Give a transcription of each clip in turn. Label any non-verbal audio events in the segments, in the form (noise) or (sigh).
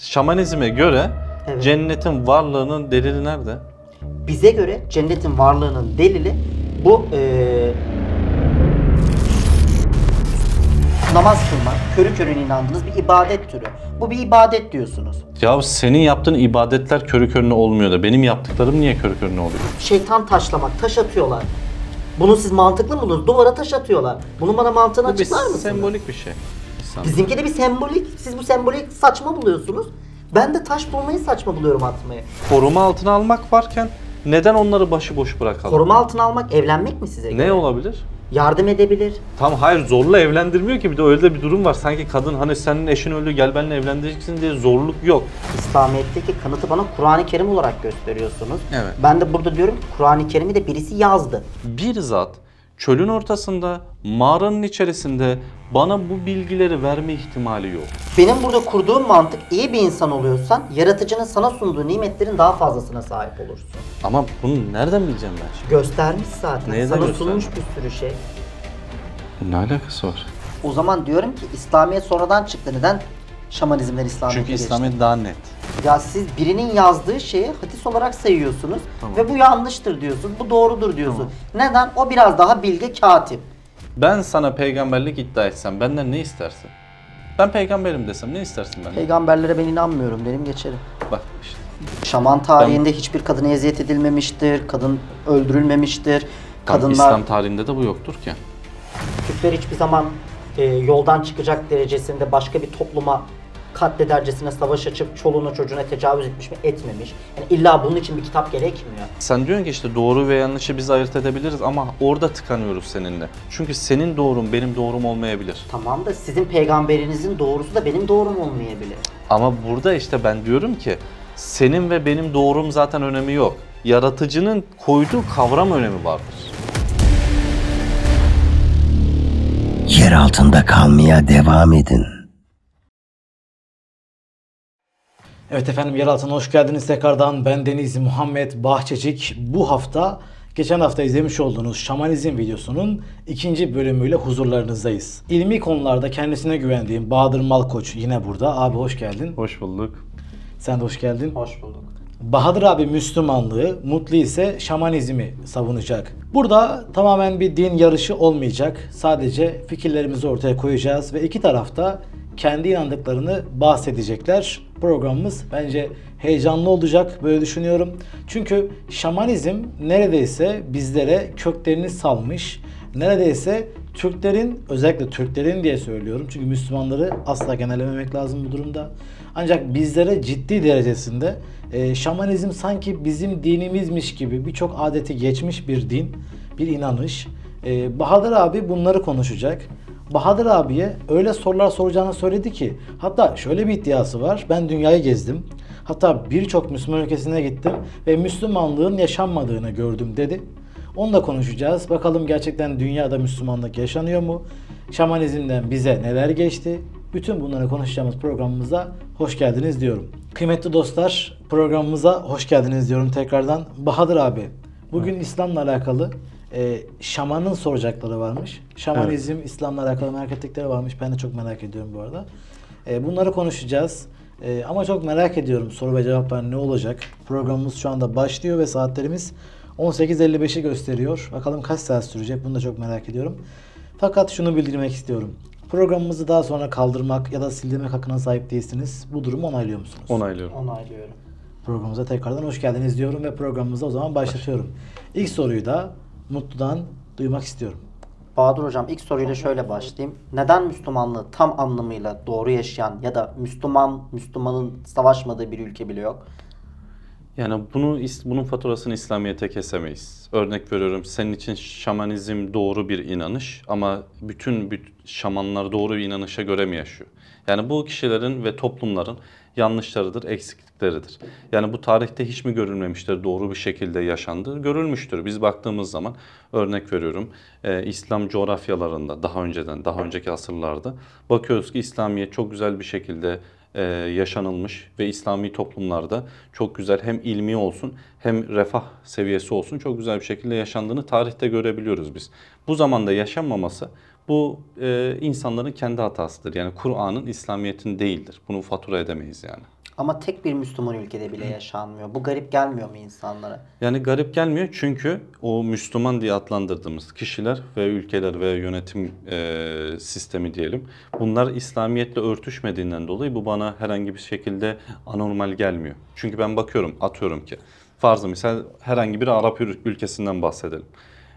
Şamanizme göre evet. cennetin varlığının delili nerede? Bize göre cennetin varlığının delili bu e, namaz kılmak, körü körüne inandığınız bir ibadet türü. Bu bir ibadet diyorsunuz. Ya senin yaptığın ibadetler körü körüne olmuyor da benim yaptıklarım niye körü körüne oluyor? Şeytan taşlamak, taş atıyorlar. Bunu siz mantıklı mı bulunuz? Duvara taş atıyorlar. Bunu bana mantığını Bu açıklar mısınız? sembolik bir şey. Sandım. Bizimki de bir sembolik. Siz bu sembolik saçma buluyorsunuz. Ben de taş bulmayı saçma buluyorum atmayı. Koruma altına almak varken neden onları başıboş bırakalım? Koruma altına almak evlenmek mi size? Ne göre? olabilir? Yardım edebilir. Tam hayır zorla evlendirmiyor ki bir de öyle de bir durum var. Sanki kadın hani senin eşin öldü gel benimle evlendireceksin diye zorluk yok. İslamiyet'teki kanıtı bana Kur'an-ı Kerim olarak gösteriyorsunuz. Evet. Ben de burada diyorum ki Kur'an-ı Kerim'i de birisi yazdı. Bir zat çölün ortasında, mağaranın içerisinde bana bu bilgileri verme ihtimali yok. Benim burada kurduğum mantık iyi bir insan oluyorsan yaratıcının sana sunduğu nimetlerin daha fazlasına sahip olursun. Ama bunu nereden bileceğim ben şimdi? Göstermiş zaten. Neye sana göstermiş? sunmuş bir sürü şey. Ne alakası var? O zaman diyorum ki İslamiyet sonradan çıktı. Neden Şamanizmden İslamiyet'e Çünkü geçti. İslamiyet daha net. Ya siz birinin yazdığı şeyi hadis olarak sayıyorsunuz tamam. ve bu yanlıştır diyorsun, bu doğrudur diyorsun. Tamam. Neden? O biraz daha bilge katip. Ben sana peygamberlik iddia etsem benden ne istersin? Ben peygamberim desem ne istersin benden? Peygamberlere ben inanmıyorum derim geçerim. Bak işte. Şaman tarihinde ben... hiçbir kadına eziyet edilmemiştir, kadın öldürülmemiştir. Kadınlar... İslam tarihinde de bu yoktur ki. Türkler hiçbir zaman e, yoldan çıkacak derecesinde başka bir topluma katledercesine savaş açıp çoluğuna çocuğuna tecavüz etmiş mi etmemiş. Yani illa bunun için bir kitap gerekmiyor. Sen diyorsun ki işte doğru ve yanlışı biz ayırt edebiliriz ama orada tıkanıyoruz seninle. Çünkü senin doğrun benim doğrum olmayabilir. Tamam da sizin peygamberinizin doğrusu da benim doğrum olmayabilir. Ama burada işte ben diyorum ki senin ve benim doğrum zaten önemi yok. Yaratıcının koyduğu kavram önemi vardır. Yer altında kalmaya devam edin. Evet efendim Yeraltı'na hoş geldiniz tekrardan. Ben Deniz Muhammed Bahçecik. Bu hafta geçen hafta izlemiş olduğunuz şamanizm videosunun ikinci bölümüyle huzurlarınızdayız. İlmi konularda kendisine güvendiğim Bahadır Malkoç yine burada. Abi hoş geldin. Hoş bulduk. Sen de hoş geldin. Hoş bulduk. Bahadır abi Müslümanlığı, Mutlu ise şamanizmi savunacak. Burada tamamen bir din yarışı olmayacak. Sadece fikirlerimizi ortaya koyacağız ve iki tarafta kendi inandıklarını bahsedecekler. Programımız bence heyecanlı olacak böyle düşünüyorum. Çünkü şamanizm neredeyse bizlere köklerini salmış. Neredeyse Türklerin özellikle Türklerin diye söylüyorum. Çünkü Müslümanları asla genellememek lazım bu durumda. Ancak bizlere ciddi derecesinde e, şamanizm sanki bizim dinimizmiş gibi birçok adeti geçmiş bir din, bir inanış. E, Bahadır abi bunları konuşacak. Bahadır abiye öyle sorular soracağını söyledi ki hatta şöyle bir iddiası var. Ben dünyayı gezdim. Hatta birçok Müslüman ülkesine gittim ve Müslümanlığın yaşanmadığını gördüm dedi. Onu da konuşacağız. Bakalım gerçekten dünyada Müslümanlık yaşanıyor mu? Şamanizmden bize neler geçti? Bütün bunları konuşacağımız programımıza hoş geldiniz diyorum. Kıymetli dostlar programımıza hoş geldiniz diyorum tekrardan. Bahadır abi bugün evet. İslam'la alakalı e, şamanın soracakları varmış. Şamanizm, evet. İslam'la alakalı merak ettikleri varmış. Ben de çok merak ediyorum bu arada. E, bunları konuşacağız. E, ama çok merak ediyorum soru ve cevaplar ne olacak? Programımız şu anda başlıyor ve saatlerimiz 18.55'i gösteriyor. Bakalım kaç saat sürecek bunu da çok merak ediyorum. Fakat şunu bildirmek istiyorum. Programımızı daha sonra kaldırmak ya da sildirmek hakkına sahip değilsiniz. Bu durumu onaylıyor musunuz? Onaylıyorum. Onaylıyorum. Programımıza tekrardan hoş geldiniz diyorum ve programımıza o zaman başlatıyorum. İlk soruyu da Mutlu'dan duymak istiyorum. Bahadır Hocam ilk soruyla şöyle başlayayım. Neden Müslümanlığı tam anlamıyla doğru yaşayan ya da Müslüman, Müslümanın savaşmadığı bir ülke bile yok? Yani bunu bunun faturasını İslamiyet'e kesemeyiz. Örnek veriyorum senin için şamanizm doğru bir inanış ama bütün şamanlar doğru bir inanışa göre mi yaşıyor? Yani bu kişilerin ve toplumların yanlışlarıdır, eksiklikleridir. Yani bu tarihte hiç mi görülmemiştir, doğru bir şekilde yaşandı? Görülmüştür. Biz baktığımız zaman örnek veriyorum e, İslam coğrafyalarında daha önceden, daha önceki asırlarda bakıyoruz ki İslamiyet çok güzel bir şekilde e, yaşanılmış ve İslami toplumlarda çok güzel hem ilmi olsun hem refah seviyesi olsun çok güzel bir şekilde yaşandığını tarihte görebiliyoruz biz. Bu zamanda yaşanmaması bu e, insanların kendi hatasıdır. Yani Kur'an'ın İslamiyet'in değildir. Bunu fatura edemeyiz yani. Ama tek bir Müslüman ülkede bile yaşanmıyor. Bu garip gelmiyor mu insanlara? Yani garip gelmiyor çünkü o Müslüman diye adlandırdığımız kişiler ve ülkeler ve yönetim e, sistemi diyelim. Bunlar İslamiyet'le örtüşmediğinden dolayı bu bana herhangi bir şekilde anormal gelmiyor. Çünkü ben bakıyorum atıyorum ki farzı misal herhangi bir Arap ülkesinden bahsedelim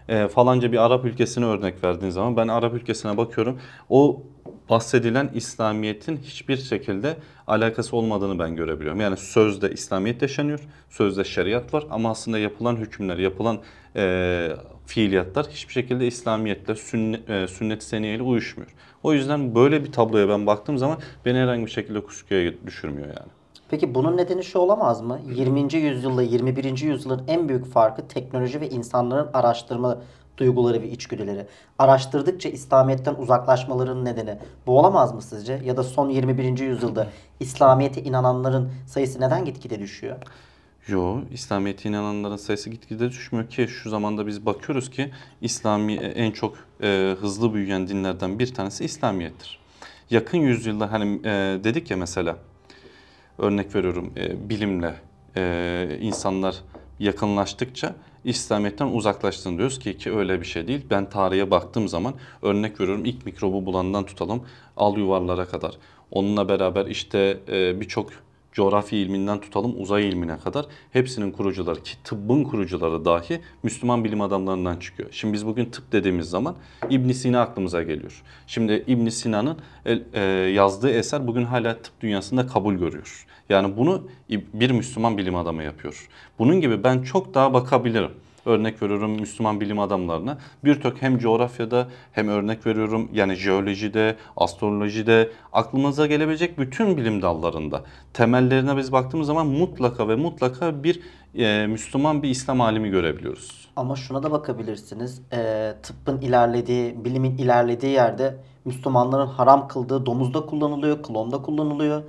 e, falanca bir Arap ülkesine örnek verdiğin zaman ben Arap ülkesine bakıyorum. O bahsedilen İslamiyet'in hiçbir şekilde alakası olmadığını ben görebiliyorum. Yani sözde İslamiyet yaşanıyor, sözde şeriat var ama aslında yapılan hükümler, yapılan e, fiiliyatlar hiçbir şekilde İslamiyet'le, sünnet, e, sünnet seniyeyle uyuşmuyor. O yüzden böyle bir tabloya ben baktığım zaman beni herhangi bir şekilde kuşkuya düşürmüyor yani. Peki bunun nedeni şu olamaz mı? 20. yüzyılda 21. yüzyılın en büyük farkı teknoloji ve insanların araştırma duyguları ve içgüdüleri. Araştırdıkça İslamiyet'ten uzaklaşmalarının nedeni bu olamaz mı sizce? Ya da son 21. yüzyılda İslamiyet'e inananların sayısı neden gitgide düşüyor? Yo, İslamiyet'e inananların sayısı gitgide düşmüyor ki şu zamanda biz bakıyoruz ki İslami e, en çok e, hızlı büyüyen dinlerden bir tanesi İslamiyet'tir. Yakın yüzyılda hani e, dedik ya mesela örnek veriyorum e, bilimle e, insanlar yakınlaştıkça İslamiyet'ten uzaklaştığını diyoruz ki, ki öyle bir şey değil. Ben tarihe baktığım zaman örnek veriyorum ilk mikrobu bulandan tutalım al yuvarlara kadar. Onunla beraber işte e, birçok coğrafya ilminden tutalım uzay ilmine kadar hepsinin kurucuları ki tıbbın kurucuları dahi Müslüman bilim adamlarından çıkıyor. Şimdi biz bugün tıp dediğimiz zaman İbn Sina aklımıza geliyor. Şimdi İbn Sina'nın e, e, yazdığı eser bugün hala tıp dünyasında kabul görüyor. Yani bunu bir Müslüman bilim adamı yapıyor. Bunun gibi ben çok daha bakabilirim. Örnek veriyorum Müslüman bilim adamlarına. Bir Birçok hem coğrafyada hem örnek veriyorum yani jeolojide, astrolojide aklımıza gelebilecek bütün bilim dallarında temellerine biz baktığımız zaman mutlaka ve mutlaka bir e, Müslüman bir İslam alimi görebiliyoruz. Ama şuna da bakabilirsiniz. E, tıbbın ilerlediği, bilimin ilerlediği yerde Müslümanların haram kıldığı domuzda kullanılıyor, klonda kullanılıyor.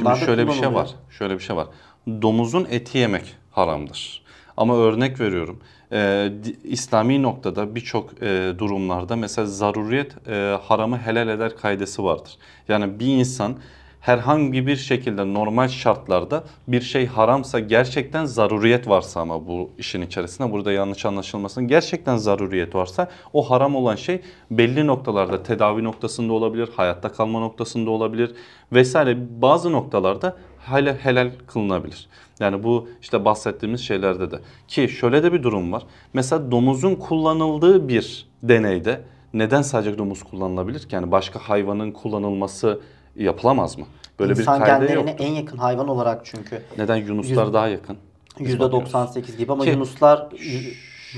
Bunlar Şimdi şöyle bir şey var. Şöyle bir şey var. Domuzun eti yemek haramdır. Ama örnek veriyorum e, İslami noktada birçok e, durumlarda mesela zaruriyet e, haramı helal eder kaydesi vardır. Yani bir insan herhangi bir şekilde normal şartlarda bir şey haramsa gerçekten zaruriyet varsa ama bu işin içerisinde burada yanlış anlaşılmasın. Gerçekten zaruriyet varsa o haram olan şey belli noktalarda tedavi noktasında olabilir, hayatta kalma noktasında olabilir vesaire bazı noktalarda hala helal kılınabilir. Yani bu işte bahsettiğimiz şeylerde de. Ki şöyle de bir durum var. Mesela domuzun kullanıldığı bir deneyde neden sadece domuz kullanılabilir ki? Yani başka hayvanın kullanılması yapılamaz mı? Böyle İnsan bir kaide yok. en yakın hayvan olarak çünkü. Neden yunuslar Yüz, daha yakın? %98 gibi ama ki, yunuslar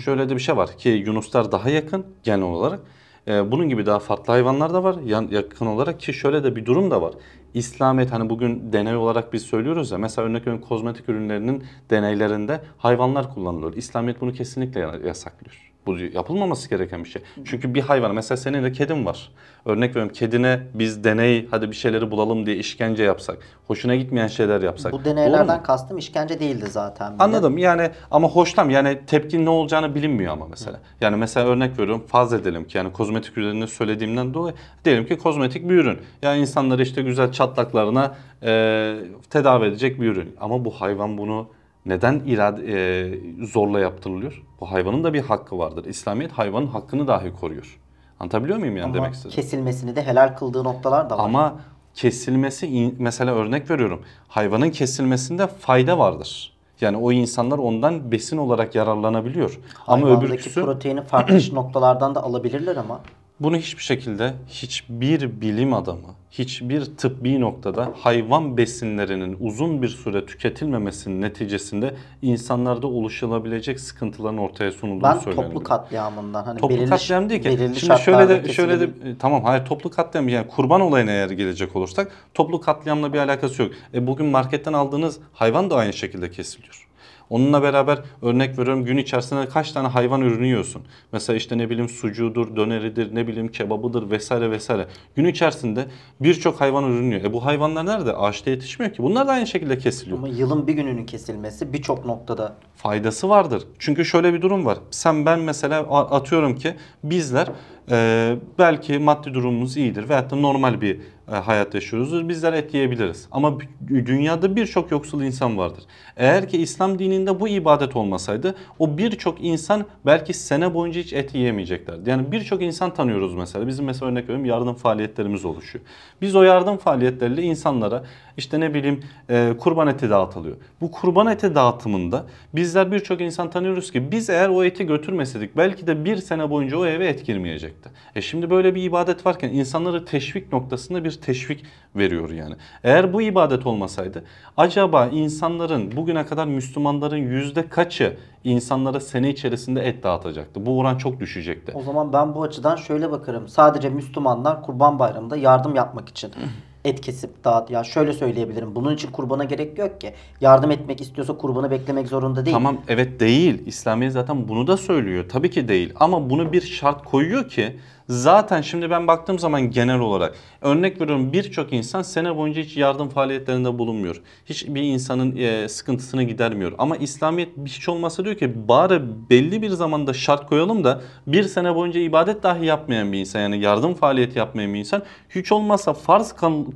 şöyle de bir şey var ki yunuslar daha yakın genel olarak ee, bunun gibi daha farklı hayvanlar da var yakın olarak ki şöyle de bir durum da var. İslamiyet hani bugün deney olarak biz söylüyoruz ya mesela örnek veriyorum kozmetik ürünlerinin deneylerinde hayvanlar kullanılıyor. İslamiyet bunu kesinlikle yasaklıyor. Bu yapılmaması gereken bir şey. Çünkü bir hayvan mesela senin de kedin var. Örnek veriyorum kedine biz deney hadi bir şeyleri bulalım diye işkence yapsak. Hoşuna gitmeyen şeyler yapsak. Bu deneylerden kastım işkence değildi zaten. Bile. Anladım yani ama hoşlam yani tepkin ne olacağını bilinmiyor ama mesela. Yani mesela örnek veriyorum faz edelim ki yani kozmetik ürününü söylediğimden dolayı diyelim ki kozmetik bir ürün. Yani insanları işte güzel çatlaklarına e, tedavi edecek bir ürün. Ama bu hayvan bunu neden irade e, zorla yaptırılıyor? Bu hayvanın da bir hakkı vardır. İslamiyet hayvanın hakkını dahi koruyor. Anlatabiliyor muyum yani Ama demek istedim? kesilmesini de helal kıldığı noktalar da var. Ama kesilmesi mesela örnek veriyorum. Hayvanın kesilmesinde fayda vardır. Yani o insanlar ondan besin olarak yararlanabiliyor. Ama öbürdeki öbürküsü proteini farklı (clears throat) noktalardan da alabilirler ama. Bunu hiçbir şekilde hiçbir bilim adamı, hiçbir tıbbi noktada hayvan besinlerinin uzun bir süre tüketilmemesinin neticesinde insanlarda oluşulabilecek sıkıntıların ortaya sunulduğunu ben söylüyorum. Ben toplu katliamından hani toplu belirli, katliam değil ki. Belirli Şimdi şöyle de kesinlikle... şöyle de tamam hayır toplu katliam yani kurban olayına eğer gelecek olursak toplu katliamla bir alakası yok. E bugün marketten aldığınız hayvan da aynı şekilde kesiliyor. Onunla beraber örnek veriyorum gün içerisinde kaç tane hayvan ürünü yiyorsun? Mesela işte ne bileyim sucuğudur, döneridir, ne bileyim kebabıdır vesaire vesaire. Gün içerisinde birçok hayvan ürünü yiyor. E bu hayvanlar nerede? Ağaçta yetişmiyor ki. Bunlar da aynı şekilde kesiliyor. Ama yılın bir gününün kesilmesi birçok noktada faydası vardır. Çünkü şöyle bir durum var. Sen ben mesela atıyorum ki bizler e, belki maddi durumumuz iyidir veyahut da normal bir e, hayat yaşıyoruzdur. Bizler et yiyebiliriz. Ama dünyada birçok yoksul insan vardır. Eğer ki İslam dininde bu ibadet olmasaydı o birçok insan belki sene boyunca hiç et yiyemeyeceklerdi. Yani birçok insan tanıyoruz mesela. Bizim mesela örnek veriyorum yardım faaliyetlerimiz oluşuyor. Biz o yardım faaliyetleriyle insanlara işte ne bileyim e, kurban eti dağıtılıyor. Bu kurban eti dağıtımında bizler birçok insan tanıyoruz ki biz eğer o eti götürmeseydik belki de bir sene boyunca o eve et girmeyecek gelecekti. E şimdi böyle bir ibadet varken insanları teşvik noktasında bir teşvik veriyor yani. Eğer bu ibadet olmasaydı acaba insanların bugüne kadar Müslümanların yüzde kaçı insanlara sene içerisinde et dağıtacaktı? Bu oran çok düşecekti. O zaman ben bu açıdan şöyle bakarım. Sadece Müslümanlar Kurban Bayramı'nda yardım yapmak için (laughs) et kesip dağıt. Ya şöyle söyleyebilirim. Bunun için kurbana gerek yok ki. Yardım etmek istiyorsa kurbanı beklemek zorunda değil. Tamam evet değil. İslamiyet zaten bunu da söylüyor. Tabii ki değil. Ama bunu bir şart koyuyor ki Zaten şimdi ben baktığım zaman genel olarak örnek veriyorum birçok insan sene boyunca hiç yardım faaliyetlerinde bulunmuyor. Hiçbir insanın e, sıkıntısını gidermiyor. Ama İslamiyet hiç şey olmasa diyor ki bari belli bir zamanda şart koyalım da bir sene boyunca ibadet dahi yapmayan bir insan yani yardım faaliyeti yapmayan bir insan hiç olmazsa farz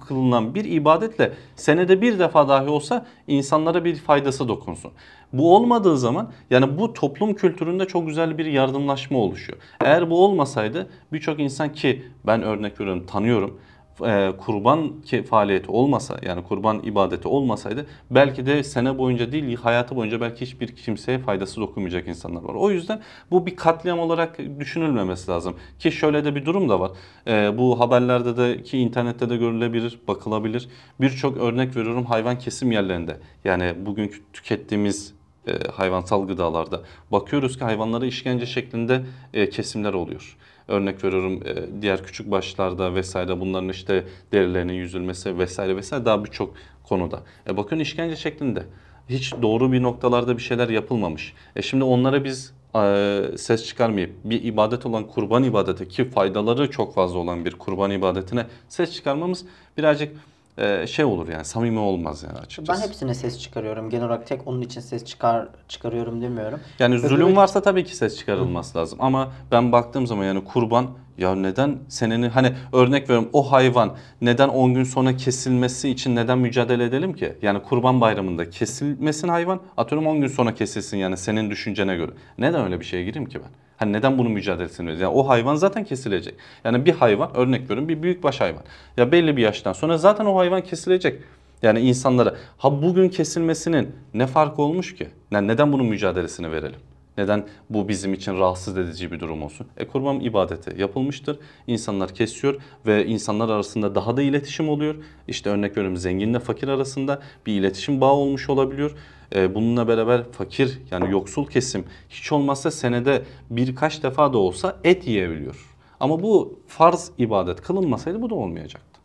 kılınan bir ibadetle senede bir defa dahi olsa insanlara bir faydası dokunsun. Bu olmadığı zaman yani bu toplum kültüründe çok güzel bir yardımlaşma oluşuyor. Eğer bu olmasaydı birçok insan ki ben örnek veriyorum tanıyorum e, kurban ki faaliyeti olmasa yani kurban ibadeti olmasaydı belki de sene boyunca değil hayatı boyunca belki hiçbir kimseye faydası dokunmayacak insanlar var. O yüzden bu bir katliam olarak düşünülmemesi lazım. Ki şöyle de bir durum da var. E, bu haberlerde de ki internette de görülebilir, bakılabilir. Birçok örnek veriyorum hayvan kesim yerlerinde. Yani bugünkü tükettiğimiz e, hayvansal gıdalarda bakıyoruz ki hayvanlara işkence şeklinde e, kesimler oluyor. Örnek veriyorum e, diğer küçük başlarda vesaire bunların işte derilerinin yüzülmesi vesaire vesaire daha birçok konuda. E, bakın işkence şeklinde hiç doğru bir noktalarda bir şeyler yapılmamış. E şimdi onlara biz e, ses çıkarmayıp bir ibadet olan kurban ibadeti ki faydaları çok fazla olan bir kurban ibadetine ses çıkarmamız birazcık e, şey olur yani samimi olmaz yani açıkçası. Ben hepsine ses çıkarıyorum. Genel olarak tek onun için ses çıkar çıkarıyorum demiyorum. Yani zulüm Öbürü... varsa tabii ki ses çıkarılması lazım ama ben baktığım zaman yani kurban ya neden seneni hani örnek veriyorum o hayvan neden 10 gün sonra kesilmesi için neden mücadele edelim ki? Yani kurban bayramında kesilmesin hayvan atıyorum 10 gün sonra kesilsin yani senin düşüncene göre. Neden öyle bir şeye gireyim ki ben? Hani neden bunun mücadelesini veriyoruz? Yani o hayvan zaten kesilecek. Yani bir hayvan örnek veriyorum bir büyükbaş hayvan. Ya belli bir yaştan sonra zaten o hayvan kesilecek. Yani insanlara ha bugün kesilmesinin ne farkı olmuş ki? Yani neden bunun mücadelesini verelim? Neden bu bizim için rahatsız edici bir durum olsun? E kurban ibadeti yapılmıştır. İnsanlar kesiyor ve insanlar arasında daha da iletişim oluyor. İşte örnek veriyorum zenginle fakir arasında bir iletişim bağı olmuş olabiliyor. Ee, bununla beraber fakir yani yoksul kesim hiç olmazsa senede birkaç defa da olsa et yiyebiliyor. Ama bu farz ibadet kılınmasaydı bu da olmayacaktı.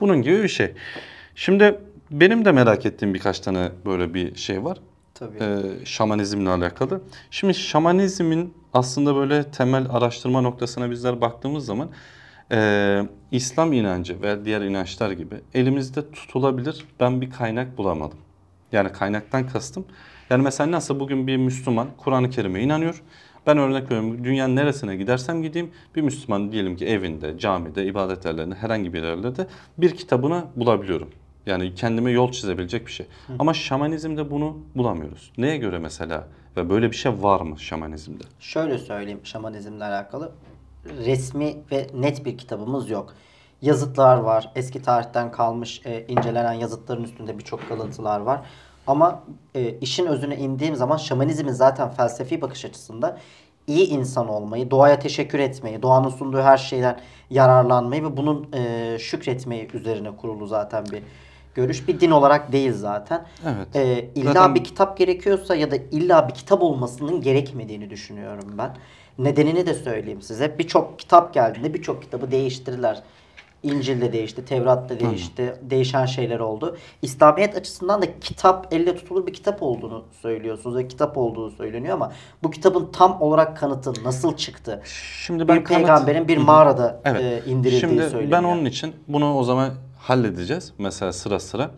Bunun gibi bir şey. Şimdi benim de merak ettiğim birkaç tane böyle bir şey var. Tabii. Ee, şamanizmle alakalı. Şimdi şamanizmin aslında böyle temel araştırma noktasına bizler baktığımız zaman e, İslam inancı ve diğer inançlar gibi elimizde tutulabilir ben bir kaynak bulamadım. Yani kaynaktan kastım. Yani mesela nasıl bugün bir Müslüman Kur'an-ı Kerim'e inanıyor. Ben örnek veriyorum dünyanın neresine gidersem gideyim bir Müslüman diyelim ki evinde, camide, ibadet yerlerinde herhangi bir yerlerde bir kitabını bulabiliyorum. Yani kendime yol çizebilecek bir şey. Hı. Ama şamanizmde bunu bulamıyoruz. Neye göre mesela ve böyle bir şey var mı şamanizmde? Şöyle söyleyeyim şamanizmle alakalı resmi ve net bir kitabımız yok yazıtlar var. Eski tarihten kalmış e, incelenen yazıtların üstünde birçok kalıntılar var. Ama e, işin özüne indiğim zaman şamanizmin zaten felsefi bakış açısında iyi insan olmayı, doğaya teşekkür etmeyi, doğanın sunduğu her şeyden yararlanmayı ve bunun e, şükretmeyi üzerine kurulu zaten bir görüş. Bir din olarak değil zaten. Evet. E, illa zaten... bir kitap gerekiyorsa ya da illa bir kitap olmasının gerekmediğini düşünüyorum ben. Nedenini de söyleyeyim size. Birçok kitap geldiğinde birçok kitabı değiştirirler. İncil'de değişti, Tevrat da değişti, Hı. değişen şeyler oldu. İslamiyet açısından da kitap elle tutulur bir kitap olduğunu söylüyorsunuz. Yani kitap olduğu söyleniyor ama bu kitabın tam olarak kanıtı nasıl çıktı? Şimdi ben bir kanıt... peygamberin bir mağarada e, evet. e, indirildiği Şimdi söyleniyor. Şimdi ben onun için bunu o zaman halledeceğiz mesela sıra sıra.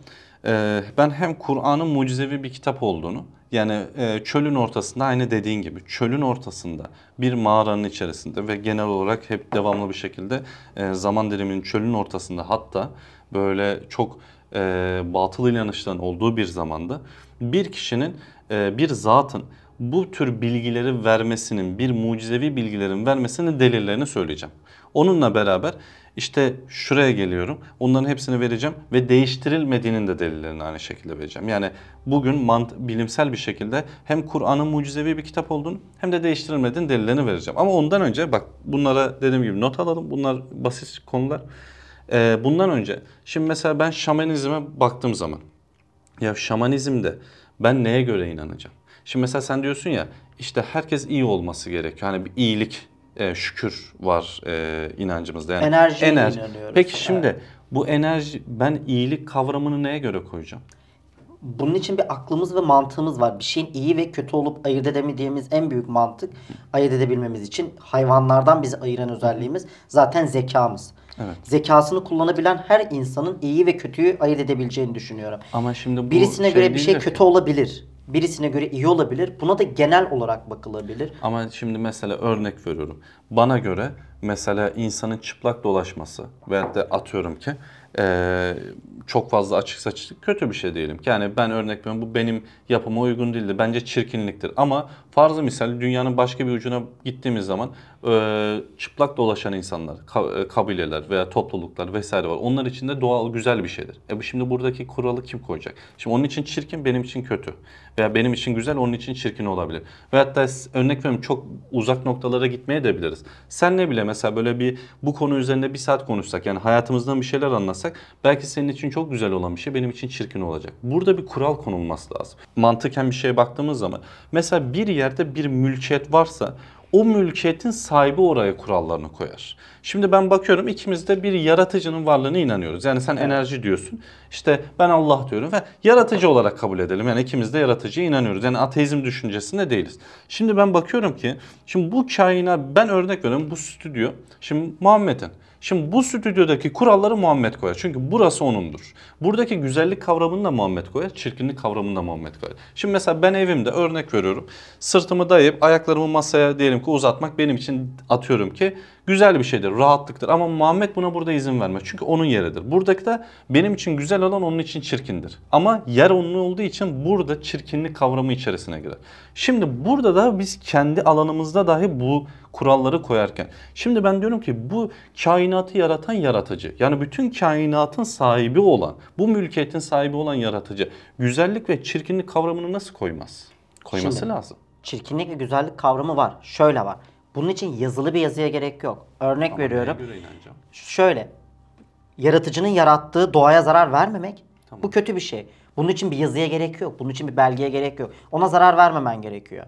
Ee, ben hem Kur'an'ın mucizevi bir kitap olduğunu yani e, çölün ortasında aynı dediğin gibi çölün ortasında bir mağaranın içerisinde ve genel olarak hep devamlı bir şekilde e, zaman diliminin çölün ortasında hatta böyle çok e, batıl inanışların olduğu bir zamanda bir kişinin e, bir zatın bu tür bilgileri vermesinin bir mucizevi bilgilerin vermesinin delillerini söyleyeceğim. Onunla beraber işte şuraya geliyorum. Onların hepsini vereceğim ve değiştirilmediğinin de delillerini aynı şekilde vereceğim. Yani bugün mant bilimsel bir şekilde hem Kur'an'ın mucizevi bir kitap olduğunu hem de değiştirilmediğin delillerini vereceğim. Ama ondan önce bak bunlara dediğim gibi not alalım. Bunlar basit konular. Ee, bundan önce şimdi mesela ben şamanizme baktığım zaman ya şamanizmde ben neye göre inanacağım? Şimdi mesela sen diyorsun ya işte herkes iyi olması gerekiyor. Hani bir iyilik e, şükür var e, inancımızda. Yani Enerjiye enerji. inanıyoruz. Peki şimdi evet. bu enerji ben iyilik kavramını neye göre koyacağım? Bunun için bir aklımız ve mantığımız var. Bir şeyin iyi ve kötü olup ayırt edemediğimiz en büyük mantık ayırt edebilmemiz için hayvanlardan bizi ayıran özelliğimiz zaten zekamız. Evet. Zekasını kullanabilen her insanın iyi ve kötüyü ayırt edebileceğini düşünüyorum. Ama şimdi bu Birisine şey göre bir şey kötü ki. olabilir birisine göre iyi olabilir. Buna da genel olarak bakılabilir. Ama şimdi mesela örnek veriyorum. Bana göre mesela insanın çıplak dolaşması veyahut da atıyorum ki e, çok fazla açık saçlık kötü bir şey diyelim. Yani ben örnek veriyorum bu benim yapıma uygun değildir. Bence çirkinliktir. Ama farzı misal dünyanın başka bir ucuna gittiğimiz zaman e, çıplak dolaşan insanlar, e, kabileler veya topluluklar vesaire var. Onlar için de doğal güzel bir şeydir. E şimdi buradaki kuralı kim koyacak? Şimdi onun için çirkin benim için kötü. Veya benim için güzel onun için çirkin olabilir. Ve hatta örnek veriyorum çok uzak noktalara gitmeye de biliriz. Sen ne bile mesela böyle bir bu konu üzerinde bir saat konuşsak yani hayatımızdan bir şeyler anlatsak çalışırsak belki senin için çok güzel olan bir şey benim için çirkin olacak. Burada bir kural konulması lazım. Mantıken bir şeye baktığımız zaman mesela bir yerde bir mülkiyet varsa o mülkiyetin sahibi oraya kurallarını koyar. Şimdi ben bakıyorum ikimiz de bir yaratıcının varlığına inanıyoruz. Yani sen enerji diyorsun. İşte ben Allah diyorum ve yaratıcı olarak kabul edelim. Yani ikimiz de yaratıcıya inanıyoruz. Yani ateizm düşüncesinde değiliz. Şimdi ben bakıyorum ki şimdi bu kaina ben örnek veriyorum bu stüdyo. Şimdi Muhammed'in Şimdi bu stüdyodaki kuralları Muhammed koyar. Çünkü burası onundur. Buradaki güzellik kavramını da Muhammed koyar. Çirkinlik kavramını da Muhammed koyar. Şimdi mesela ben evimde örnek veriyorum. Sırtımı dayayıp ayaklarımı masaya diyelim ki uzatmak benim için atıyorum ki güzel bir şeydir, rahatlıktır. Ama Muhammed buna burada izin vermez. Çünkü onun yeridir. Buradaki de benim için güzel olan onun için çirkindir. Ama yer onun olduğu için burada çirkinlik kavramı içerisine girer. Şimdi burada da biz kendi alanımızda dahi bu kuralları koyarken. Şimdi ben diyorum ki bu kainatı yaratan yaratıcı. Yani bütün kainatın sahibi olan, bu mülkiyetin sahibi olan yaratıcı. Güzellik ve çirkinlik kavramını nasıl koymaz? Koyması Şimdi, lazım. Çirkinlik ve güzellik kavramı var. Şöyle var. Bunun için yazılı bir yazıya gerek yok. Örnek tamam, veriyorum. Şöyle. Yaratıcının yarattığı doğaya zarar vermemek tamam. bu kötü bir şey. Bunun için bir yazıya gerek yok. Bunun için bir belgeye gerek yok. Ona zarar vermemen gerekiyor.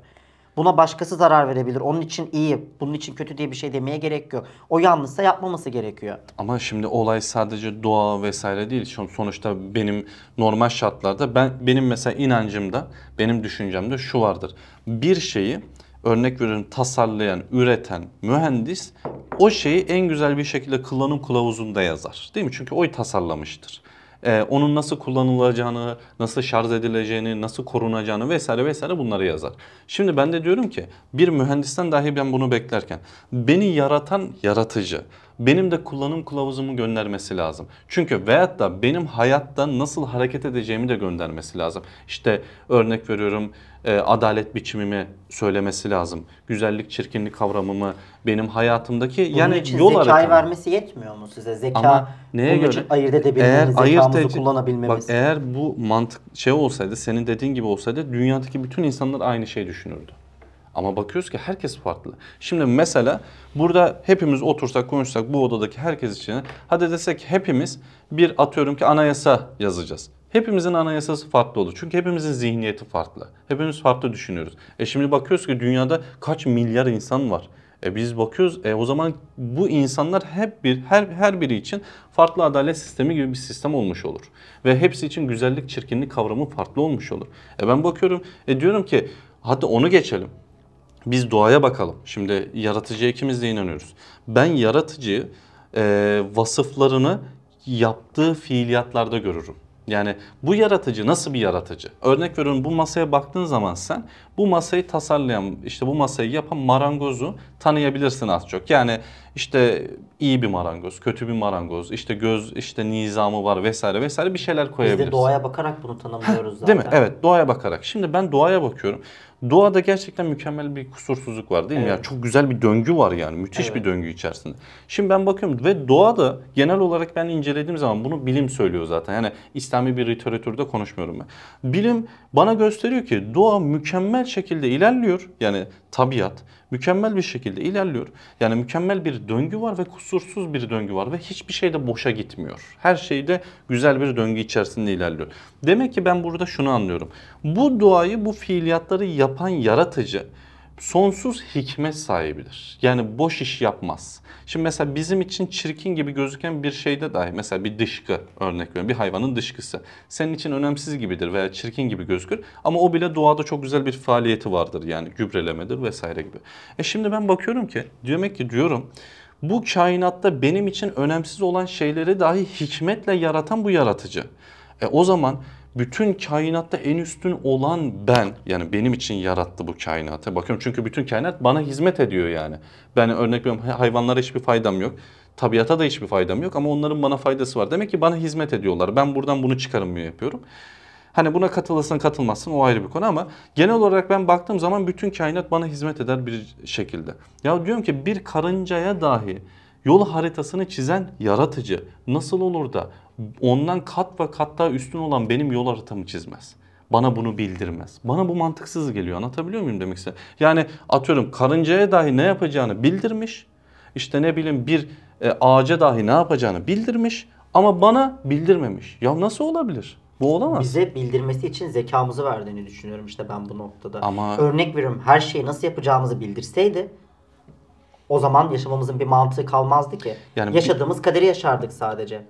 Buna başkası zarar verebilir. Onun için iyi, bunun için kötü diye bir şey demeye gerek yok. O yanlışsa yapmaması gerekiyor. Ama şimdi olay sadece doğa vesaire değil. Şimdi sonuçta benim normal şartlarda ben benim mesela inancımda, benim düşüncemde şu vardır. Bir şeyi örnek veriyorum tasarlayan, üreten mühendis o şeyi en güzel bir şekilde kullanım kılavuzunda yazar. Değil mi? Çünkü o tasarlamıştır. Ee, onun nasıl kullanılacağını, nasıl şarj edileceğini, nasıl korunacağını vesaire vesaire bunları yazar. Şimdi ben de diyorum ki bir mühendisten dahi ben bunu beklerken beni yaratan yaratıcı, benim de kullanım kılavuzumu göndermesi lazım. Çünkü veyahut da benim hayatta nasıl hareket edeceğimi de göndermesi lazım. İşte örnek veriyorum e, adalet biçimimi söylemesi lazım. Güzellik, çirkinlik kavramımı benim hayatımdaki bunun yani için yol zekayı hareketi. vermesi yetmiyor mu size? Zeka Ama neye bunun göre? için ayırt edebilmemiz, eğer zekamızı ayırt kullanabilmemiz. Bak eğer bu mantık şey olsaydı, senin dediğin gibi olsaydı dünyadaki bütün insanlar aynı şey düşünürdü. Ama bakıyoruz ki herkes farklı. Şimdi mesela burada hepimiz otursak konuşsak bu odadaki herkes için hadi desek hepimiz bir atıyorum ki anayasa yazacağız. Hepimizin anayasası farklı olur. Çünkü hepimizin zihniyeti farklı. Hepimiz farklı düşünüyoruz. E şimdi bakıyoruz ki dünyada kaç milyar insan var. E biz bakıyoruz e o zaman bu insanlar hep bir her her biri için farklı adalet sistemi gibi bir sistem olmuş olur. Ve hepsi için güzellik çirkinlik kavramı farklı olmuş olur. E ben bakıyorum e diyorum ki hadi onu geçelim. Biz doğaya bakalım. Şimdi yaratıcıya ikimiz de inanıyoruz. Ben yaratıcıyı e, vasıflarını yaptığı fiiliyatlarda görürüm. Yani bu yaratıcı nasıl bir yaratıcı? Örnek veriyorum bu masaya baktığın zaman sen bu masayı tasarlayan, işte bu masayı yapan marangozu tanıyabilirsin az çok. Yani işte iyi bir marangoz, kötü bir marangoz, işte göz işte nizamı var vesaire vesaire bir şeyler koyabilirsin. Biz de doğaya bakarak bunu tanımlıyoruz zaten. Değil mi? Evet doğaya bakarak. Şimdi ben doğaya bakıyorum. Doğada gerçekten mükemmel bir kusursuzluk var değil mi? Yani çok güzel bir döngü var yani. Müthiş evet. bir döngü içerisinde. Şimdi ben bakıyorum ve doğada genel olarak ben incelediğim zaman bunu bilim söylüyor zaten. Yani İslami bir literatürde konuşmuyorum ben. Bilim bana gösteriyor ki doğa mükemmel şekilde ilerliyor. Yani tabiat mükemmel bir şekilde ilerliyor. Yani mükemmel bir döngü var ve kusursuz bir döngü var ve hiçbir şey de boşa gitmiyor. Her şey de güzel bir döngü içerisinde ilerliyor. Demek ki ben burada şunu anlıyorum. Bu duayı bu fiiliyatları yapan yaratıcı sonsuz hikmet sahibidir. Yani boş iş yapmaz. Şimdi mesela bizim için çirkin gibi gözüken bir şeyde dahi mesela bir dışkı örnek veriyorum. Bir hayvanın dışkısı. Senin için önemsiz gibidir veya çirkin gibi gözükür. Ama o bile doğada çok güzel bir faaliyeti vardır. Yani gübrelemedir vesaire gibi. E şimdi ben bakıyorum ki demek ki diyorum bu kainatta benim için önemsiz olan şeyleri dahi hikmetle yaratan bu yaratıcı. E o zaman bütün kainatta en üstün olan ben yani benim için yarattı bu kainatı. Bakıyorum çünkü bütün kainat bana hizmet ediyor yani. Ben örnek veriyorum hayvanlara hiçbir faydam yok. Tabiata da hiçbir faydam yok ama onların bana faydası var. Demek ki bana hizmet ediyorlar. Ben buradan bunu çıkarım yapıyorum. Hani buna katılırsın katılmazsın o ayrı bir konu ama genel olarak ben baktığım zaman bütün kainat bana hizmet eder bir şekilde. Ya diyorum ki bir karıncaya dahi yol haritasını çizen yaratıcı nasıl olur da ondan kat ve kat daha üstün olan benim yol haritamı çizmez. Bana bunu bildirmez. Bana bu mantıksız geliyor. Anlatabiliyor muyum demekse Yani atıyorum karıncaya dahi ne yapacağını bildirmiş. İşte ne bileyim bir e, ağaca dahi ne yapacağını bildirmiş. Ama bana bildirmemiş. Ya nasıl olabilir? Bu olamaz. Bize bildirmesi için zekamızı verdiğini düşünüyorum işte ben bu noktada. Ama... Örnek veriyorum her şeyi nasıl yapacağımızı bildirseydi o zaman yaşamamızın bir mantığı kalmazdı ki. Yani Yaşadığımız bir... kaderi yaşardık sadece.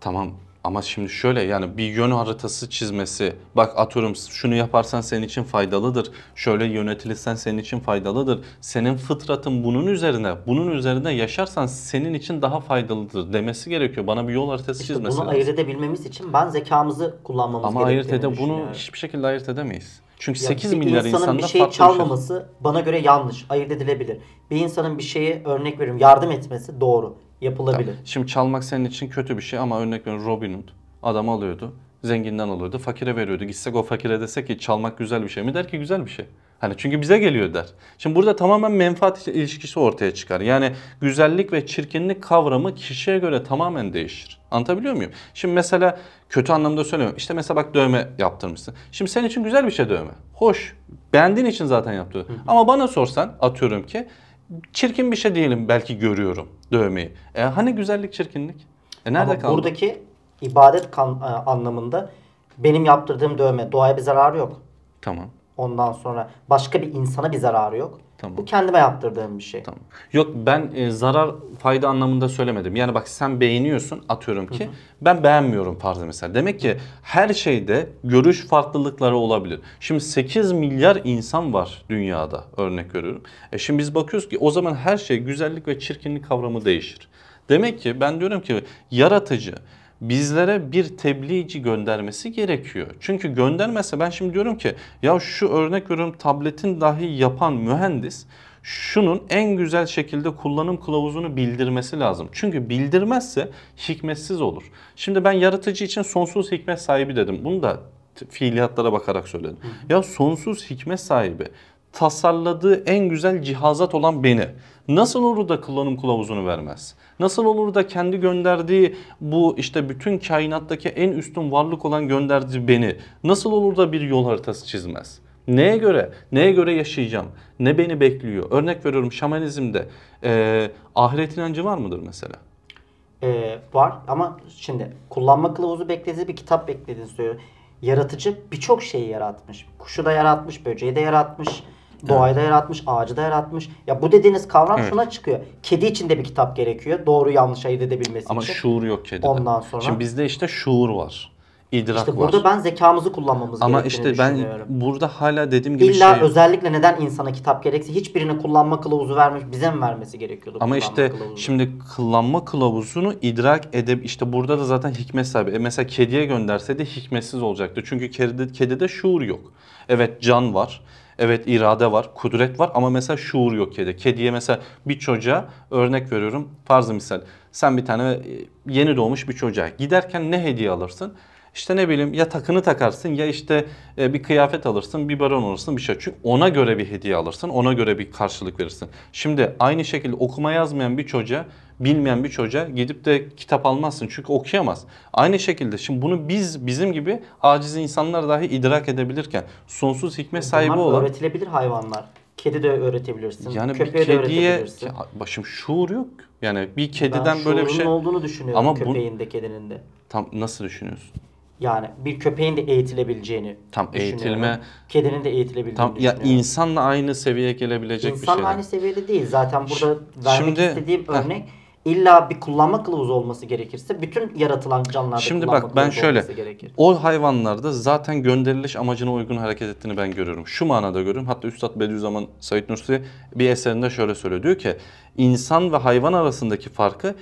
Tamam ama şimdi şöyle yani bir yön haritası çizmesi. Bak atıyorum şunu yaparsan senin için faydalıdır. Şöyle yönetilirsen senin için faydalıdır. Senin fıtratın bunun üzerine, bunun üzerine yaşarsan senin için daha faydalıdır demesi gerekiyor. Bana bir yol haritası işte çizmesi bunu lazım. ayırt edebilmemiz için ben zekamızı kullanmamız ama gerektiğini ayırt ede bunu hiçbir şekilde ayırt edemeyiz. Çünkü ya 8 milyar insanın bir şeyi şey. çalmaması şey... bana göre yanlış, ayırt edilebilir. Bir insanın bir şeye örnek veriyorum yardım etmesi doğru yapılabilir. Tamam. Şimdi çalmak senin için kötü bir şey ama örnek veriyorum Robin Hood adam alıyordu. Zenginden alıyordu, fakire veriyordu. Gitsek o fakire desek ki çalmak güzel bir şey mi der ki güzel bir şey. Hani çünkü bize geliyor der. Şimdi burada tamamen menfaat ilişkisi ortaya çıkar. Yani güzellik ve çirkinlik kavramı kişiye göre tamamen değişir. Anlatabiliyor muyum? Şimdi mesela kötü anlamda söylemiyorum. İşte mesela bak dövme yaptırmışsın. Şimdi senin için güzel bir şey dövme. Hoş. Beğendiğin için zaten yaptı. Ama bana sorsan atıyorum ki çirkin bir şey diyelim belki görüyorum dövmeyi. E, hani güzellik çirkinlik? E, nerede Ama kaldı? Buradaki ibadet kan, e, anlamında benim yaptırdığım dövme doğaya bir zararı yok. Tamam. Ondan sonra başka bir insana bir zararı yok. Tamam. Bu kendime yaptırdığım bir şey. Tamam. Yok ben e, zarar fayda anlamında söylemedim. Yani bak sen beğeniyorsun atıyorum ki Hı-hı. ben beğenmiyorum farzı mesela. Demek ki her şeyde görüş farklılıkları olabilir. Şimdi 8 milyar insan var dünyada örnek görüyorum. E şimdi biz bakıyoruz ki o zaman her şey güzellik ve çirkinlik kavramı değişir. Demek ki ben diyorum ki yaratıcı bizlere bir tebliğci göndermesi gerekiyor. Çünkü göndermezse ben şimdi diyorum ki ya şu örnek veriyorum tabletin dahi yapan mühendis şunun en güzel şekilde kullanım kılavuzunu bildirmesi lazım. Çünkü bildirmezse hikmetsiz olur. Şimdi ben yaratıcı için sonsuz hikmet sahibi dedim. Bunu da fiiliyatlara bakarak söyledim. Hı hı. Ya sonsuz hikmet sahibi tasarladığı en güzel cihazat olan beni Nasıl olur da kullanım kılavuzunu vermez? Nasıl olur da kendi gönderdiği bu işte bütün kainattaki en üstün varlık olan gönderdi beni nasıl olur da bir yol haritası çizmez? Neye göre? Neye göre yaşayacağım? Ne beni bekliyor? Örnek veriyorum şamanizmde e, ahiret inancı var mıdır mesela? Ee, var ama şimdi kullanma kılavuzu beklediğiniz bir kitap beklediğini söylüyor. Yaratıcı birçok şeyi yaratmış. Kuşu da yaratmış, böceği de yaratmış Doğayda yaratmış, ağacı da yaratmış. Ya bu dediğiniz kavram evet. şuna çıkıyor. Kedi için de bir kitap gerekiyor. Doğru yanlış ayırt edebilmesi Ama için. Ama şuur yok kedide. Ondan sonra. Şimdi bizde işte şuur var idrak işte var. burada ben zekamızı kullanmamız Ama gerektiğini işte ben burada hala dediğim gibi İlla şey... özellikle neden insana kitap gerekse hiçbirine kullanma kılavuzu vermiş bize mi vermesi gerekiyordu? Ama işte kılavuzunu? şimdi kullanma kılavuzunu idrak edip işte burada da zaten hikmet sahibi. E mesela kediye gönderse de hikmetsiz olacaktı. Çünkü kedide, kedide şuur yok. Evet can var. Evet irade var, kudret var ama mesela şuur yok kedi. Kediye mesela bir çocuğa örnek veriyorum. Farzı misal sen bir tane e, yeni doğmuş bir çocuğa giderken ne hediye alırsın? İşte ne bileyim ya takını takarsın ya işte e, bir kıyafet alırsın, bir baron alırsın bir şey. Çünkü ona göre bir hediye alırsın, ona göre bir karşılık verirsin. Şimdi aynı şekilde okuma yazmayan bir çocuğa bilmeyen bir çocuğa gidip de kitap almazsın çünkü okuyamaz. Aynı şekilde şimdi bunu biz bizim gibi aciz insanlar dahi idrak edebilirken sonsuz hikmet sahibi Bunlar olan öğretilebilir hayvanlar. Kedi de öğretebilirsin. Yani köpeğe bir kediye de öğretebilirsin. başım şuur yok. Yani bir kediden ben böyle bir şey olduğunu düşünüyorum Ama köpeğin bu... de kedinin de. Tam nasıl düşünüyorsun? Yani bir köpeğin de eğitilebileceğini Tam eğitilme. Kedinin de eğitilebileceğini tam, Ya insanla aynı seviyeye gelebilecek İnsanla bir şey. İnsanla aynı seviyede değil. Zaten burada vermek Şimdi, istediğim heh. örnek İlla bir kullanma kılavuzu olması gerekirse bütün yaratılan canlılarda Şimdi bak ben şöyle gerekir. o hayvanlarda zaten gönderiliş amacına uygun hareket ettiğini ben görüyorum. Şu manada görüyorum. Hatta Üstad Bediüzzaman Said Nursi bir eserinde şöyle söylüyor. Diyor ki insan ve hayvan arasındaki farkı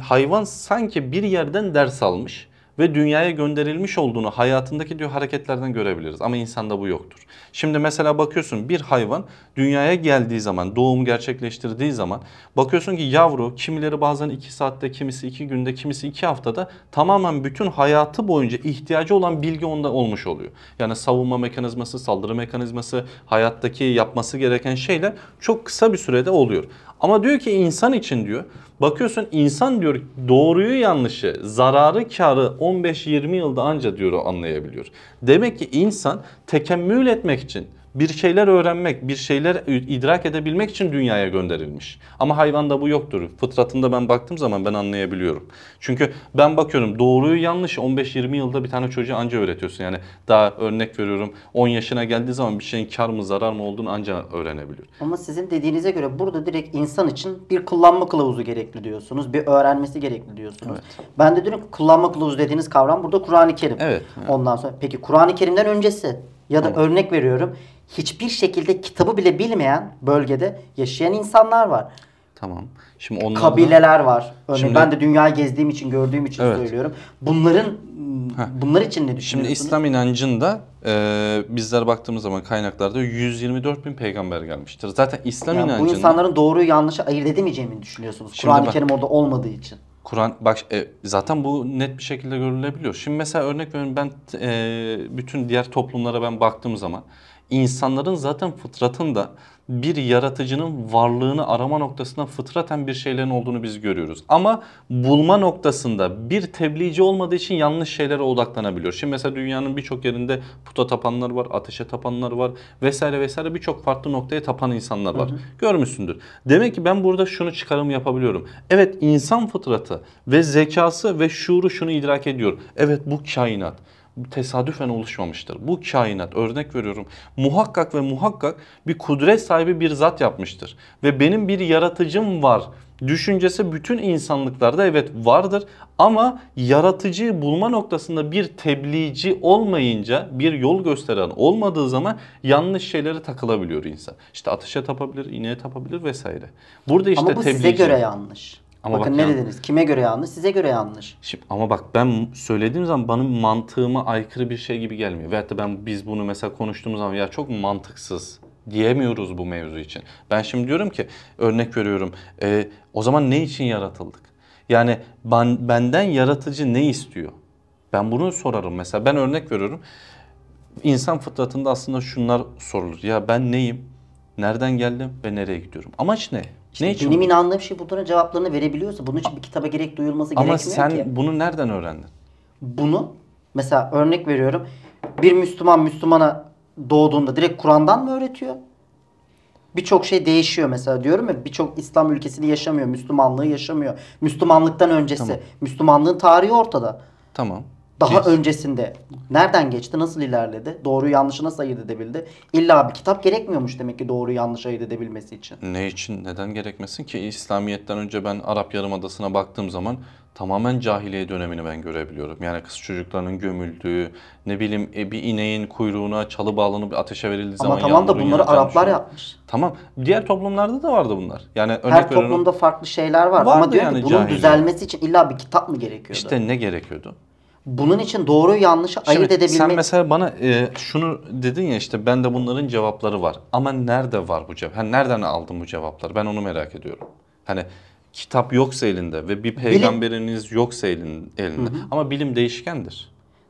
hayvan sanki bir yerden ders almış ve dünyaya gönderilmiş olduğunu hayatındaki diyor hareketlerden görebiliriz. Ama insanda bu yoktur. Şimdi mesela bakıyorsun bir hayvan dünyaya geldiği zaman, doğum gerçekleştirdiği zaman bakıyorsun ki yavru kimileri bazen 2 saatte, kimisi 2 günde, kimisi 2 haftada tamamen bütün hayatı boyunca ihtiyacı olan bilgi onda olmuş oluyor. Yani savunma mekanizması, saldırı mekanizması, hayattaki yapması gereken şeyler çok kısa bir sürede oluyor. Ama diyor ki insan için diyor. Bakıyorsun insan diyor doğruyu yanlışı, zararı karı 15-20 yılda anca diyor anlayabiliyor. Demek ki insan tekemmül etmek için bir şeyler öğrenmek, bir şeyler idrak edebilmek için dünyaya gönderilmiş. Ama hayvanda bu yoktur. Fıtratında ben baktığım zaman ben anlayabiliyorum. Çünkü ben bakıyorum doğruyu yanlış 15-20 yılda bir tane çocuğa anca öğretiyorsun. Yani daha örnek veriyorum 10 yaşına geldiği zaman bir şeyin kar mı zarar mı olduğunu anca öğrenebiliyor. Ama sizin dediğinize göre burada direkt insan için bir kullanma kılavuzu gerekli diyorsunuz. Bir öğrenmesi gerekli diyorsunuz. Evet. Ben de diyorum kullanma kılavuzu dediğiniz kavram burada Kur'an-ı Kerim. Evet, evet. Ondan sonra peki Kur'an-ı Kerim'den öncesi ya da evet. örnek veriyorum hiçbir şekilde kitabı bile bilmeyen bölgede yaşayan insanlar var. Tamam. Şimdi onlar kabileler var. Örneğin şimdi, ben de dünyayı gezdiğim için, gördüğüm için evet. söylüyorum. Bunların Heh. bunlar için ne düşünüyorsunuz? Şimdi İslam inancında e, bizler baktığımız zaman kaynaklarda 124 bin peygamber gelmiştir. Zaten İslam yani inancında... Bu insanların doğruyu yanlışı ayırt edemeyeceğini düşünüyorsunuz. Kur'an-ı Kerim orada olmadığı için. Kur'an bak e, zaten bu net bir şekilde görülebiliyor. Şimdi mesela örnek veriyorum ben e, bütün diğer toplumlara ben baktığım zaman insanların zaten fıtratında bir yaratıcının varlığını arama noktasında fıtraten bir şeylerin olduğunu biz görüyoruz. Ama bulma noktasında bir tebliğci olmadığı için yanlış şeylere odaklanabiliyor. Şimdi mesela dünyanın birçok yerinde puta tapanlar var, ateşe tapanlar var vesaire vesaire birçok farklı noktaya tapan insanlar var. Hı hı. Görmüşsündür. Demek ki ben burada şunu çıkarım yapabiliyorum. Evet insan fıtratı ve zekası ve şuuru şunu idrak ediyor. Evet bu kainat tesadüfen oluşmamıştır. Bu kainat örnek veriyorum muhakkak ve muhakkak bir kudret sahibi bir zat yapmıştır. Ve benim bir yaratıcım var düşüncesi bütün insanlıklarda evet vardır ama yaratıcıyı bulma noktasında bir tebliğci olmayınca bir yol gösteren olmadığı zaman yanlış şeylere takılabiliyor insan. İşte atışa tapabilir, ineğe tapabilir vesaire. Burada işte ama bu tebliğci... size göre yanlış. Ama Bakın bak, ne yani, dediniz? Kime göre yanlış? Size göre yanlış. Şimdi, ama bak ben söylediğim zaman benim mantığıma aykırı bir şey gibi gelmiyor. Veyahut da ben biz bunu mesela konuştuğumuz zaman ya çok mantıksız diyemiyoruz bu mevzu için. Ben şimdi diyorum ki örnek veriyorum. E, o zaman ne için yaratıldık? Yani ben, benden yaratıcı ne istiyor? Ben bunu sorarım mesela. Ben örnek veriyorum. İnsan fıtratında aslında şunlar sorulur. Ya ben neyim? Nereden geldim ve nereye gidiyorum? Amaç ne? İşte ne için? Benim inandığım şey bunların cevaplarını verebiliyorsa bunun için bir kitaba gerek duyulması Ama gerekmiyor ki. Ama sen bunu nereden öğrendin? Bunu mesela örnek veriyorum. Bir Müslüman Müslümana doğduğunda direkt Kur'an'dan mı öğretiyor? Birçok şey değişiyor mesela diyorum ya birçok İslam ülkesini yaşamıyor, Müslümanlığı yaşamıyor. Müslümanlıktan öncesi, tamam. Müslümanlığın tarihi ortada. Tamam daha Kesin. öncesinde nereden geçti, nasıl ilerledi, doğru yanlışı nasıl ayırt edebildi? İlla bir kitap gerekmiyormuş demek ki doğru yanlışı ayırt edebilmesi için. Ne için, neden gerekmesin ki? İslamiyet'ten önce ben Arap Yarımadası'na baktığım zaman tamamen cahiliye dönemini ben görebiliyorum. Yani kız çocuklarının gömüldüğü, ne bileyim e, bir ineğin kuyruğuna çalı bağlanıp ateşe verildiği Ama zaman tamam da bunları Araplar düşüyor. yapmış. Tamam. Diğer toplumlarda da vardı bunlar. Yani örnek Her toplumda farklı şeyler var. Vardı Ama diyor yani ki bunun cahiliye. düzelmesi için illa bir kitap mı gerekiyordu? İşte ne gerekiyordu? bunun için doğru yanlışı ayırt edebilmek... Sen mesela bana e, şunu dedin ya işte ben de bunların cevapları var. Ama nerede var bu cevap? Hani nereden aldın bu cevapları? Ben onu merak ediyorum. Hani kitap yoksa elinde ve bir peygamberiniz bilim. yoksa elinde. Hı hı. Ama bilim değişkendir.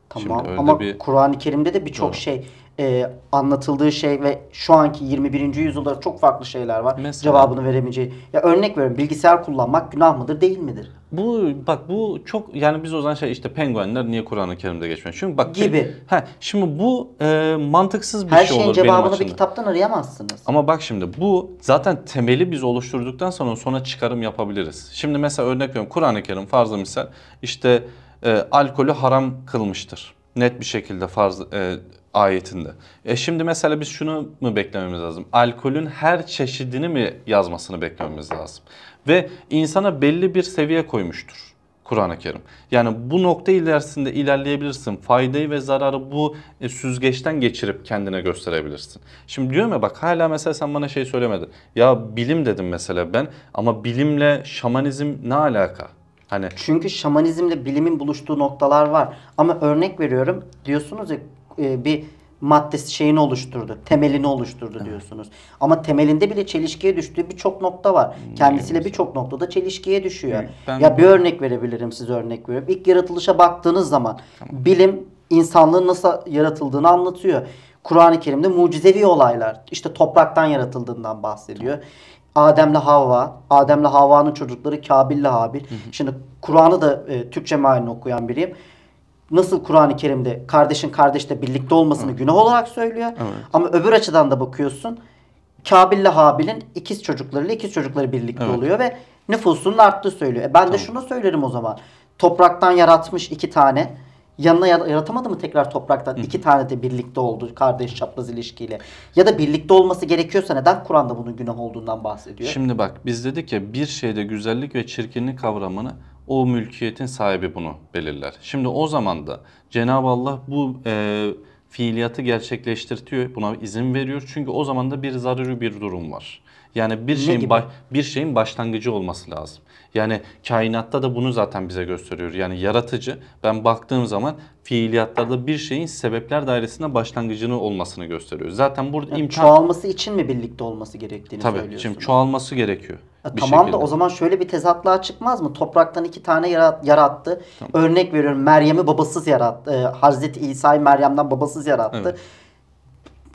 Tamam Şimdi ama bir... Kur'an-ı Kerim'de de birçok şey e, anlatıldığı şey ve şu anki 21. yüzyılda çok farklı şeyler var. Mesela, cevabını veremeyeceği. Ya örnek veriyorum bilgisayar kullanmak günah mıdır değil midir? Bu bak bu çok yani biz o zaman şey işte penguenler niye Kur'an-ı Kerim'de geçmiyor? Çünkü bak gibi. Ha şimdi bu e, mantıksız bir Her şey olur benim Her şeyin cevabını bir kitaptan arayamazsınız. Ama bak şimdi bu zaten temeli biz oluşturduktan sonra sonra çıkarım yapabiliriz. Şimdi mesela örnek veriyorum Kur'an-ı Kerim farzı misal işte e, alkolü haram kılmıştır net bir şekilde farz e, ayetinde. E şimdi mesela biz şunu mu beklememiz lazım? Alkolün her çeşidini mi yazmasını beklememiz lazım? Ve insana belli bir seviye koymuştur Kur'an-ı Kerim. Yani bu nokta ilerisinde ilerleyebilirsin. Faydayı ve zararı bu e, süzgeçten geçirip kendine gösterebilirsin. Şimdi diyorum ya bak hala mesela sen bana şey söylemedin. Ya bilim dedim mesela ben ama bilimle şamanizm ne alaka? Hani Çünkü şamanizmle bilimin buluştuğu noktalar var. Ama örnek veriyorum diyorsunuz ya e, bir madde şeyini oluşturdu. Temelini oluşturdu diyorsunuz. Evet. Ama temelinde bile çelişkiye düştüğü birçok nokta var. Hmm, Kendisiyle birçok noktada çelişkiye düşüyor. ben... Ya bir örnek verebilirim size örnek veriyorum. İlk yaratılışa baktığınız zaman tamam. bilim insanlığın nasıl yaratıldığını anlatıyor. Kur'an-ı Kerim'de mucizevi olaylar. işte topraktan yaratıldığından bahsediyor. Tamam. Adem'le Havva, Adem'le Havva'nın çocukları Kabil'le Habil. Hı Şimdi Kur'an'ı da e, Türkçe mealini okuyan biriyim nasıl Kur'an-ı Kerim'de kardeşin kardeşle birlikte olmasını evet. günah olarak söylüyor. Evet. Ama öbür açıdan da bakıyorsun. Kabil'le Habil'in ikiz çocuklarıyla ikiz çocukları birlikte evet. oluyor ve nüfusunun arttığı söylüyor. E ben tamam. de şunu söylerim o zaman. Topraktan yaratmış iki tane. Yanına yaratamadı mı tekrar topraktan? Hı. iki tane de birlikte oldu kardeş çapraz ilişkiyle. Ya da birlikte olması gerekiyorsa neden Kur'an'da bunun günah olduğundan bahsediyor? Şimdi bak biz dedik ya bir şeyde güzellik ve çirkinlik kavramını o mülkiyetin sahibi bunu belirler. Şimdi o zaman da Cenab-ı Allah bu e, fiiliyatı gerçekleştirtiyor. Buna izin veriyor. Çünkü o zaman da bir zaruri bir durum var. Yani bir şeyin baş, bir şeyin başlangıcı olması lazım. Yani kainatta da bunu zaten bize gösteriyor. Yani yaratıcı ben baktığım zaman fiiliyatlarda bir şeyin sebepler dairesinde başlangıcını olmasını gösteriyor. Zaten burada yani imkan çoğalması için mi birlikte olması gerektiğini Tabii, söylüyorsun. Tabii. Şimdi çoğalması gerekiyor. Bir tamam şekilde. da o zaman şöyle bir tezatlığa çıkmaz mı? Topraktan iki tane yarattı. Tamam. Örnek veriyorum Meryem'i babasız yarattı. Ee, Hazreti İsa'yı Meryem'den babasız yarattı. Evet.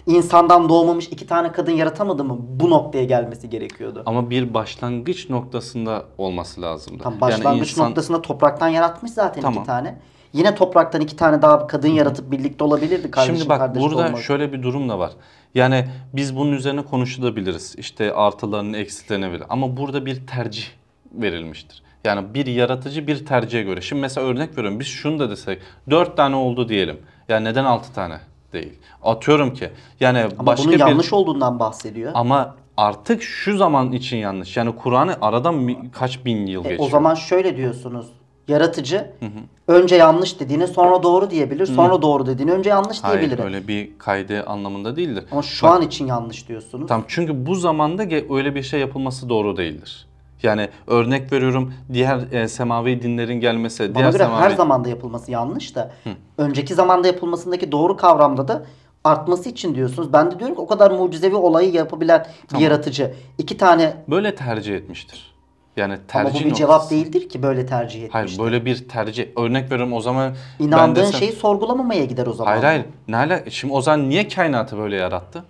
İnsandan doğmamış iki tane kadın yaratamadı mı? Bu noktaya gelmesi gerekiyordu. Ama bir başlangıç noktasında olması lazımdı. Tam başlangıç yani insan... noktasında topraktan yaratmış zaten tamam. iki tane. Yine topraktan iki tane daha bir kadın yaratıp birlikte olabilirdi kardeşim Şimdi bak burada olmak. şöyle bir durum da var. Yani biz bunun üzerine konuşulabiliriz. İşte artılarını eksilerini bilir. Ama burada bir tercih verilmiştir. Yani bir yaratıcı bir tercihe göre. Şimdi mesela örnek veriyorum biz şunu da desek dört tane oldu diyelim. Yani neden altı tane değil? Atıyorum ki yani ama başka bunun bir... yanlış olduğundan bahsediyor. Ama artık şu zaman için yanlış. Yani Kur'an'ı aradan kaç bin yıl e, geçiyor. O zaman şöyle diyorsunuz yaratıcı hı hı. önce yanlış dediğini sonra doğru diyebilir. Hı. Sonra doğru dediğini önce yanlış Hayır, diyebilir. Hayır öyle bir kaydı anlamında değildir. Ama şu Bak, an için yanlış diyorsunuz. Tam çünkü bu zamanda öyle bir şey yapılması doğru değildir. Yani örnek veriyorum diğer e, semavi dinlerin gelmesi. Bana diğer göre semavi... her zamanda yapılması yanlış da Hı. önceki zamanda yapılmasındaki doğru kavramda da artması için diyorsunuz. Ben de diyorum ki o kadar mucizevi olayı yapabilen tamam. bir yaratıcı iki tane... Böyle tercih etmiştir. Yani tercih Ama bu bir noktası. cevap değildir ki böyle tercih etmişti. Hayır böyle bir tercih. Örnek veriyorum o zaman... İnandığın ben desem, şeyi sorgulamamaya gider o zaman. Hayır hayır. Ne ala... Şimdi o zaman niye kainatı böyle yarattı?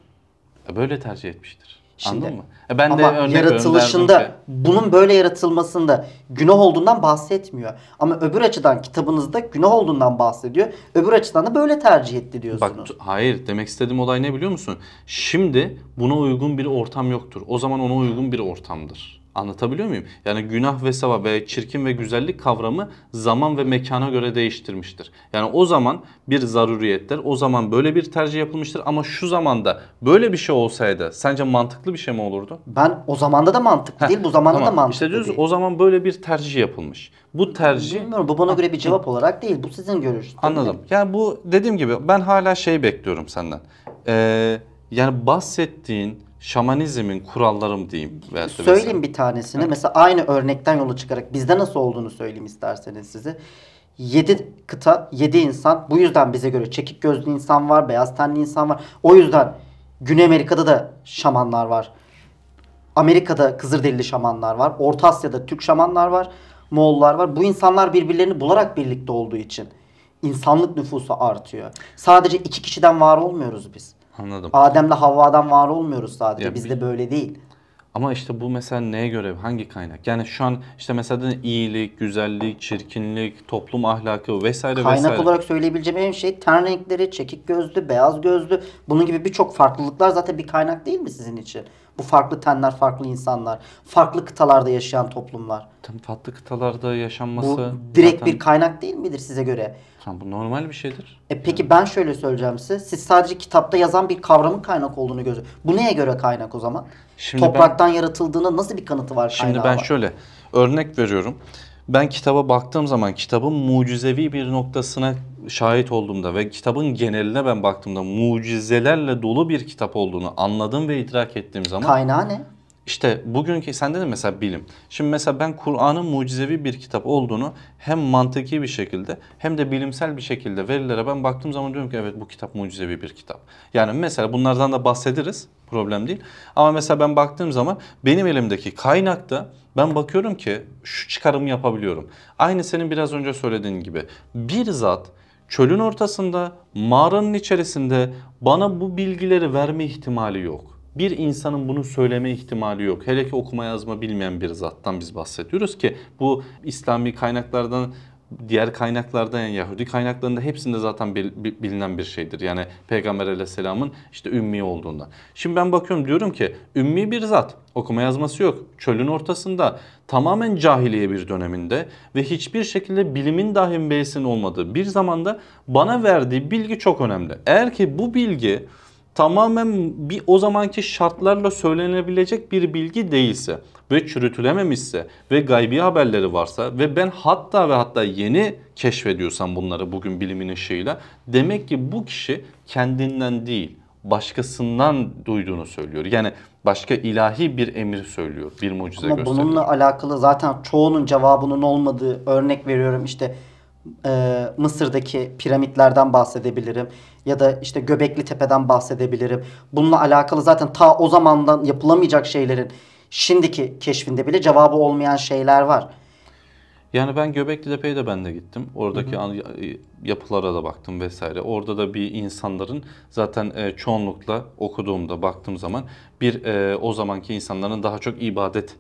E, böyle tercih etmiştir. Şimdi, Anladın mı? E, ben ama de örnek yaratılışında örnek... bunun böyle yaratılmasında günah olduğundan bahsetmiyor. Ama öbür açıdan kitabınızda günah olduğundan bahsediyor. Öbür açıdan da böyle tercih etti diyorsunuz. Bak hayır demek istediğim olay ne biliyor musun? Şimdi buna uygun bir ortam yoktur. O zaman ona uygun bir ortamdır. Anlatabiliyor muyum? Yani günah ve sevap ve çirkin ve güzellik kavramı zaman ve mekana göre değiştirmiştir. Yani o zaman bir zaruriyetler, O zaman böyle bir tercih yapılmıştır ama şu zamanda böyle bir şey olsaydı sence mantıklı bir şey mi olurdu? Ben o zamanda da mantıklı Heh, değil, bu zamanda tamam. da mantıklı İşte diyoruz, değil. o zaman böyle bir tercih yapılmış. Bu tercih... Bilmiyorum bu bana göre bir cevap olarak değil. Bu sizin görüşünüz. Anladım. Yani bu dediğim gibi ben hala şey bekliyorum senden. Ee, yani bahsettiğin şamanizmin kuralları mı diyeyim? Söyleyeyim mesela. bir tanesini. Evet. Mesela aynı örnekten yola çıkarak bizde nasıl olduğunu söyleyeyim isterseniz size. Yedi kıta, yedi insan. Bu yüzden bize göre çekik gözlü insan var, beyaz tenli insan var. O yüzden Güney Amerika'da da şamanlar var. Amerika'da Kızılderili şamanlar var. Orta Asya'da Türk şamanlar var. Moğollar var. Bu insanlar birbirlerini bularak birlikte olduğu için insanlık nüfusu artıyor. Sadece iki kişiden var olmuyoruz biz. Anladım. Adem'le Havva'dan var olmuyoruz sadece. Bizde böyle değil. Ama işte bu mesela neye göre, hangi kaynak? Yani şu an işte mesela de iyilik, güzellik, çirkinlik, toplum ahlakı vesaire kaynak vesaire. Kaynak olarak söyleyebileceğim en şey ten renkleri, çekik gözlü, beyaz gözlü. Bunun gibi birçok farklılıklar zaten bir kaynak değil mi sizin için? Bu farklı tenler, farklı insanlar, farklı kıtalarda yaşayan toplumlar. Tam farklı kıtalarda yaşanması... Bu direkt zaten... bir kaynak değil midir size göre? Tamam bu normal bir şeydir. E peki ben şöyle söyleyeceğim size. Siz sadece kitapta yazan bir kavramın kaynak olduğunu gözü. Bu neye göre kaynak o zaman? Şimdi Topraktan ben, yaratıldığına nasıl bir kanıtı var Şimdi ben var? şöyle örnek veriyorum. Ben kitaba baktığım zaman kitabın mucizevi bir noktasına şahit olduğumda ve kitabın geneline ben baktığımda mucizelerle dolu bir kitap olduğunu anladım ve idrak ettiğim zaman... Kaynağı ne? İşte bugünkü sende de mesela bilim. Şimdi mesela ben Kur'an'ın mucizevi bir kitap olduğunu hem mantıki bir şekilde hem de bilimsel bir şekilde verilere ben baktığım zaman diyorum ki evet bu kitap mucizevi bir kitap. Yani mesela bunlardan da bahsederiz problem değil. Ama mesela ben baktığım zaman benim elimdeki kaynakta ben bakıyorum ki şu çıkarımı yapabiliyorum. Aynı senin biraz önce söylediğin gibi bir zat çölün ortasında mağaranın içerisinde bana bu bilgileri verme ihtimali yok bir insanın bunu söyleme ihtimali yok. Hele ki okuma yazma bilmeyen bir zattan biz bahsediyoruz ki bu İslami kaynaklardan diğer kaynaklarda yani Yahudi kaynaklarında hepsinde zaten bilinen bir şeydir. Yani Peygamber aleyhisselamın işte ümmi olduğundan. Şimdi ben bakıyorum diyorum ki ümmi bir zat okuma yazması yok. Çölün ortasında tamamen cahiliye bir döneminde ve hiçbir şekilde bilimin dahi meysin olmadığı bir zamanda bana verdiği bilgi çok önemli. Eğer ki bu bilgi tamamen bir o zamanki şartlarla söylenebilecek bir bilgi değilse ve çürütülememişse ve gaybi haberleri varsa ve ben hatta ve hatta yeni keşfediyorsam bunları bugün bilimin ışığıyla demek ki bu kişi kendinden değil başkasından duyduğunu söylüyor. Yani başka ilahi bir emir söylüyor, bir mucize Ama gösteriyor. Bununla alakalı zaten çoğunun cevabının olmadığı örnek veriyorum işte e, Mısır'daki piramitlerden bahsedebilirim. Ya da işte Göbekli Tepe'den bahsedebilirim. Bununla alakalı zaten ta o zamandan yapılamayacak şeylerin şimdiki keşfinde bile cevabı olmayan şeyler var. Yani ben Göbekli Tepe'ye de ben de gittim. Oradaki hı hı. E, yapılara da baktım vesaire. Orada da bir insanların zaten e, çoğunlukla okuduğumda baktığım zaman bir e, o zamanki insanların daha çok ibadet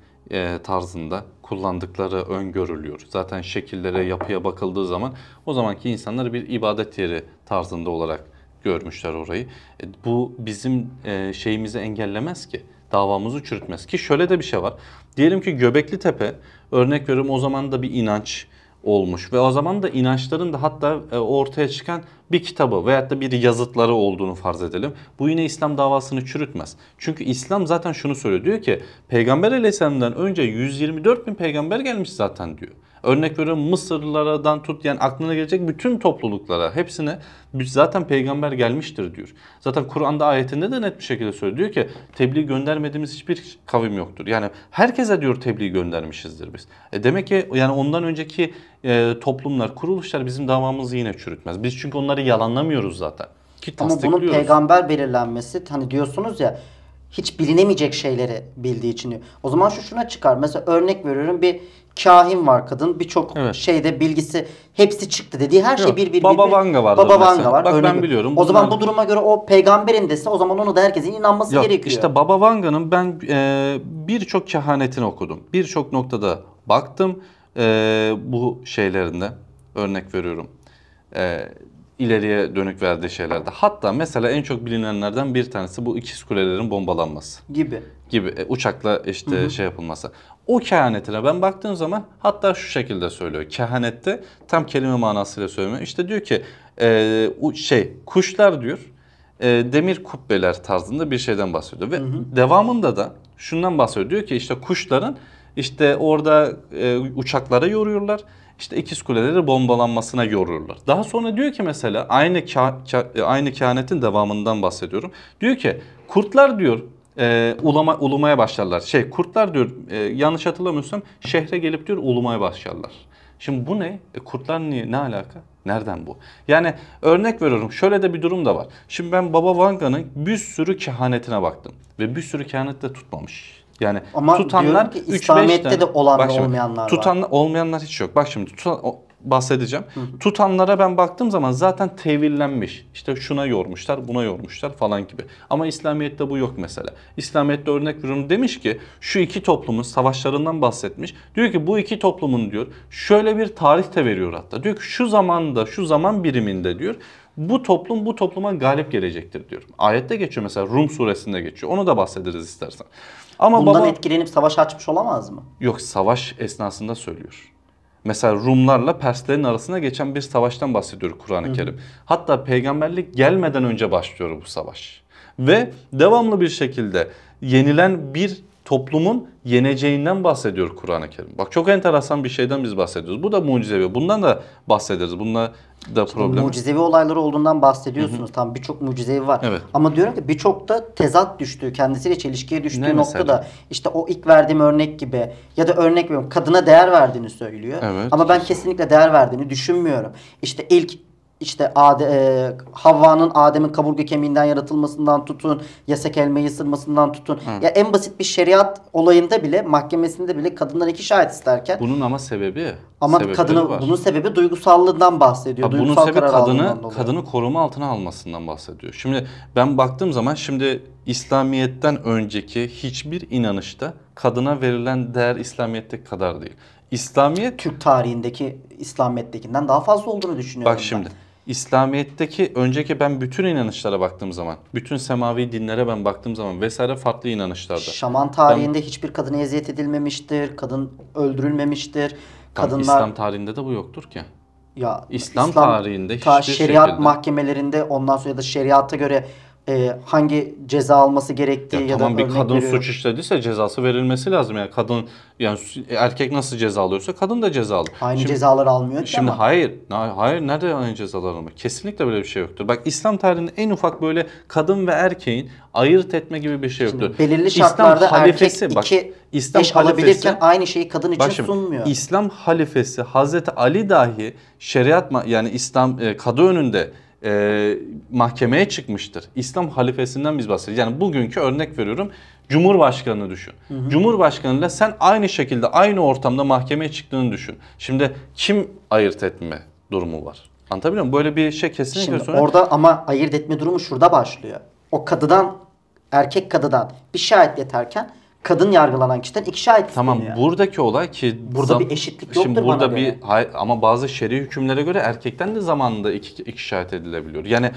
tarzında kullandıkları öngörülüyor. Zaten şekillere, yapıya bakıldığı zaman o zamanki insanlar bir ibadet yeri tarzında olarak görmüşler orayı. E, bu bizim e, şeyimizi engellemez ki. Davamızı çürütmez ki şöyle de bir şey var. Diyelim ki Göbekli Tepe örnek veriyorum o zaman da bir inanç olmuş ve o zaman da inançların da hatta e, ortaya çıkan bir kitabı veyahut da bir yazıtları olduğunu farz edelim. Bu yine İslam davasını çürütmez. Çünkü İslam zaten şunu söylüyor diyor ki peygamber aleyhisselamdan önce 124 bin peygamber gelmiş zaten diyor. Örnek veriyorum Mısırlardan tut yani aklına gelecek bütün topluluklara hepsine zaten peygamber gelmiştir diyor. Zaten Kur'an'da ayetinde de net bir şekilde söylüyor. Diyor ki tebliğ göndermediğimiz hiçbir kavim yoktur. Yani herkese diyor tebliğ göndermişizdir biz. E demek ki yani ondan önceki e, toplumlar, kuruluşlar bizim davamızı yine çürütmez. Biz çünkü onları yalanlamıyoruz zaten. Ki Ama bunun peygamber belirlenmesi hani diyorsunuz ya hiç bilinemeyecek şeyleri bildiği için diyor. O zaman şu şuna çıkar. Mesela örnek veriyorum bir kahin var kadın. Birçok evet. şeyde bilgisi hepsi çıktı dediği her şey Yok, bir bir Baba bir, Vanga var. Baba Vanga var. Bak ben bir. biliyorum. O zaman bu duruma göre o peygamberin dese o zaman onu da herkesin inanması Yok, gerekiyor. İşte Baba Vanga'nın ben e, birçok kehanetini okudum. Birçok noktada baktım e, bu şeylerinde örnek veriyorum. E, ileriye dönük verdiği şeylerde. Hatta mesela en çok bilinenlerden bir tanesi bu ikiz kulelerin bombalanması. Gibi. Gibi e, uçakla işte hı hı. şey yapılması. O kehanetine ben baktığım zaman hatta şu şekilde söylüyor. Kehanette tam kelime manasıyla söylemiyor. İşte diyor ki e, şey kuşlar diyor e, demir kubbeler tarzında bir şeyden bahsediyor. Ve hı hı. devamında da şundan bahsediyor. Diyor ki işte kuşların işte orada e, uçaklara yoruyorlar. İşte ikiz kuleleri bombalanmasına yoruyorlar. Daha sonra diyor ki mesela aynı ka, ka, aynı kehanetin devamından bahsediyorum. Diyor ki kurtlar diyor e, ulama, ulumaya başlarlar. Şey kurtlar diyor e, yanlış hatırlamıyorsam şehre gelip diyor ulumaya başlarlar. Şimdi bu ne? E, kurtlar niye? Ne alaka? Nereden bu? Yani örnek veriyorum şöyle de bir durum da var. Şimdi ben Baba Vanga'nın bir sürü kehanetine baktım ve bir sürü kehanet de tutmamış. Yani Ama tutanlar ki İslamiyet'te de olan olmayanlar şimdi, olmayanlar tutan, Olmayanlar hiç yok. Bak şimdi tutan, bahsedeceğim. Hı hı. Tutanlara ben baktığım zaman zaten tevillenmiş. İşte şuna yormuşlar, buna yormuşlar falan gibi. Ama İslamiyet'te bu yok mesela. İslamiyet'te örnek veriyorum demiş ki şu iki toplumun savaşlarından bahsetmiş. Diyor ki bu iki toplumun diyor şöyle bir tarih de veriyor hatta. Diyor ki şu zamanda, şu zaman biriminde diyor bu toplum bu topluma galip gelecektir diyor. Ayette geçiyor mesela Rum suresinde geçiyor. Onu da bahsederiz istersen. Ama Bundan baba... etkilenip savaş açmış olamaz mı? Yok savaş esnasında söylüyor. Mesela Rumlarla Perslerin arasına geçen bir savaştan bahsediyor Kur'an-ı Kerim. Hatta peygamberlik gelmeden önce başlıyor bu savaş. Ve devamlı bir şekilde yenilen bir toplumun yeneceğinden bahsediyor Kur'an-ı Kerim. Bak çok enteresan bir şeyden biz bahsediyoruz. Bu da mucizevi. Bundan da bahsederiz. Bununla da Şimdi problem. Mucizevi olayları olduğundan bahsediyorsunuz. Hı hı. Tam birçok mucizevi var. Evet. Ama diyorum ki birçok da tezat düştüğü, kendisiyle çelişkiye düştüğü ne noktada işte o ilk verdiğim örnek gibi ya da örnek veriyorum kadına değer verdiğini söylüyor. Evet. Ama ben kesinlikle değer verdiğini düşünmüyorum. İşte ilk işte Ade, e, Havva'nın Adem'in kaburga kemiğinden yaratılmasından tutun, yasak elmeyi ısırmasından tutun. Hı. Ya en basit bir şeriat olayında bile mahkemesinde bile kadından iki şahit isterken. Bunun ama sebebi ama kadını var. bunun sebebi duygusallığından bahsediyor. Ha, duygusal bunun sebebi kadını kadını koruma altına almasından bahsediyor. Şimdi ben baktığım zaman şimdi İslamiyet'ten önceki hiçbir inanışta kadına verilen değer İslamiyette kadar değil. İslamiyet Türk tarihindeki İslamiyet'tekinden daha fazla olduğunu düşünüyorum. Bak şimdi ben. İslamiyet'teki önceki ben bütün inanışlara baktığım zaman, bütün semavi dinlere ben baktığım zaman vesaire farklı inanışlarda. Şaman tarihinde ben, hiçbir kadına eziyet edilmemiştir, kadın öldürülmemiştir. Kadınlar İslam tarihinde de bu yoktur ki. Ya İslam, İslam tarihinde hiçbir ta şeriat şekilde... mahkemelerinde ondan sonra ya da şeriata göre e, hangi ceza alması gerektiği ya, ya tamam, da bir kadın veriyorum. suç işlediyse cezası verilmesi lazım yani kadın yani e, erkek nasıl ceza alıyorsa kadın da ceza alır. Aynı şimdi, cezalar almıyor. Şimdi ama. hayır hayır nerede aynı cezalar almak Kesinlikle böyle bir şey yoktur. Bak İslam tarihinde en ufak böyle kadın ve erkeğin ayırt etme gibi bir şey yoktur. Şimdi belirli İslam şartlarda halifesi, erkek bak, iki İslam eş halifesi, alabilirken aynı şeyi kadın için şimdi, sunmuyor. İslam halifesi Hazreti Ali dahi şeriat yani İslam e, kadı önünde e, mahkemeye çıkmıştır. İslam halifesinden biz bahsediyoruz. Yani bugünkü örnek veriyorum Cumhurbaşkanını düşün. Hı hı. Cumhurbaşkanıyla sen aynı şekilde aynı ortamda mahkemeye çıktığını düşün. Şimdi kim ayırt etme durumu var? Anlatabiliyor muyum? Böyle bir şey kesinlikle sonra... orada ama ayırt etme durumu şurada başlıyor. O kadıdan erkek kadıdan bir şahit yeterken kadın yargılanan kişiden iki şahit Tamam yani. buradaki olay ki burada zam, bir eşitlik yoktur şimdi burada bana bir göre. Hayır, ama bazı şer'i hükümlere göre erkekten de zamanında iki, iki şahit edilebiliyor. Yani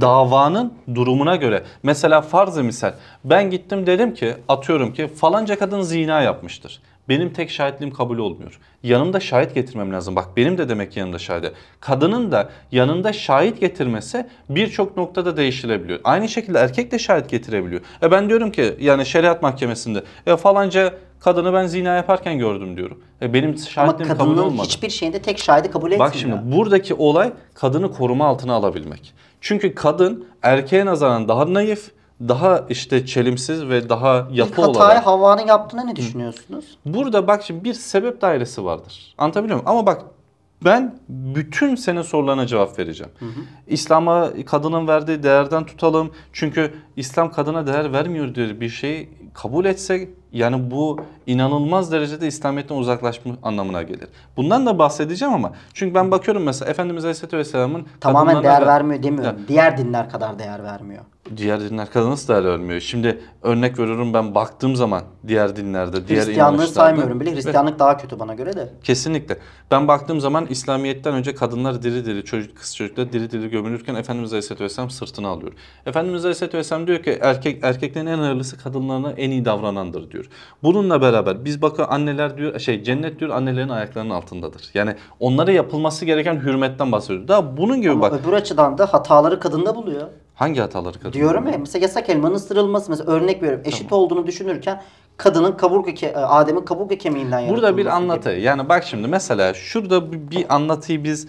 davanın durumuna göre mesela farz misal ben gittim dedim ki atıyorum ki falanca kadın zina yapmıştır benim tek şahitliğim kabul olmuyor. Yanımda şahit getirmem lazım. Bak benim de demek yanımda şahit. Kadının da yanında şahit getirmesi birçok noktada değiştirebiliyor. Aynı şekilde erkek de şahit getirebiliyor. E ben diyorum ki yani şeriat mahkemesinde e falanca kadını ben zina yaparken gördüm diyorum. E benim şahitliğim kabul olmadı. hiçbir şeyinde tek şahidi kabul etmiyor. Bak şimdi buradaki olay kadını koruma altına alabilmek. Çünkü kadın erkeğe nazaran daha naif, daha işte çelimsiz ve daha yapı İlk hatayı olarak. hatayı havanın yaptığına ne düşünüyorsunuz? Burada bak şimdi bir sebep dairesi vardır. Anlatabiliyor muyum? Ama bak ben bütün senin sorularına cevap vereceğim. İslam'a kadının verdiği değerden tutalım. Çünkü İslam kadına değer vermiyor diye bir şey kabul etsek yani bu inanılmaz derecede İslamiyet'ten uzaklaşma anlamına gelir. Bundan da bahsedeceğim ama çünkü ben bakıyorum mesela Efendimiz Aleyhisselatü Vesselam'ın tamamen değer da... vermiyor demiyorum. Ya, diğer dinler kadar değer vermiyor. Diğer dinler kadar nasıl değer vermiyor? Şimdi örnek veriyorum ben baktığım zaman diğer dinlerde, diğer Hristiyanlığı saymıyorum bile. Hristiyanlık daha kötü bana göre de. Kesinlikle. Ben baktığım zaman İslamiyet'ten önce kadınlar diri diri, çocuk, kız çocuklar diri diri gömülürken Efendimiz Aleyhisselatü Vesselam sırtını alıyor. Efendimiz Aleyhisselatü Vesselam diyor ki erkek erkeklerin en hayırlısı kadınlarına en iyi davranandır diyor gerekiyor. Bununla beraber biz bakın anneler diyor şey cennet diyor annelerin ayaklarının altındadır. Yani onlara yapılması gereken hürmetten bahsediyor. Daha bunun gibi Ama bak. öbür açıdan da hataları kadında buluyor. Hangi hataları kadında? Diyorum ya mesela yasak elmanın ısırılması mesela örnek veriyorum eşit tamam. olduğunu düşünürken kadının kaburga e, Adem'in kaburga kemiğinden Burada bir anlatı. Gibi. Yani bak şimdi mesela şurada bir anlatıyı biz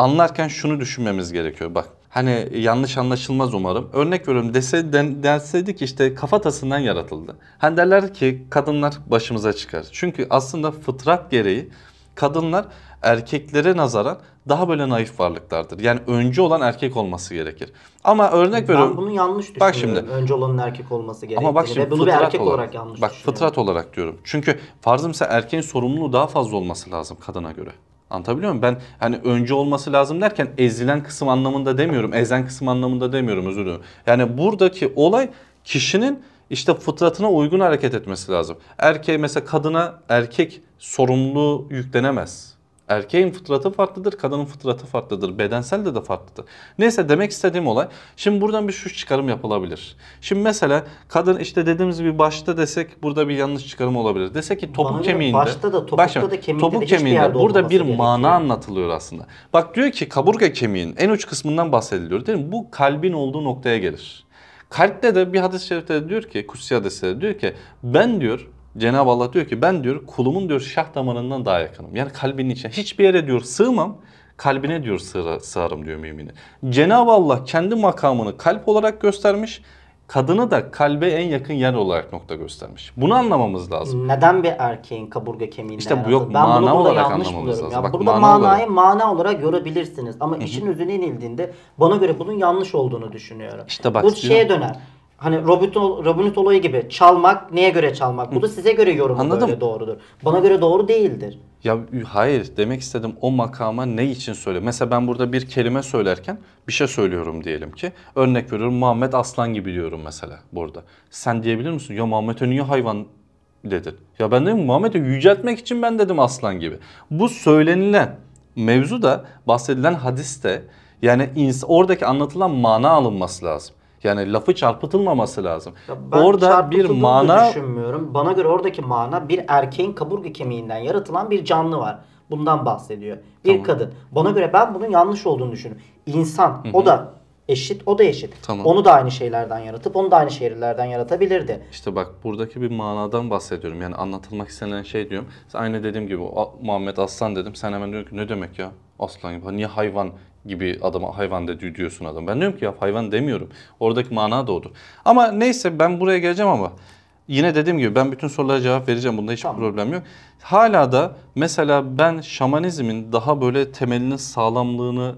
anlarken şunu düşünmemiz gerekiyor. Bak hani yanlış anlaşılmaz umarım. Örnek veriyorum dese, den, denseydik işte kafatasından yaratıldı. Hani derler ki kadınlar başımıza çıkar. Çünkü aslında fıtrat gereği kadınlar erkeklere nazaran daha böyle naif varlıklardır. Yani önce olan erkek olması gerekir. Ama örnek veriyorum. Ben bunu yanlış bak düşünüyorum. Bak şimdi. Önce olanın erkek olması gerekir. Ama bak şimdi Ve bunu bir erkek olarak, olarak yanlış Bak fıtrat olarak diyorum. Çünkü farzımsa erkeğin sorumluluğu daha fazla olması lazım kadına göre. Anlatabiliyor muyum? Ben hani önce olması lazım derken ezilen kısım anlamında demiyorum. Ezen kısım anlamında demiyorum özür dilerim. Yani buradaki olay kişinin işte fıtratına uygun hareket etmesi lazım. Erkeğe mesela kadına erkek sorumluluğu yüklenemez. Erkeğin fıtratı farklıdır, kadının fıtratı farklıdır. Bedensel de de farklıdır. Neyse demek istediğim olay. Şimdi buradan bir şu çıkarım yapılabilir. Şimdi mesela kadın işte dediğimiz gibi başta desek burada bir yanlış çıkarım olabilir. Desek ki topuk Bana kemiğinde. Başta da topukta başlayalım. da kemiğinde topuk de kemiğinde burada bir gerekiyor. mana anlatılıyor aslında. Bak diyor ki kaburga kemiğin en uç kısmından bahsediliyor değil mi? Bu kalbin olduğu noktaya gelir. Kalpte de bir hadis-i şerifte de diyor ki, kutsi hadiste diyor ki ben diyor Cenab-ı Allah diyor ki ben diyor kulumun diyor şah damarından daha yakınım. Yani kalbinin içine. Hiçbir yere diyor sığmam. Kalbine diyor sığra, sığarım diyor mümini. Cenab-ı Allah kendi makamını kalp olarak göstermiş. Kadını da kalbe en yakın yer olarak nokta göstermiş. Bunu anlamamız lazım. Neden bir erkeğin kaburga kemiğinden İşte bu yok ben mana bunu olarak anlamamız buluyorum. lazım. Ya. Bak, burada mana manayı olarak. mana olarak görebilirsiniz ama Hı -hı. işin üzerine inildiğinde bana göre bunun yanlış olduğunu düşünüyorum. İşte bak. Bu şeye döner hani Robin, Robin Hood olayı gibi çalmak neye göre çalmak? Bu da size göre yorumu Anladım. böyle doğrudur. Bana göre doğru değildir. Ya hayır demek istedim o makama ne için söyle? Mesela ben burada bir kelime söylerken bir şey söylüyorum diyelim ki. Örnek veriyorum Muhammed Aslan gibi diyorum mesela burada. Sen diyebilir misin? Ya Muhammed'e niye hayvan dedin? Ya ben dedim Muhammed'i yüceltmek için ben dedim aslan gibi. Bu söylenilen mevzu da bahsedilen hadiste yani oradaki anlatılan mana alınması lazım. Yani lafı çarpıtılmaması lazım. Ya ben orada bir mana düşünmüyorum. Bana göre oradaki mana bir erkeğin kaburga kemiğinden yaratılan bir canlı var. Bundan bahsediyor. Bir tamam. kadın. Bana göre ben bunun yanlış olduğunu düşünüyorum. İnsan Hı-hı. o da eşit, o da eşit. Tamam. Onu da aynı şeylerden yaratıp onu da aynı şeylerden yaratabilirdi. İşte bak buradaki bir manadan bahsediyorum. Yani anlatılmak istenen şey diyorum. Aynı dediğim gibi Muhammed Aslan dedim. Sen hemen diyorsun ki ne demek ya? Aslan gibi. Niye hayvan gibi adama hayvan dedi diyorsun adam. Ben diyorum ki ya hayvan demiyorum. Oradaki mana da odur. Ama neyse ben buraya geleceğim ama yine dediğim gibi ben bütün sorulara cevap vereceğim. Bunda hiçbir tamam. problem yok. Hala da mesela ben şamanizmin daha böyle temelinin sağlamlığını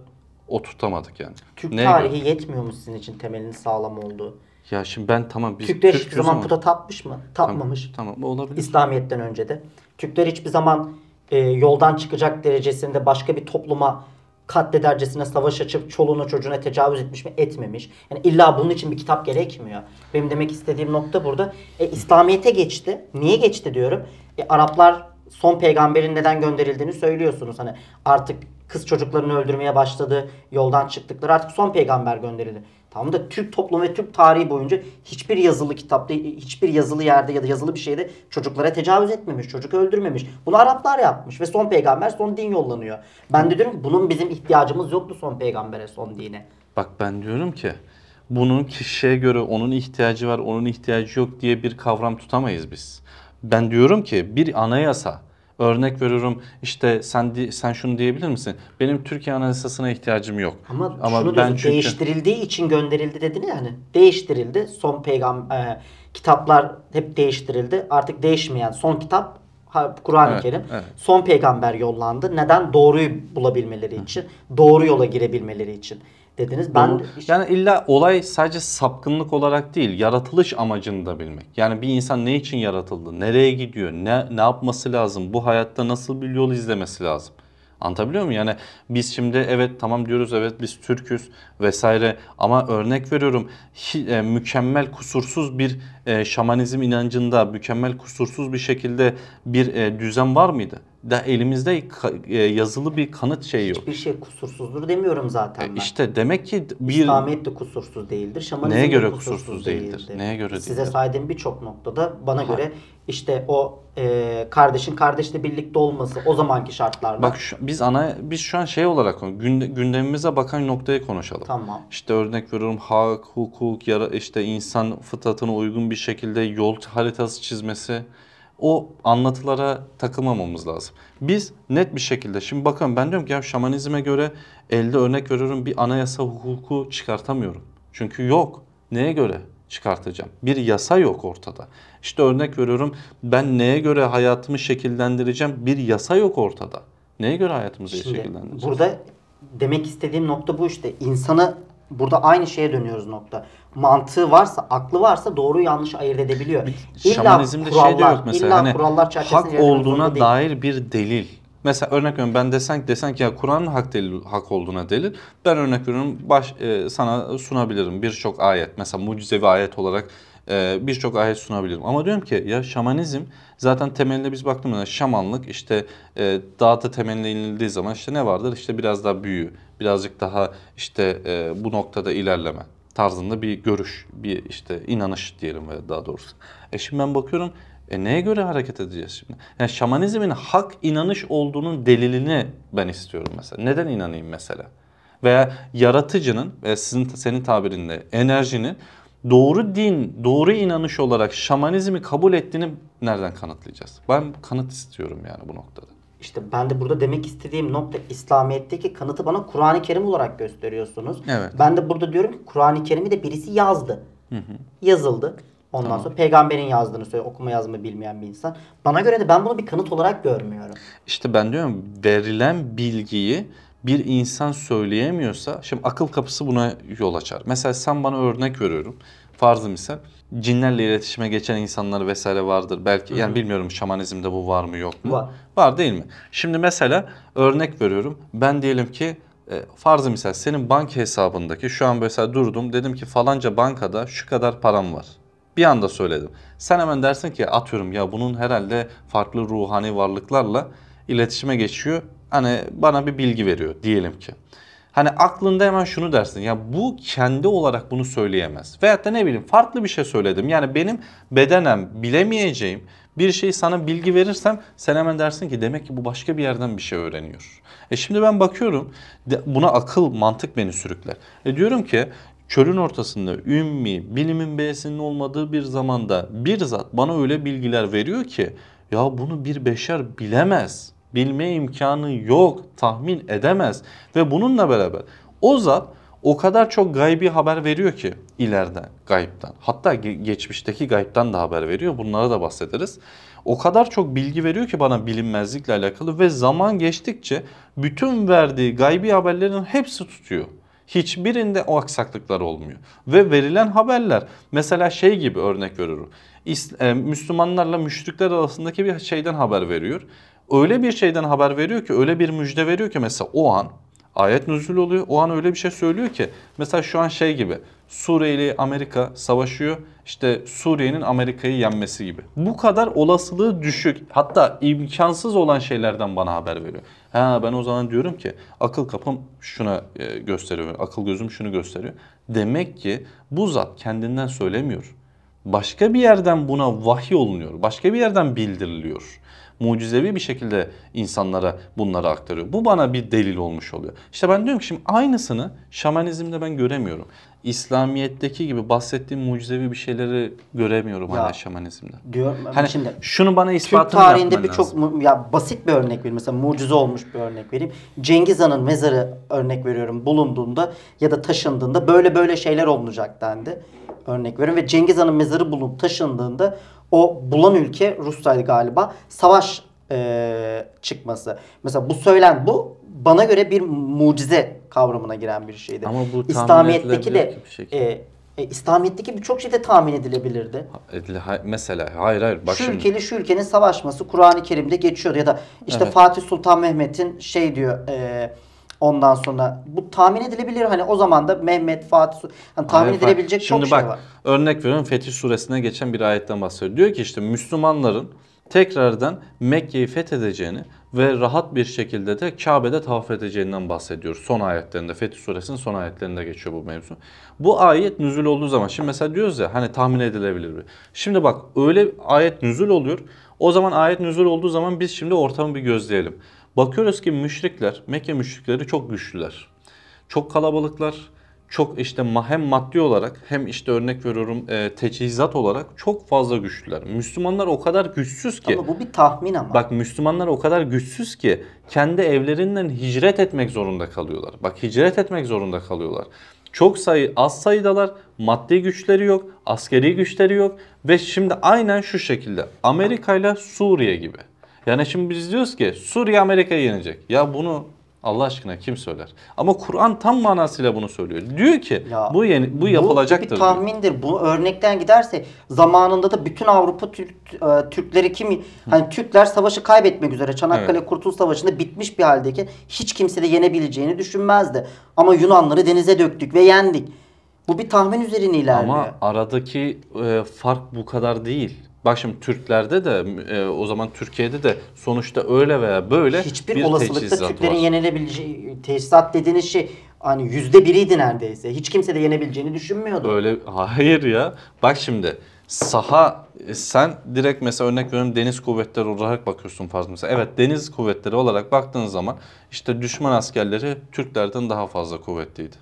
oturtamadık yani. Türk Neye tarihi göre? yetmiyor mu sizin için temelinin sağlam olduğu? Ya şimdi ben tamam biz Türkler hiçbir zaman puta tapmış mı? Tapmamış. Tamam, tamam olabilir. İslamiyet'ten önce de. Türkler hiçbir zaman e, yoldan çıkacak derecesinde başka bir topluma katledercesine savaş açıp çoluğuna çocuğuna tecavüz etmiş mi? Etmemiş. Yani illa bunun için bir kitap gerekmiyor. Benim demek istediğim nokta burada. E, İslamiyet'e geçti. Niye geçti diyorum. E, Araplar son peygamberin neden gönderildiğini söylüyorsunuz. Hani artık kız çocuklarını öldürmeye başladı. Yoldan çıktıkları artık son peygamber gönderildi. Tamam da Türk toplumu ve Türk tarihi boyunca hiçbir yazılı kitapta, hiçbir yazılı yerde ya da yazılı bir şeyde çocuklara tecavüz etmemiş, çocuk öldürmemiş. Bunu Araplar yapmış ve son peygamber son din yollanıyor. Ben de diyorum ki bunun bizim ihtiyacımız yoktu son peygambere, son dine. Bak ben diyorum ki bunun kişiye göre onun ihtiyacı var, onun ihtiyacı yok diye bir kavram tutamayız biz. Ben diyorum ki bir anayasa Örnek veriyorum işte sen sen şunu diyebilir misin? Benim Türkiye anayasasına ihtiyacım yok. Ama, Ama şunu ben diyorsun, çünkü... değiştirildiği için gönderildi dedin yani. Değiştirildi. Son peygamber e, kitaplar hep değiştirildi. Artık değişmeyen son kitap Kur'an-ı evet, Kerim. Evet. Son peygamber yollandı. Neden? Doğruyu bulabilmeleri için. Doğru yola girebilmeleri için dediniz. Ben Doğru. Yani illa olay sadece sapkınlık olarak değil, yaratılış amacını da bilmek. Yani bir insan ne için yaratıldı, nereye gidiyor, ne, ne yapması lazım, bu hayatta nasıl bir yol izlemesi lazım. Anlatabiliyor muyum? Yani biz şimdi evet tamam diyoruz evet biz Türküz vesaire ama örnek veriyorum e, mükemmel kusursuz bir e, şamanizm inancında mükemmel kusursuz bir şekilde bir e, düzen var mıydı? da elimizde e, yazılı bir kanıt şey yok. Hiçbir şey kusursuzdur demiyorum zaten e, ben. İşte demek ki bir... İslamiyet de kusursuz değildir. Şamanizm Neye göre de kusursuz, kusursuz değildir? değildir? Neye göre değildir? Size saydığım birçok noktada bana ha. göre işte o e, kardeşin kardeşle birlikte olması o zamanki şartlarda. Bak şu, biz ana biz şu an şey olarak gündemimize bakan noktayı konuşalım. Tamam. İşte örnek veriyorum hak, hukuk, yara, işte insan fıtratına uygun bir şekilde yol haritası çizmesi o anlatılara takılmamamız lazım. Biz net bir şekilde şimdi bakın ben diyorum ki ya şamanizme göre elde örnek veriyorum bir anayasa hukuku çıkartamıyorum. Çünkü yok. Neye göre? çıkartacağım. Bir yasa yok ortada. İşte örnek veriyorum ben neye göre hayatımı şekillendireceğim? Bir yasa yok ortada. Neye göre hayatımızı Şimdi, şekillendireceğiz? Burada demek istediğim nokta bu işte. İnsana Burada aynı şeye dönüyoruz nokta. Mantığı varsa, aklı varsa doğru yanlış ayırt edebiliyor. İlla Şamanizmde şey kurallar, şey de yok mesela. hani kurallar hak olduğuna dair bir delil. Mesela örnek veriyorum ben desen, desen ki ya Kur'an'ın hak, delil, hak olduğuna delil. Ben örnek veriyorum baş, e, sana sunabilirim birçok ayet. Mesela mucizevi ayet olarak e, birçok ayet sunabilirim. Ama diyorum ki ya şamanizm Zaten temeline biz baktığımızda şamanlık işte e, dağda temeline inildiği zaman işte ne vardır? İşte biraz daha büyü, birazcık daha işte e, bu noktada ilerleme tarzında bir görüş, bir işte inanış diyelim ve daha doğrusu. E şimdi ben bakıyorum e neye göre hareket edeceğiz şimdi? Yani şamanizmin hak inanış olduğunun delilini ben istiyorum mesela. Neden inanayım mesela? Veya yaratıcının ve sizin senin tabirinde enerjinin doğru din, doğru inanış olarak şamanizmi kabul ettiğini nereden kanıtlayacağız? Ben kanıt istiyorum yani bu noktada. İşte ben de burada demek istediğim nokta İslamiyet'teki kanıtı bana Kur'an-ı Kerim olarak gösteriyorsunuz. Evet. Ben de burada diyorum ki Kur'an-ı Kerim'i de birisi yazdı. Hı hı. Yazıldı. Ondan tamam. sonra peygamberin yazdığını söyle okuma yazma bilmeyen bir insan. Bana göre de ben bunu bir kanıt olarak görmüyorum. İşte ben diyorum verilen bilgiyi bir insan söyleyemiyorsa şimdi akıl kapısı buna yol açar. Mesela sen bana örnek veriyorum. Farzı misal cinlerle iletişime geçen insanlar vesaire vardır. Belki yani bilmiyorum şamanizmde bu var mı yok mu? Var. Var değil mi? Şimdi mesela örnek veriyorum. Ben diyelim ki e, farzı misal senin banka hesabındaki şu an mesela durdum dedim ki falanca bankada şu kadar param var. Bir anda söyledim. Sen hemen dersin ki atıyorum ya bunun herhalde farklı ruhani varlıklarla iletişime geçiyor hani bana bir bilgi veriyor diyelim ki. Hani aklında hemen şunu dersin ya bu kendi olarak bunu söyleyemez. Veyahut da ne bileyim farklı bir şey söyledim. Yani benim bedenem bilemeyeceğim bir şeyi sana bilgi verirsem sen hemen dersin ki demek ki bu başka bir yerden bir şey öğreniyor. E şimdi ben bakıyorum buna akıl mantık beni sürükler. E diyorum ki çölün ortasında ümmi bilimin B'sinin olmadığı bir zamanda bir zat bana öyle bilgiler veriyor ki ya bunu bir beşer bilemez bilme imkanı yok, tahmin edemez. Ve bununla beraber o zat o kadar çok gaybi haber veriyor ki ileriden, gayipten. Hatta geçmişteki gayipten de haber veriyor. Bunlara da bahsederiz. O kadar çok bilgi veriyor ki bana bilinmezlikle alakalı ve zaman geçtikçe bütün verdiği gaybi haberlerin hepsi tutuyor. Hiçbirinde o aksaklıklar olmuyor. Ve verilen haberler mesela şey gibi örnek veriyorum. E, Müslümanlarla müşrikler arasındaki bir şeyden haber veriyor öyle bir şeyden haber veriyor ki öyle bir müjde veriyor ki mesela o an ayet nüzül oluyor. O an öyle bir şey söylüyor ki mesela şu an şey gibi Suriye ile Amerika savaşıyor. İşte Suriye'nin Amerika'yı yenmesi gibi. Bu kadar olasılığı düşük hatta imkansız olan şeylerden bana haber veriyor. Ha ben o zaman diyorum ki akıl kapım şuna e, gösteriyor. Akıl gözüm şunu gösteriyor. Demek ki bu zat kendinden söylemiyor. Başka bir yerden buna vahiy olunuyor. Başka bir yerden bildiriliyor mucizevi bir şekilde insanlara bunları aktarıyor. Bu bana bir delil olmuş oluyor. İşte ben diyorum ki şimdi aynısını şamanizmde ben göremiyorum. İslamiyet'teki gibi bahsettiğim mucizevi bir şeyleri göremiyorum ya, hala hani şamanizmde. Diyor, hani şimdi, şunu bana ispatını Türk tarihinde birçok ya basit bir örnek vereyim. Mesela mucize olmuş bir örnek vereyim. Cengiz Han'ın mezarı örnek veriyorum bulunduğunda ya da taşındığında böyle böyle şeyler olunacak dendi. Örnek veriyorum ve Cengiz Han'ın mezarı bulunup taşındığında o bulan ülke Rusya'ydı galiba. Savaş e, çıkması. Mesela bu söylen bu bana göre bir mucize kavramına giren bir şeydi. Ama bu İslamiyet'teki de bir e, e, İslamiyet'teki birçok şey de tahmin edilebilirdi. Edile, ha, mesela hayır hayır. Bak şu şimdi. ülkeli şu ülkenin savaşması Kur'an-ı Kerim'de geçiyor ya da işte evet. Fatih Sultan Mehmet'in şey diyor e, Ondan sonra bu tahmin edilebilir hani o zaman da Mehmet, Fatih hani tahmin Hayır, edilebilecek çok Şimdi şey bak, var. Örnek veriyorum Fetih suresine geçen bir ayetten bahsediyor. Diyor ki işte Müslümanların tekrardan Mekke'yi fethedeceğini ve rahat bir şekilde de Kabe'de tavaf edeceğinden bahsediyor. Son ayetlerinde, Fetih Suresinin son ayetlerinde geçiyor bu mevzu. Bu ayet nüzul olduğu zaman, şimdi mesela diyoruz ya hani tahmin edilebilir bir. Şimdi bak öyle ayet nüzul oluyor. O zaman ayet nüzul olduğu zaman biz şimdi ortamı bir gözleyelim. Bakıyoruz ki müşrikler, Mekke müşrikleri çok güçlüler. Çok kalabalıklar, çok işte hem maddi olarak hem işte örnek veriyorum e, teçhizat olarak çok fazla güçlüler. Müslümanlar o kadar güçsüz ki. Ama bu bir tahmin ama. Bak Müslümanlar o kadar güçsüz ki kendi evlerinden hicret etmek zorunda kalıyorlar. Bak hicret etmek zorunda kalıyorlar. Çok sayı az sayıdalar. Maddi güçleri yok. Askeri güçleri yok. Ve şimdi aynen şu şekilde Amerika ile Suriye gibi. Yani şimdi biz diyoruz ki Suriye Amerika yenecek. Ya bunu Allah aşkına kim söyler? Ama Kur'an tam manasıyla bunu söylüyor. Diyor ki ya, bu yeni, bu yapılacaktır. Bu bir tahmindir. Diyor. Bu örnekten giderse zamanında da bütün Avrupa Türk, e, Türkleri kim hani Türkler savaşı kaybetmek üzere Çanakkale evet. Kurtuluş Savaşı'nda bitmiş bir haldeyken hiç kimse de yenebileceğini düşünmezdi. Ama Yunanları denize döktük ve yendik. Bu bir tahmin üzerine ilerliyor. Ama aradaki e, fark bu kadar değil. Bak şimdi Türklerde de e, o zaman Türkiye'de de sonuçta öyle veya böyle hiçbir bir olasılıkta Türklerin var. yenilebileceği tesisat dediğiniz şey hani yüzde biriydi neredeyse. Hiç kimse de yenebileceğini düşünmüyordu. Öyle hayır ya. Bak şimdi saha e, sen direkt mesela örnek veriyorum deniz kuvvetleri olarak bakıyorsun fazla mesela. Evet deniz kuvvetleri olarak baktığın zaman işte düşman askerleri Türklerden daha fazla kuvvetliydi.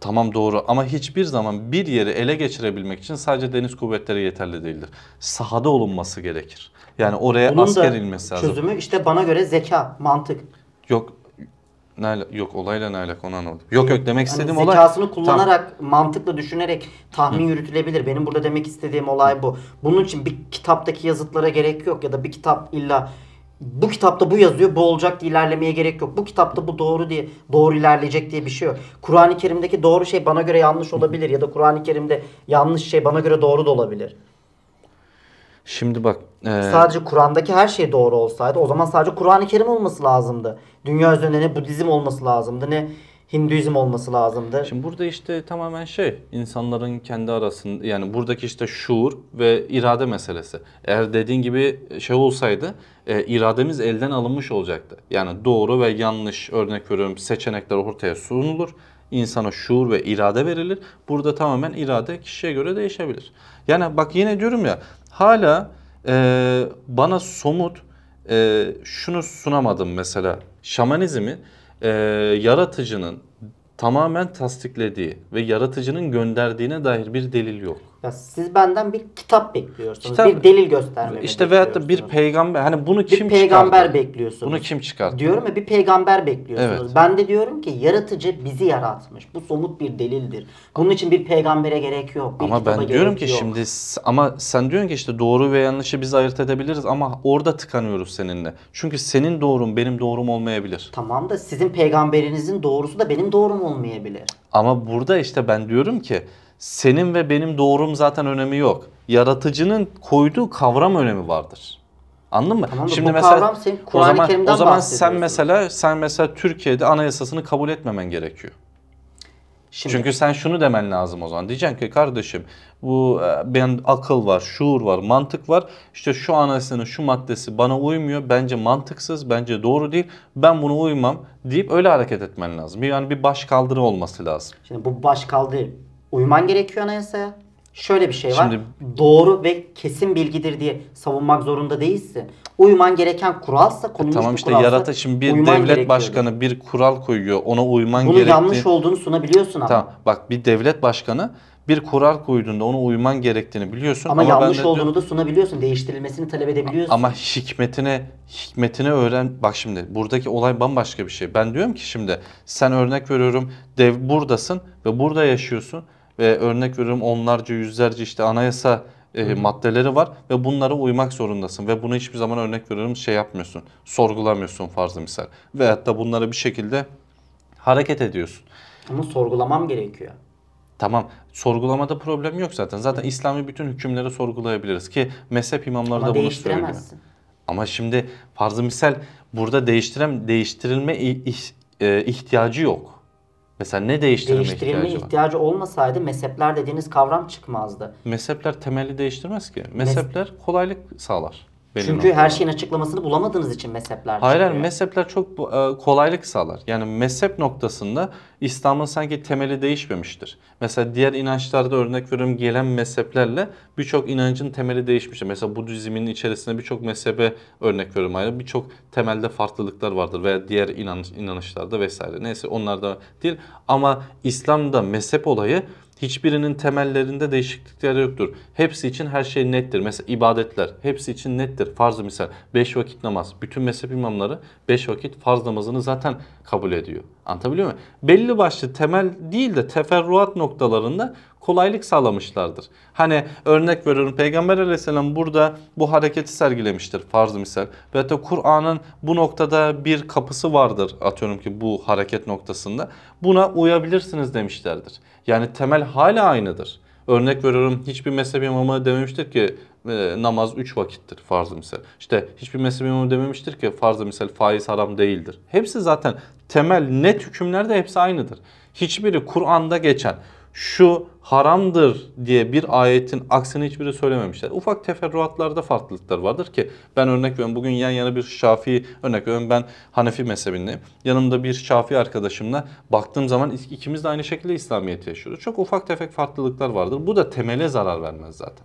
Tamam doğru ama hiçbir zaman bir yeri ele geçirebilmek için sadece deniz kuvvetleri yeterli değildir. Sahada olunması gerekir. Yani oraya Bunun asker inmesi lazım. çözümü işte bana göre zeka, mantık. Yok ne yok olayla ne alakalı onu anlamadım. Yok yok demek Yani istediğim olay. zekasını kullanarak, mantıklı düşünerek tahmin yürütülebilir. Benim burada demek istediğim olay bu. Bunun için bir kitaptaki yazıtlara gerek yok ya da bir kitap illa bu kitapta bu yazıyor bu olacak diye ilerlemeye gerek yok. Bu kitapta bu doğru diye doğru ilerleyecek diye bir şey yok. Kur'an-ı Kerim'deki doğru şey bana göre yanlış olabilir ya da Kur'an-ı Kerim'de yanlış şey bana göre doğru da olabilir. Şimdi bak. E... Sadece Kur'an'daki her şey doğru olsaydı o zaman sadece Kur'an-ı Kerim olması lazımdı. Dünya üzerinde ne Budizm olması lazımdı ne Hinduizm olması lazımdı. Şimdi burada işte tamamen şey insanların kendi arasında yani buradaki işte şuur ve irade meselesi. Eğer dediğin gibi şey olsaydı e, irademiz elden alınmış olacaktı. Yani doğru ve yanlış örnek veriyorum seçenekler ortaya sunulur. İnsana şuur ve irade verilir. Burada tamamen irade kişiye göre değişebilir. Yani bak yine diyorum ya hala e, bana somut e, şunu sunamadım mesela şamanizmi e, yaratıcının tamamen tasdiklediği ve yaratıcının gönderdiğine dair bir delil yok. Ya siz benden bir kitap bekliyorsunuz. Kitap, bir delil göstermemi İşte veyahut da bir peygamber. Hani bunu kim Bir peygamber bekliyorsunuz. Bunu kim çıkarttı? Diyorum ya bir peygamber bekliyorsunuz. Evet. Ben de diyorum ki yaratıcı bizi yaratmış. Bu somut bir delildir. Bunun için bir peygambere gerek yok. Bir ama ben diyorum ki yok. şimdi ama sen diyorsun ki işte doğru ve yanlışı biz ayırt edebiliriz ama orada tıkanıyoruz seninle. Çünkü senin doğrun benim doğrum olmayabilir. Tamam da sizin peygamberinizin doğrusu da benim doğrum olmayabilir. Ama burada işte ben diyorum ki senin ve benim doğrum zaten önemi yok. Yaratıcının koyduğu kavram önemi vardır. Anladın mı? Tamam, Şimdi mesela o zaman o zaman sen mesela sen mesela Türkiye'de anayasasını kabul etmemen gerekiyor. Şimdi. Çünkü sen şunu demen lazım o zaman. Diyeceksin ki kardeşim bu e, ben akıl var, şuur var, mantık var. İşte şu anayasanın şu maddesi bana uymuyor. Bence mantıksız, bence doğru değil. Ben buna uymam deyip öyle hareket etmen lazım. Yani bir baş kaldırı olması lazım. Şimdi bu baş kaldırı uyman gerekiyor anayasaya. Şöyle bir şey var. Şimdi... Doğru ve kesin bilgidir diye savunmak zorunda değilsin. Uyman gereken kuralsa e, konulmuş Tamam işte kuralsa, yarata şimdi bir devlet başkanı bir kural koyuyor. Ona uyman gerektiği. Bunun yanlış olduğunu sunabiliyorsun ama. Tamam bak bir devlet başkanı bir kural koyduğunda ona uyman gerektiğini biliyorsun. Ama, ama yanlış ben de olduğunu diyorum, da sunabiliyorsun. Değiştirilmesini talep edebiliyorsun. Ama hikmetine hikmetine öğren. Bak şimdi buradaki olay bambaşka bir şey. Ben diyorum ki şimdi sen örnek veriyorum dev buradasın ve burada yaşıyorsun ve örnek veriyorum onlarca yüzlerce işte anayasa e, maddeleri var ve bunlara uymak zorundasın ve bunu hiçbir zaman örnek veriyorum şey yapmıyorsun sorgulamıyorsun farzı misal veyahut da bunları bir şekilde hareket ediyorsun. Ama sorgulamam gerekiyor. Tamam sorgulamada problem yok zaten. Zaten Hı. İslami bütün hükümleri sorgulayabiliriz ki mezhep imamları Ama da bunu söylüyor. Ama şimdi farzı misal burada değiştirem değiştirilme e, ihtiyacı yok. Mesela ne değiştirme Değiştirilme ihtiyacı, ihtiyacı olmasaydı mezhepler dediğiniz kavram çıkmazdı. Mezhepler temeli değiştirmez ki. Mezhepler kolaylık sağlar. Belli Çünkü her şeyin açıklamasını bulamadığınız için mezhepler. Hayır hayır mezhepler çok e, kolaylık sağlar. Yani mezhep noktasında İslam'ın sanki temeli değişmemiştir. Mesela diğer inançlarda örnek veriyorum gelen mezheplerle birçok inancın temeli değişmiştir. Mesela Budizmin içerisinde birçok mezhebe örnek veriyorum ayrı birçok temelde farklılıklar vardır veya diğer inanç, inanışlarda vesaire neyse onlar da değil. Ama İslam'da mezhep olayı Hiçbirinin temellerinde değişiklikler yoktur. Hepsi için her şey nettir. Mesela ibadetler hepsi için nettir. farz misal 5 vakit namaz. Bütün mezhep imamları 5 vakit farz namazını zaten kabul ediyor. Anlatabiliyor muyum? Belli başlı temel değil de teferruat noktalarında kolaylık sağlamışlardır. Hani örnek veriyorum Peygamber aleyhisselam burada bu hareketi sergilemiştir farz misal. Ve da Kur'an'ın bu noktada bir kapısı vardır atıyorum ki bu hareket noktasında. Buna uyabilirsiniz demişlerdir. Yani temel hala aynıdır. Örnek veriyorum hiçbir mezhep imamı dememiştir ki e, namaz 3 vakittir farz-ı misal. İşte hiçbir mezhep imamı dememiştir ki farz-ı misal faiz haram değildir. Hepsi zaten temel net hükümlerde hepsi aynıdır. Hiçbiri Kur'an'da geçen şu haramdır diye bir ayetin aksini hiçbiri söylememişler. Ufak teferruatlarda farklılıklar vardır ki ben örnek veriyorum bugün yan yana bir Şafii örnek veriyorum ben Hanefi mezhebinde yanımda bir Şafii arkadaşımla baktığım zaman ikimiz de aynı şekilde İslamiyet yaşıyoruz. Çok ufak tefek farklılıklar vardır. Bu da temele zarar vermez zaten.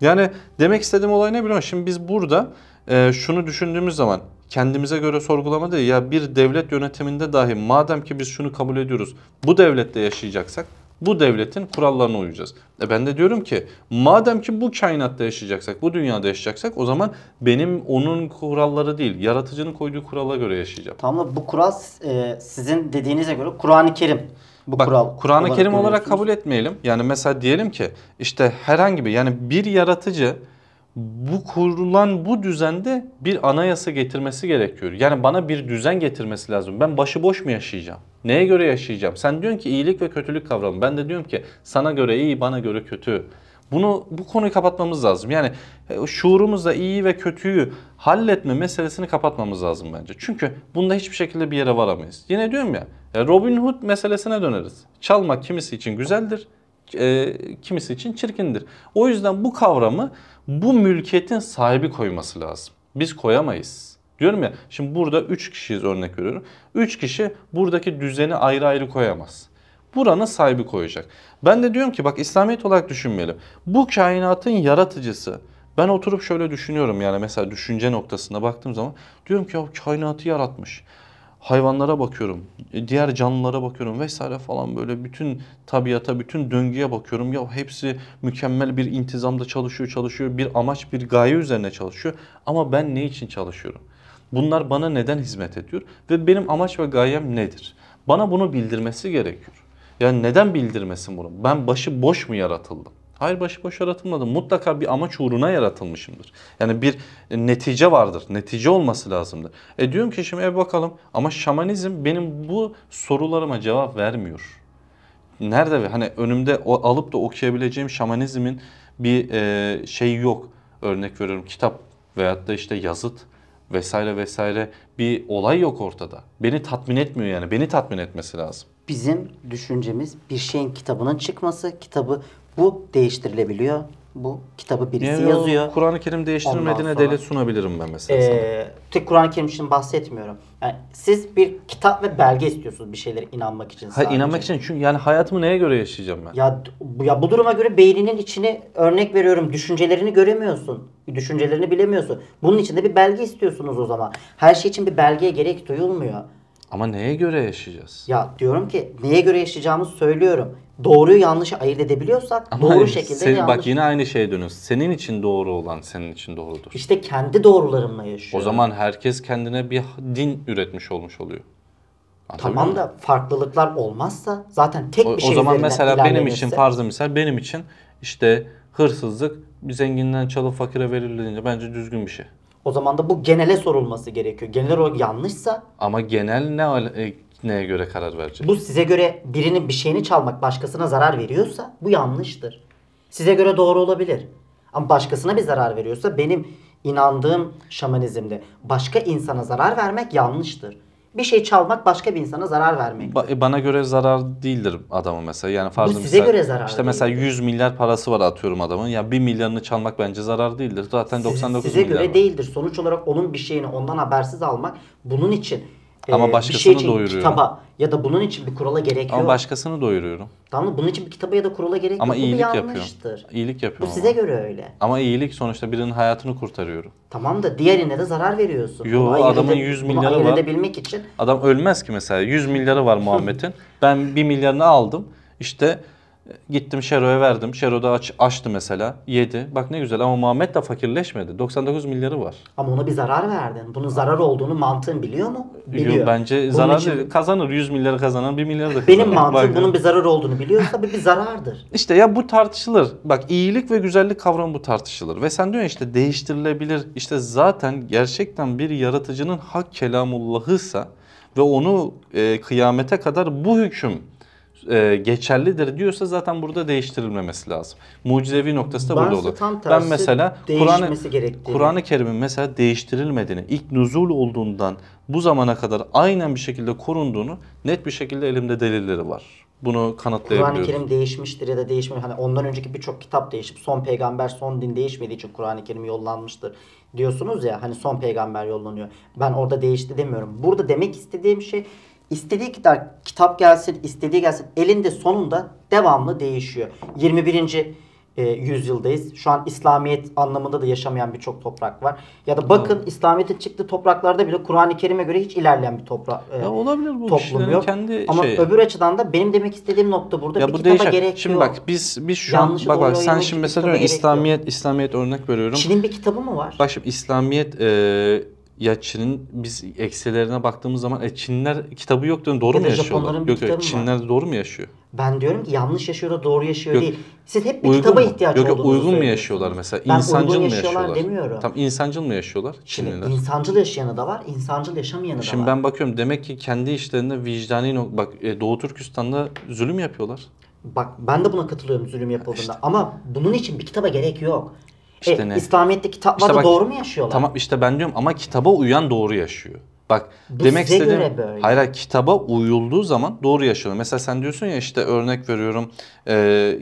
Yani demek istediğim olay ne biliyor musun? Şimdi biz burada e, şunu düşündüğümüz zaman kendimize göre sorgulama değil ya bir devlet yönetiminde dahi madem ki biz şunu kabul ediyoruz bu devlette yaşayacaksak bu devletin kurallarına uyacağız. E ben de diyorum ki madem ki bu kainatta yaşayacaksak, bu dünyada yaşayacaksak o zaman benim onun kuralları değil, yaratıcının koyduğu kurala göre yaşayacağım. Tamam da bu kural e, sizin dediğinize göre Kur'an-ı Kerim bu Bak, kural. Kur'an-ı Kerim olarak kabul etmeyelim. Yani mesela diyelim ki işte herhangi bir yani bir yaratıcı bu kurulan bu düzende bir anayasa getirmesi gerekiyor. Yani bana bir düzen getirmesi lazım. Ben başıboş mu yaşayacağım? Neye göre yaşayacağım? Sen diyorsun ki iyilik ve kötülük kavramı. Ben de diyorum ki sana göre iyi, bana göre kötü. Bunu bu konuyu kapatmamız lazım. Yani e, şuurumuzla iyi ve kötüyü halletme meselesini kapatmamız lazım bence. Çünkü bunda hiçbir şekilde bir yere varamayız. Yine diyorum ya Robin Hood meselesine döneriz. Çalmak kimisi için güzeldir, e, kimisi için çirkindir. O yüzden bu kavramı bu mülkiyetin sahibi koyması lazım. Biz koyamayız. Diyorum ya şimdi burada 3 kişiyiz örnek veriyorum. 3 kişi buradaki düzeni ayrı ayrı koyamaz. Buranın sahibi koyacak. Ben de diyorum ki bak İslamiyet olarak düşünmeyelim. Bu kainatın yaratıcısı. Ben oturup şöyle düşünüyorum yani mesela düşünce noktasına baktığım zaman diyorum ki ya kainatı yaratmış hayvanlara bakıyorum, e, diğer canlılara bakıyorum vesaire falan böyle bütün tabiata, bütün döngüye bakıyorum. Ya hepsi mükemmel bir intizamda çalışıyor, çalışıyor. Bir amaç, bir gaye üzerine çalışıyor. Ama ben ne için çalışıyorum? Bunlar bana neden hizmet ediyor ve benim amaç ve gayem nedir? Bana bunu bildirmesi gerekiyor. Yani neden bildirmesin bunu? Ben başı boş mu yaratıldım? Hayır başı başıboş yaratılmadım. Mutlaka bir amaç uğruna yaratılmışımdır. Yani bir e, netice vardır. Netice olması lazımdır. E diyorum ki şimdi e bakalım ama şamanizm benim bu sorularıma cevap vermiyor. Nerede hani önümde o, alıp da okuyabileceğim şamanizmin bir e, şeyi yok. Örnek veriyorum kitap veyahut da işte yazıt vesaire vesaire bir olay yok ortada. Beni tatmin etmiyor yani. Beni tatmin etmesi lazım. Bizim düşüncemiz bir şeyin kitabının çıkması, kitabı bu değiştirilebiliyor. Bu kitabı birisi yani yazıyor. Kur'an-ı Kerim değiştirmediğine sonra, delil sunabilirim ben mesela e, Tek Kur'an-ı Kerim için bahsetmiyorum. Yani siz bir kitap ve belge istiyorsunuz bir şeylere inanmak için. Hayır inanmak için çünkü yani hayatımı neye göre yaşayacağım ben? Ya, ya bu duruma göre beyninin içini örnek veriyorum düşüncelerini göremiyorsun. Düşüncelerini bilemiyorsun. Bunun için de bir belge istiyorsunuz o zaman. Her şey için bir belgeye gerek duyulmuyor. Ama neye göre yaşayacağız? Ya diyorum ki neye göre yaşayacağımızı söylüyorum doğruyu yanlışı ayırt edebiliyorsak Ama doğru hayır, şekilde sen, yanlış. Bak yine aynı şeye dönüyoruz. Senin için doğru olan senin için doğrudur. İşte kendi doğrularımla yaşıyorum. O zaman herkes kendine bir din üretmiş olmuş oluyor. Anladın tamam da farklılıklar olmazsa zaten tek o, bir şey O zaman mesela benim için farzı misal benim için işte hırsızlık bir zenginden çalıp fakire verildiğince bence düzgün bir şey. O zaman da bu genele sorulması gerekiyor. Genel olarak yanlışsa. Ama genel ne e, neye göre karar vereceğiz? Bu size göre birinin bir şeyini çalmak başkasına zarar veriyorsa bu yanlıştır. Size göre doğru olabilir. Ama başkasına bir zarar veriyorsa benim inandığım şamanizmde başka insana zarar vermek yanlıştır. Bir şey çalmak başka bir insana zarar vermek. Ba- e, bana göre zarar değildir adamı mesela. Yani farz Bu size mesela, göre zarar. İşte mesela değildir. 100 milyar parası var atıyorum adamın. Ya yani 1 milyarını çalmak bence zarar değildir. Zaten size, 99 size milyar. Size göre var. değildir. Sonuç olarak onun bir şeyini ondan habersiz almak bunun için ama başkasını ee, bir şey için doyuruyorum. kitaba ya da bunun için bir kurala gerek yok. Ama başkasını doyuruyorum. Tamam bunun için bir kitaba ya da kurala gerek ama yok. Ama iyilik yapıyorum. İyilik yapıyorum. Bu ama. size göre öyle. Ama iyilik sonuçta birinin hayatını kurtarıyorum. Tamam da diğerine de zarar veriyorsun. Yo bunu adamın de, 100 milyarı var. için. Adam ölmez ki mesela 100 milyarı var (laughs) Muhammed'in. ben 1 milyarını aldım. İşte Gittim Şero'ya verdim. Şero da aç, açtı mesela. Yedi. Bak ne güzel ama Muhammed de fakirleşmedi. 99 milyarı var. Ama ona bir zarar verdin. Bunun zarar olduğunu mantığın biliyor mu? Biliyor. Yok, bence bunun zarar için... kazanır. 100 milyarı kazanan 1 milyarı da kazanır. Benim mantığım Bak, bunun bir zarar olduğunu biliyorsa bir zarardır. (laughs) İşte ya bu tartışılır. Bak iyilik ve güzellik kavramı bu tartışılır. Ve sen diyorsun işte değiştirilebilir. İşte zaten gerçekten bir yaratıcının hak kelamullahıysa ve onu e, kıyamete kadar bu hüküm e, geçerlidir diyorsa zaten burada değiştirilmemesi lazım. Mucizevi noktası da burada olur. Tam tersi ben mesela Kur'an-ı Kur'an Kerim'in mesela değiştirilmediğini, ilk nuzul olduğundan bu zamana kadar aynen bir şekilde korunduğunu net bir şekilde elimde delilleri var. Bunu kanıtlayabiliyorum. Kur'an-ı Kerim değişmiştir ya da değişmiyor. Hani ondan önceki birçok kitap değişip son peygamber son din değişmediği için Kur'an-ı Kerim yollanmıştır diyorsunuz ya hani son peygamber yollanıyor. Ben orada değişti demiyorum. Burada demek istediğim şey İstediği kadar kitap gelsin, istediği gelsin. Elinde sonunda devamlı değişiyor. 21. E, yüzyıldayız. Şu an İslamiyet anlamında da yaşamayan birçok toprak var. Ya da bakın İslamiyet'in çıktığı topraklarda bile Kur'an-ı Kerim'e göre hiç ilerleyen bir toprak e, ya olabilir bu toplum yok. Kendi Ama şeyi. öbür açıdan da benim demek istediğim nokta burada ya bir bu kitaba değişen. gerek yok. Şimdi bak biz biz şu Yanlış an bak bak sen şimdi mesela İslamiyet İslamiyet örnek veriyorum. Çin'in bir kitabı mı var? Bak şimdi İslamiyet e, ya Çin'in biz eksilerine baktığımız zaman e, Çinler kitabı yok diyorum doğru ya mu yaşıyorlar? Yok yok Çinler var. doğru mu yaşıyor? Ben diyorum ki yanlış yaşıyor da doğru yaşıyor yok, değil. Siz hep bir uygun kitaba mu? ihtiyaç yok, yok, olduğunu Uygun mu yaşıyorlar mesela? Ben insancıl mı yaşıyorlar? yaşıyorlar? Demiyorum. Tam insancıl mı yaşıyorlar Çinliler? Şimdi insancıl yaşayanı da var, insancıl yaşamayanı Şimdi da var. Şimdi ben bakıyorum demek ki kendi işlerinde vicdani bak e, Doğu Türkistan'da zulüm yapıyorlar. Bak ben de buna katılıyorum zulüm yapıldığında işte. ama bunun için bir kitaba gerek yok. İşte e, ne? İslamiyet'te kitapla işte bak, doğru mu yaşıyorlar? Tamam işte ben diyorum ama kitaba uyan doğru yaşıyor. Bak Bu demek istediğim hayır, kitaba uyulduğu zaman doğru yaşıyor. Mesela sen diyorsun ya işte örnek veriyorum e,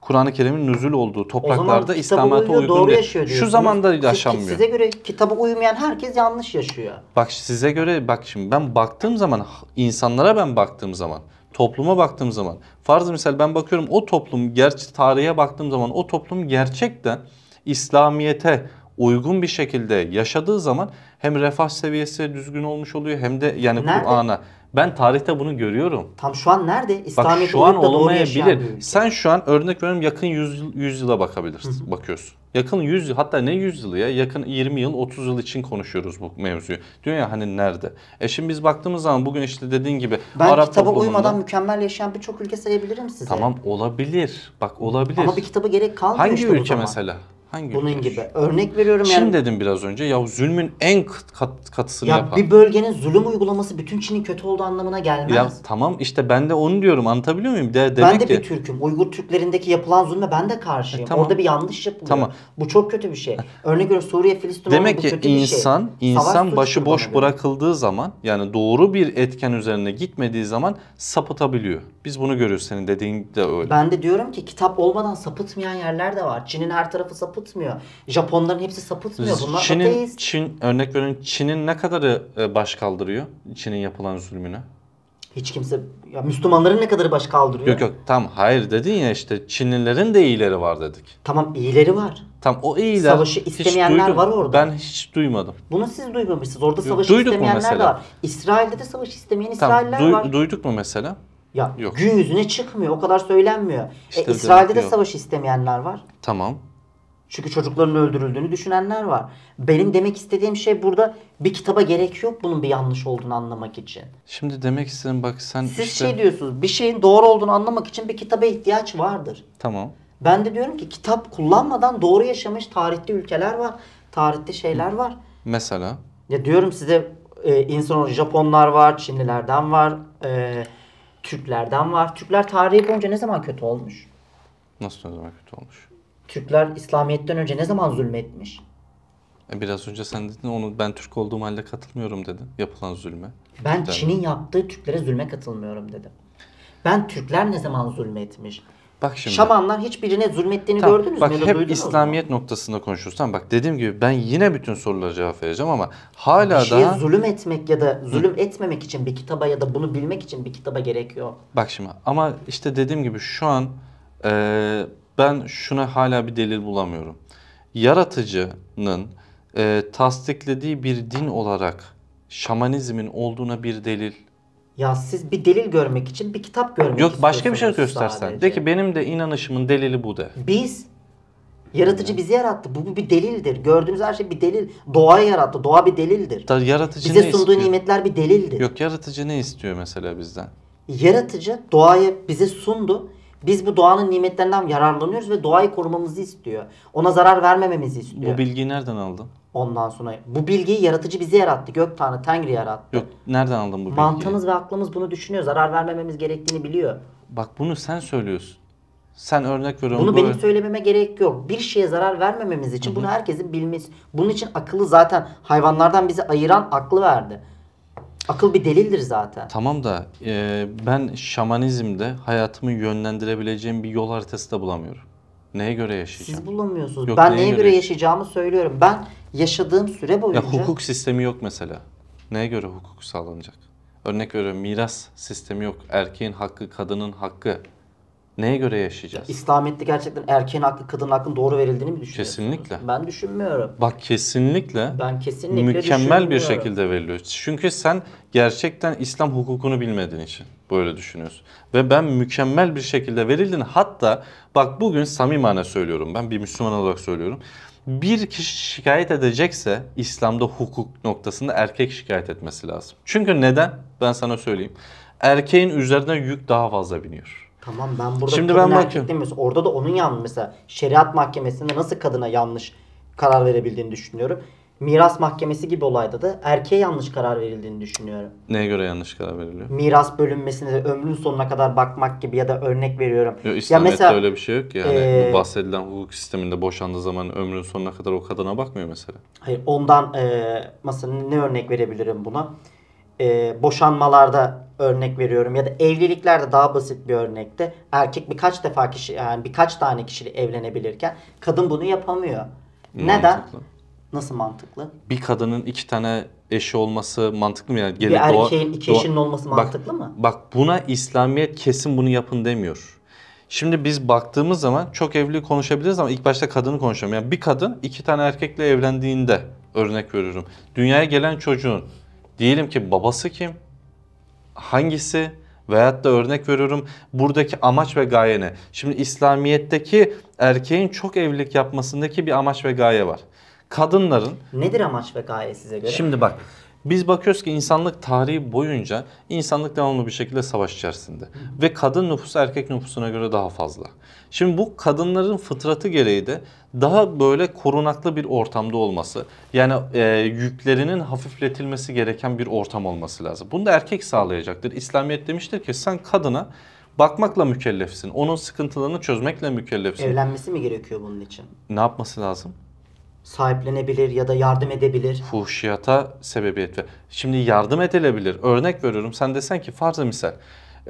Kur'an-ı Kerim'in nüzül olduğu topraklarda İslamiyet'e uygun doğru değil. Yaşıyor Şu zamanda yaşanmıyor. Size göre kitaba uymayan herkes yanlış yaşıyor. Bak size göre bak şimdi ben baktığım zaman insanlara ben baktığım zaman topluma baktığım zaman farz misal ben bakıyorum o toplum gerçi tarihe baktığım zaman o toplum gerçekten İslamiyete uygun bir şekilde yaşadığı zaman hem refah seviyesi düzgün olmuş oluyor hem de yani Kur'an'a. Ben tarihte bunu görüyorum. Tam şu an nerede? İslamiyet Bak şu an olamayabilir. Sen şu an örnek veriyorum yakın 100, 100 yıla bakabilirsin. Bakıyorsun. Yakın 100 yıl hatta ne 100 yılı ya yakın 20 yıl 30 yıl için konuşuyoruz bu mevzuyu. Dünya hani nerede? E şimdi biz baktığımız zaman bugün işte dediğin gibi ben Arap kitaba toplumunda... uymadan mükemmel yaşayan birçok ülke sayabilirim size. Tamam olabilir. Bak olabilir. Ama bir kitabı gerek kalmıyor Hangi işte ülke mesela? Hangi Bunun ülkeler? gibi. Örnek veriyorum Çin yani. Çin dedim biraz önce. Ya zulmün en kat, kat katısını ya yapan. Bir bölgenin zulüm uygulaması bütün Çin'in kötü olduğu anlamına gelmez. Ya tamam işte ben de onu diyorum. Anlatabiliyor muyum? De, demek ben de ki... bir Türk'üm. Uygur Türklerindeki yapılan zulme ben de karşıyım. E, tamam. Orada bir yanlış yapılıyor. Tamam. Bu çok kötü bir şey. Örnek veriyorum Suriye Filistin Demek ki insan şey. insan başı boş bırakıldığı zaman yani doğru bir etken üzerine gitmediği zaman sapıtabiliyor. Biz bunu görüyoruz senin dediğin de öyle. Ben de diyorum ki kitap olmadan sapıtmayan yerler de var. Çin'in her tarafı sapıt sapıtmıyor. Japonların hepsi sapıtmıyor. Bunlar Çin'in, ateist. Çin, örnek verin Çin'in ne kadarı e, baş kaldırıyor Çin'in yapılan zulmüne? Hiç kimse ya Müslümanların ne kadarı baş kaldırıyor? Yok yok tam hayır dedin ya işte Çinlilerin de iyileri var dedik. Tamam iyileri var. Tam o iyiler. Savaşı istemeyenler var orada. Ben hiç duymadım. Bunu siz duymamışsınız. Orada savaşı duyduk istemeyenler de var. İsrail'de de savaşı istemeyen İsrailler du- var. Duyduk mu mesela? Ya Yok. gün yüzüne çıkmıyor. O kadar söylenmiyor. E, işte e, İsrail'de de savaş istemeyenler var. Tamam. Çünkü çocukların öldürüldüğünü düşünenler var. Benim demek istediğim şey burada bir kitaba gerek yok bunun bir yanlış olduğunu anlamak için. Şimdi demek istediğim bak sen Siz işte... şey diyorsunuz bir şeyin doğru olduğunu anlamak için bir kitaba ihtiyaç vardır. Tamam. Ben de diyorum ki kitap kullanmadan doğru yaşamış tarihte ülkeler var. Tarihte şeyler var. Mesela? Ya diyorum size e, insan Japonlar var, Çinlilerden var, e, Türklerden var. Türkler tarihi boyunca ne zaman kötü olmuş? Nasıl ne zaman kötü olmuş? Türkler İslamiyet'ten önce ne zaman zulmetmiş? E, biraz önce sen dedin onu ben Türk olduğum halde katılmıyorum dedin yapılan zulme. Ben Çin'in yaptığı Türklere zulme katılmıyorum dedim. Ben Türkler ne zaman zulmetmiş? Bak şimdi. Şamanlar hiçbirine zulmettiğini tamam, gördünüz mü? Bak hep İslamiyet mu? noktasında konuşuyoruz. Tamam bak dediğim gibi ben yine bütün sorulara cevap vereceğim ama hala da daha... zulüm etmek ya da zulüm Hı. etmemek için bir kitaba ya da bunu bilmek için bir kitaba gerekiyor. Bak şimdi ama işte dediğim gibi şu an e, ben şuna hala bir delil bulamıyorum. Yaratıcının e, tasdiklediği bir din olarak şamanizmin olduğuna bir delil ya siz bir delil görmek için bir kitap görmek Yok başka bir şey göstersen. Sadece. De ki benim de inanışımın delili bu de. Biz Yaratıcı bizi yarattı. Bu, bir delildir. Gördüğümüz her şey bir delil. Doğa yarattı. Doğa bir delildir. Da, yaratıcı Bize ne sunduğu istiyor? nimetler bir delildir. Yok yaratıcı ne istiyor mesela bizden? Yaratıcı doğayı bize sundu. Biz bu doğanın nimetlerinden yararlanıyoruz ve doğayı korumamızı istiyor. Ona zarar vermememizi istiyor. Bu bilgiyi nereden aldın? Ondan sonra bu bilgiyi yaratıcı bizi yarattı. Gök Tanrı Tengri yarattı. Yok nereden aldın bu bilgiyi? Mantığımız ve aklımız bunu düşünüyor. Zarar vermememiz gerektiğini biliyor. Bak bunu sen söylüyorsun. Sen örnek veriyorsun. Bunu benim söylememe gerek yok. Bir şeye zarar vermememiz için Hı-hı. bunu herkesin bilmesi. Bunun için akıllı zaten hayvanlardan bizi ayıran aklı verdi. Akıl bir delildir zaten. Tamam da e, ben şamanizmde hayatımı yönlendirebileceğim bir yol haritası da bulamıyorum. Neye göre yaşayacağım? Siz bulamıyorsunuz. Yok, ben neye, neye göre, göre yaşayacağımı söylüyorum. Ben yaşadığım süre boyunca... Ya hukuk sistemi yok mesela. Neye göre hukuk sağlanacak? Örnek veriyorum miras sistemi yok. Erkeğin hakkı, kadının hakkı. Neye göre yaşayacağız? İslamiyet'te gerçekten erkeğin hakkı, kadın hakkın doğru verildiğini mi düşünüyorsunuz? Kesinlikle. Ben düşünmüyorum. Bak kesinlikle. Ben kesinlikle mükemmel bir şekilde veriliyor. Çünkü sen gerçekten İslam hukukunu bilmediğin için böyle düşünüyorsun. Ve ben mükemmel bir şekilde verildin. Hatta bak bugün samimane söylüyorum ben bir Müslüman olarak söylüyorum. Bir kişi şikayet edecekse İslam'da hukuk noktasında erkek şikayet etmesi lazım. Çünkü neden? Ben sana söyleyeyim. Erkeğin üzerine yük daha fazla biniyor. Tamam ben burada Şimdi ben bakıyorum. Orada da onun yanlış mesela şeriat mahkemesinde nasıl kadına yanlış karar verebildiğini düşünüyorum. Miras mahkemesi gibi olayda da erkeğe yanlış karar verildiğini düşünüyorum. Neye göre yanlış karar veriliyor? Miras bölünmesine de ömrün sonuna kadar bakmak gibi ya da örnek veriyorum. Yok İslamiyet'te mesela, öyle bir şey yok ki. Yani ee, bahsedilen hukuk sisteminde boşandığı zaman ömrün sonuna kadar o kadına bakmıyor mesela. Hayır ondan e, mesela ne örnek verebilirim buna? E, boşanmalarda örnek veriyorum ya da evliliklerde daha basit bir örnekte erkek birkaç defa kişi yani birkaç tane kişiyle evlenebilirken kadın bunu yapamıyor. Mantıklı. Neden? Nasıl mantıklı? Bir kadının iki tane eşi olması mantıklı mı yani? Gene bir erkeğin doğa, iki eşinin olması mantıklı bak, mı? Bak buna İslamiyet kesin bunu yapın demiyor. Şimdi biz baktığımız zaman çok evli konuşabiliriz ama ilk başta kadını konuşalım. Yani bir kadın iki tane erkekle evlendiğinde örnek veriyorum. Dünyaya gelen çocuğun diyelim ki babası kim? hangisi? Veyahut da örnek veriyorum buradaki amaç ve gaye ne? Şimdi İslamiyet'teki erkeğin çok evlilik yapmasındaki bir amaç ve gaye var. Kadınların... Nedir amaç ve gaye size göre? Şimdi bak biz bakıyoruz ki insanlık tarihi boyunca insanlık devamlı bir şekilde savaş içerisinde. Ve kadın nüfusu erkek nüfusuna göre daha fazla. Şimdi bu kadınların fıtratı gereği de daha böyle korunaklı bir ortamda olması. Yani e, yüklerinin hafifletilmesi gereken bir ortam olması lazım. Bunu da erkek sağlayacaktır. İslamiyet demiştir ki sen kadına bakmakla mükellefsin. Onun sıkıntılarını çözmekle mükellefsin. Evlenmesi mi gerekiyor bunun için? Ne yapması lazım? sahiplenebilir ya da yardım edebilir. Fuhşiyata sebebiyet ver. Şimdi yardım edilebilir. Örnek veriyorum sen desen ki farz misal.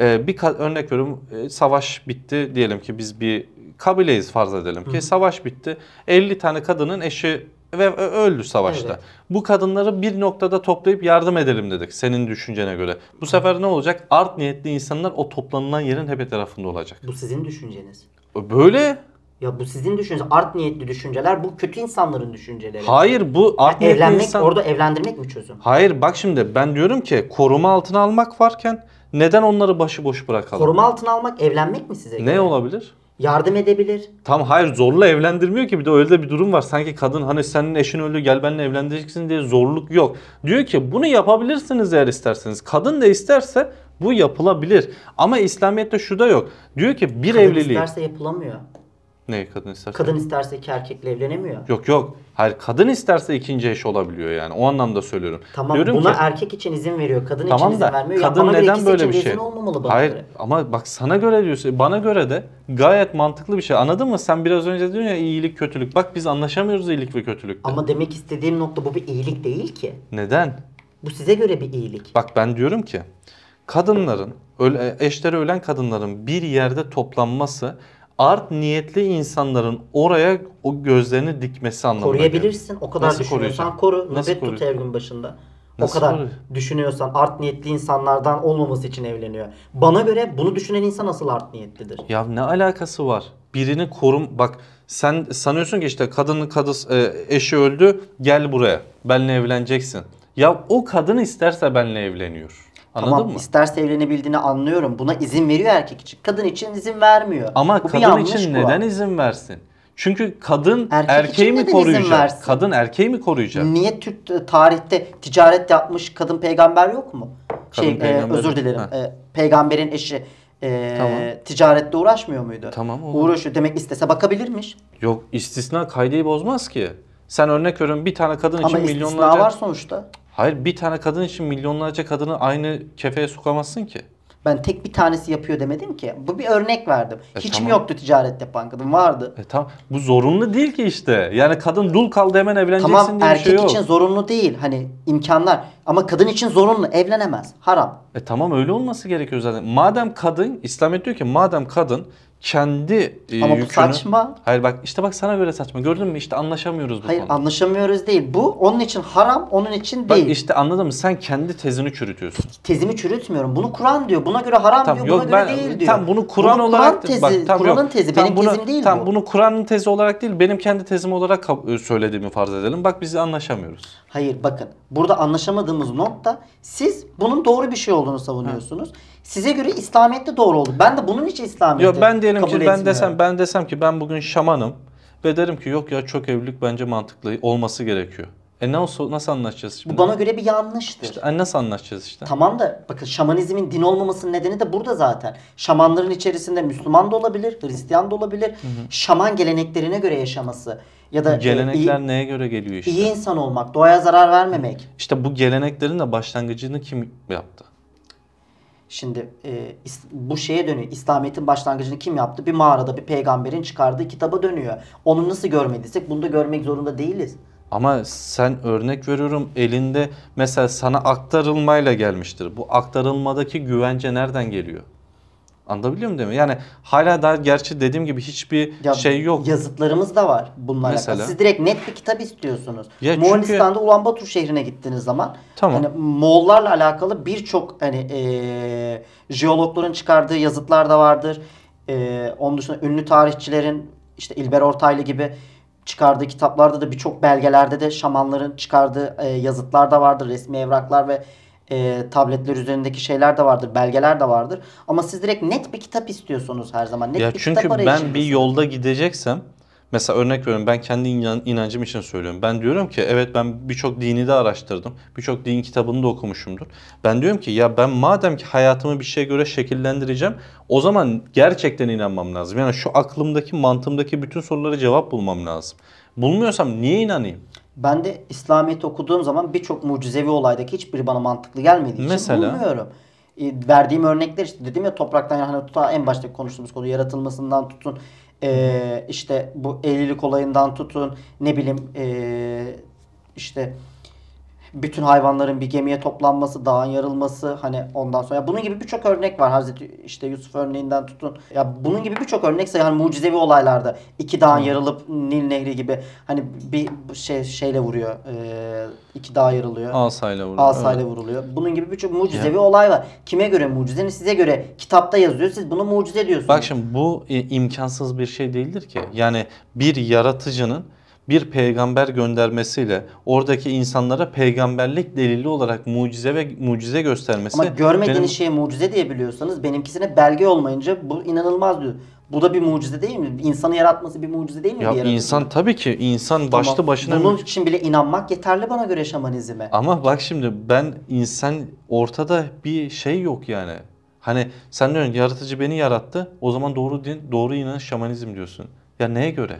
E, bir örnek veriyorum e, savaş bitti diyelim ki biz bir kabileyiz farz edelim ki Hı. savaş bitti. 50 tane kadının eşi ve e, öldü savaşta. Evet. Bu kadınları bir noktada toplayıp yardım edelim dedik senin düşüncene göre. Bu sefer ne olacak? Art niyetli insanlar o toplanılan yerin hep etrafında olacak. Bu sizin düşünceniz. Böyle ya bu sizin düşünceniz, art niyetli düşünceler bu kötü insanların düşünceleri. Hayır bu art yani niyetli evlenmek, insan. Orada evlendirmek mi çözüm? Hayır bak şimdi ben diyorum ki koruma altına almak varken neden onları başıboş bırakalım? Koruma altına almak evlenmek mi size göre? Ne olabilir? Yardım edebilir. Tam hayır zorla evlendirmiyor ki bir de öyle de bir durum var. Sanki kadın hani senin eşin öldü gel benimle evlendireceksin diye zorluk yok. Diyor ki bunu yapabilirsiniz eğer isterseniz. Kadın da isterse bu yapılabilir. Ama İslamiyet'te şu da yok. Diyor ki bir kadın evliliği. isterse yapılamıyor. Ne kadın isterse? Kadın isterse iki erkekle evlenemiyor. Yok yok. Hayır kadın isterse ikinci eş olabiliyor yani. O anlamda söylüyorum. Tamam Diyorum buna ki, erkek için izin veriyor. Kadın tamam için izin vermiyor. Kadın ya, neden böyle bir şey? Olmamalı bana Hayır göre. ama bak sana göre diyorsun. Bana göre de gayet mantıklı bir şey. Anladın mı? Sen biraz önce diyorsun ya iyilik kötülük. Bak biz anlaşamıyoruz iyilik ve kötülükte. Ama demek istediğim nokta bu bir iyilik değil ki. Neden? Bu size göre bir iyilik. Bak ben diyorum ki kadınların, eşleri ölen kadınların bir yerde toplanması art niyetli insanların oraya o gözlerini dikmesi anlamına geliyor. Koruyabilirsin. O kadar Nasıl düşünüyorsan koru. Nöbet tut her gün başında. Nasıl o kadar koruyor? düşünüyorsan art niyetli insanlardan olmaması için evleniyor. Bana göre bunu düşünen insan asıl art niyetlidir. Ya ne alakası var? Birini korum bak sen sanıyorsun ki işte kadının kadısı e, eşi öldü gel buraya benle evleneceksin. Ya o kadın isterse benle evleniyor. Anladın tamam, mı? İsterse evlenebildiğini anlıyorum. Buna izin veriyor erkek için. Kadın için izin vermiyor. Ama Bu kadın için kula. neden izin versin? Çünkü kadın erkek erkeği mi koruyacak? Kadın erkeği mi koruyacak? Niye Türk e, tarihte ticaret yapmış kadın peygamber yok mu? Kadın şey, E, özür dilerim. E, peygamberin eşi e, tamam. ticaretle uğraşmıyor muydu? Tamam. Olur. Uğraşıyor. Demek istese bakabilirmiş. Yok istisna kaydeyi bozmaz ki. Sen örnek veriyorum bir tane kadın Ama için milyonlarca... Ama istisna var sonuçta. Hayır bir tane kadın için milyonlarca kadını aynı kefeye sokamazsın ki. Ben tek bir tanesi yapıyor demedim ki. Bu bir örnek verdim. E, Hiç tamam. mi yoktu ticarette yapan kadın? Vardı. E tamam. Bu zorunlu değil ki işte. Yani kadın dul kaldı hemen evleneceksin tamam, diye bir şey yok. Tamam erkek için zorunlu değil. Hani imkanlar. Ama kadın için zorunlu. Evlenemez. Haram. E tamam öyle olması gerekiyor zaten. Madem kadın, İslamiyet diyor ki madem kadın kendi e, Ama bu yükünü... saçma. Hayır bak işte bak sana göre saçma. Gördün mü işte anlaşamıyoruz bu Hayır konuda. anlaşamıyoruz değil. Bu onun için haram, onun için Bak değil. işte anladın mı? Sen kendi tezini çürütüyorsun. Tezimi çürütmüyorum. Bunu Kur'an diyor. Buna göre haram Tamam, diyor, buna göre değil diyor. tam bunu Kur'an Bunu olarak tezi, bak tam Kur'an'ın yok. tezi, Tam benim bunu, tezim değil tam bu. bunu Kur'an'ın tezi olarak değil, benim kendi tezim olarak kab- e, söylediğimi farz edelim. Bak biz anlaşamıyoruz. Hayır bakın burada anlaşamadığımız nokta siz bunun doğru bir şey olduğunu savunuyorsunuz size göre İslamiyet de doğru oldu. Ben de bunun için İslamiyet. Yok ben diyelim kabul ki ben desem ben desem ki ben bugün şamanım ve derim ki yok ya çok evlilik bence mantıklı olması gerekiyor. E nasıl, nasıl anlaşacağız şimdi? Bu bana göre bir yanlıştır. İşte, e, nasıl anlaşacağız işte? Tamam da bakın şamanizmin din olmamasının nedeni de burada zaten. Şamanların içerisinde Müslüman da olabilir, Hristiyan da olabilir. Hı hı. Şaman geleneklerine göre yaşaması ya da e, gelenekler iyi, neye göre geliyor işte? İyi insan olmak, doğaya zarar vermemek. İşte bu geleneklerin de başlangıcını kim yaptı? Şimdi e, bu şeye dönüyor. İslamiyet'in başlangıcını kim yaptı? Bir mağarada bir peygamberin çıkardığı kitaba dönüyor. Onu nasıl görmediysek bunu da görmek zorunda değiliz. Ama sen örnek veriyorum elinde mesela sana aktarılmayla gelmiştir. Bu aktarılmadaki güvence nereden geliyor? Anlatabiliyor muyum değil mi? Yani hala daha gerçi dediğim gibi hiçbir ya, şey yok. Yazıtlarımız da var bununla Mesela, Siz direkt net bir kitap istiyorsunuz. Ya Moğolistan'da çünkü... Ulan Batur şehrine gittiğiniz zaman tamam. hani Moğollarla alakalı birçok hani e, jeologların çıkardığı yazıtlar da vardır. E, onun dışında ünlü tarihçilerin işte İlber Ortaylı gibi çıkardığı kitaplarda da birçok belgelerde de şamanların çıkardığı e, yazıtlar da vardır. Resmi evraklar ve e, tabletler üzerindeki şeyler de vardır, belgeler de vardır. Ama siz direkt net bir kitap istiyorsunuz her zaman. Net ya bir çünkü kitap ben bir yolda gideceksem Mesela örnek veriyorum ben kendi inancım için söylüyorum. Ben diyorum ki evet ben birçok dini de araştırdım. Birçok din kitabını da okumuşumdur. Ben diyorum ki ya ben madem ki hayatımı bir şeye göre şekillendireceğim o zaman gerçekten inanmam lazım. Yani şu aklımdaki mantığımdaki bütün sorulara cevap bulmam lazım. Bulmuyorsam niye inanayım? Ben de İslamiyet okuduğum zaman birçok mucizevi olaydaki hiçbiri bana mantıklı gelmediği için Mesela? bulmuyorum. E, verdiğim örnekler işte dedim ya topraktan yani tuta hani en başta konuştuğumuz konu yaratılmasından tutun e, işte bu evlilik olayından tutun ne bileyim e, işte bütün hayvanların bir gemiye toplanması, dağın yarılması hani ondan sonra. Ya bunun gibi birçok örnek var. Hazreti işte Yusuf örneğinden tutun. Ya bunun gibi birçok örnek sayar mucizevi olaylarda iki dağın yarılıp Nil Nehri gibi hani bir şey şeyle vuruyor. E, iki dağ yarılıyor. Asayla vuruluyor, Asayla evet. vuruluyor. Bunun gibi birçok mucizevi ya. olay var. Kime göre mucizenin size göre kitapta yazıyor. Siz bunu mucize diyorsunuz. Bak şimdi bu imkansız bir şey değildir ki. Yani bir yaratıcının bir peygamber göndermesiyle oradaki insanlara peygamberlik delili olarak mucize ve mucize göstermesi. Ama görmediğiniz benim... şeye mucize diye biliyorsanız benimkisine belge olmayınca bu inanılmaz diyor. Bu da bir mucize değil mi? İnsanı yaratması bir mucize değil mi? Ya insan tabii ki insan tamam. başlı başına... Bunun için bile inanmak yeterli bana göre şamanizme. Ama bak şimdi ben insan ortada bir şey yok yani. Hani sen diyorsun yaratıcı beni yarattı o zaman doğru din, doğru inanış şamanizm diyorsun. Ya neye göre?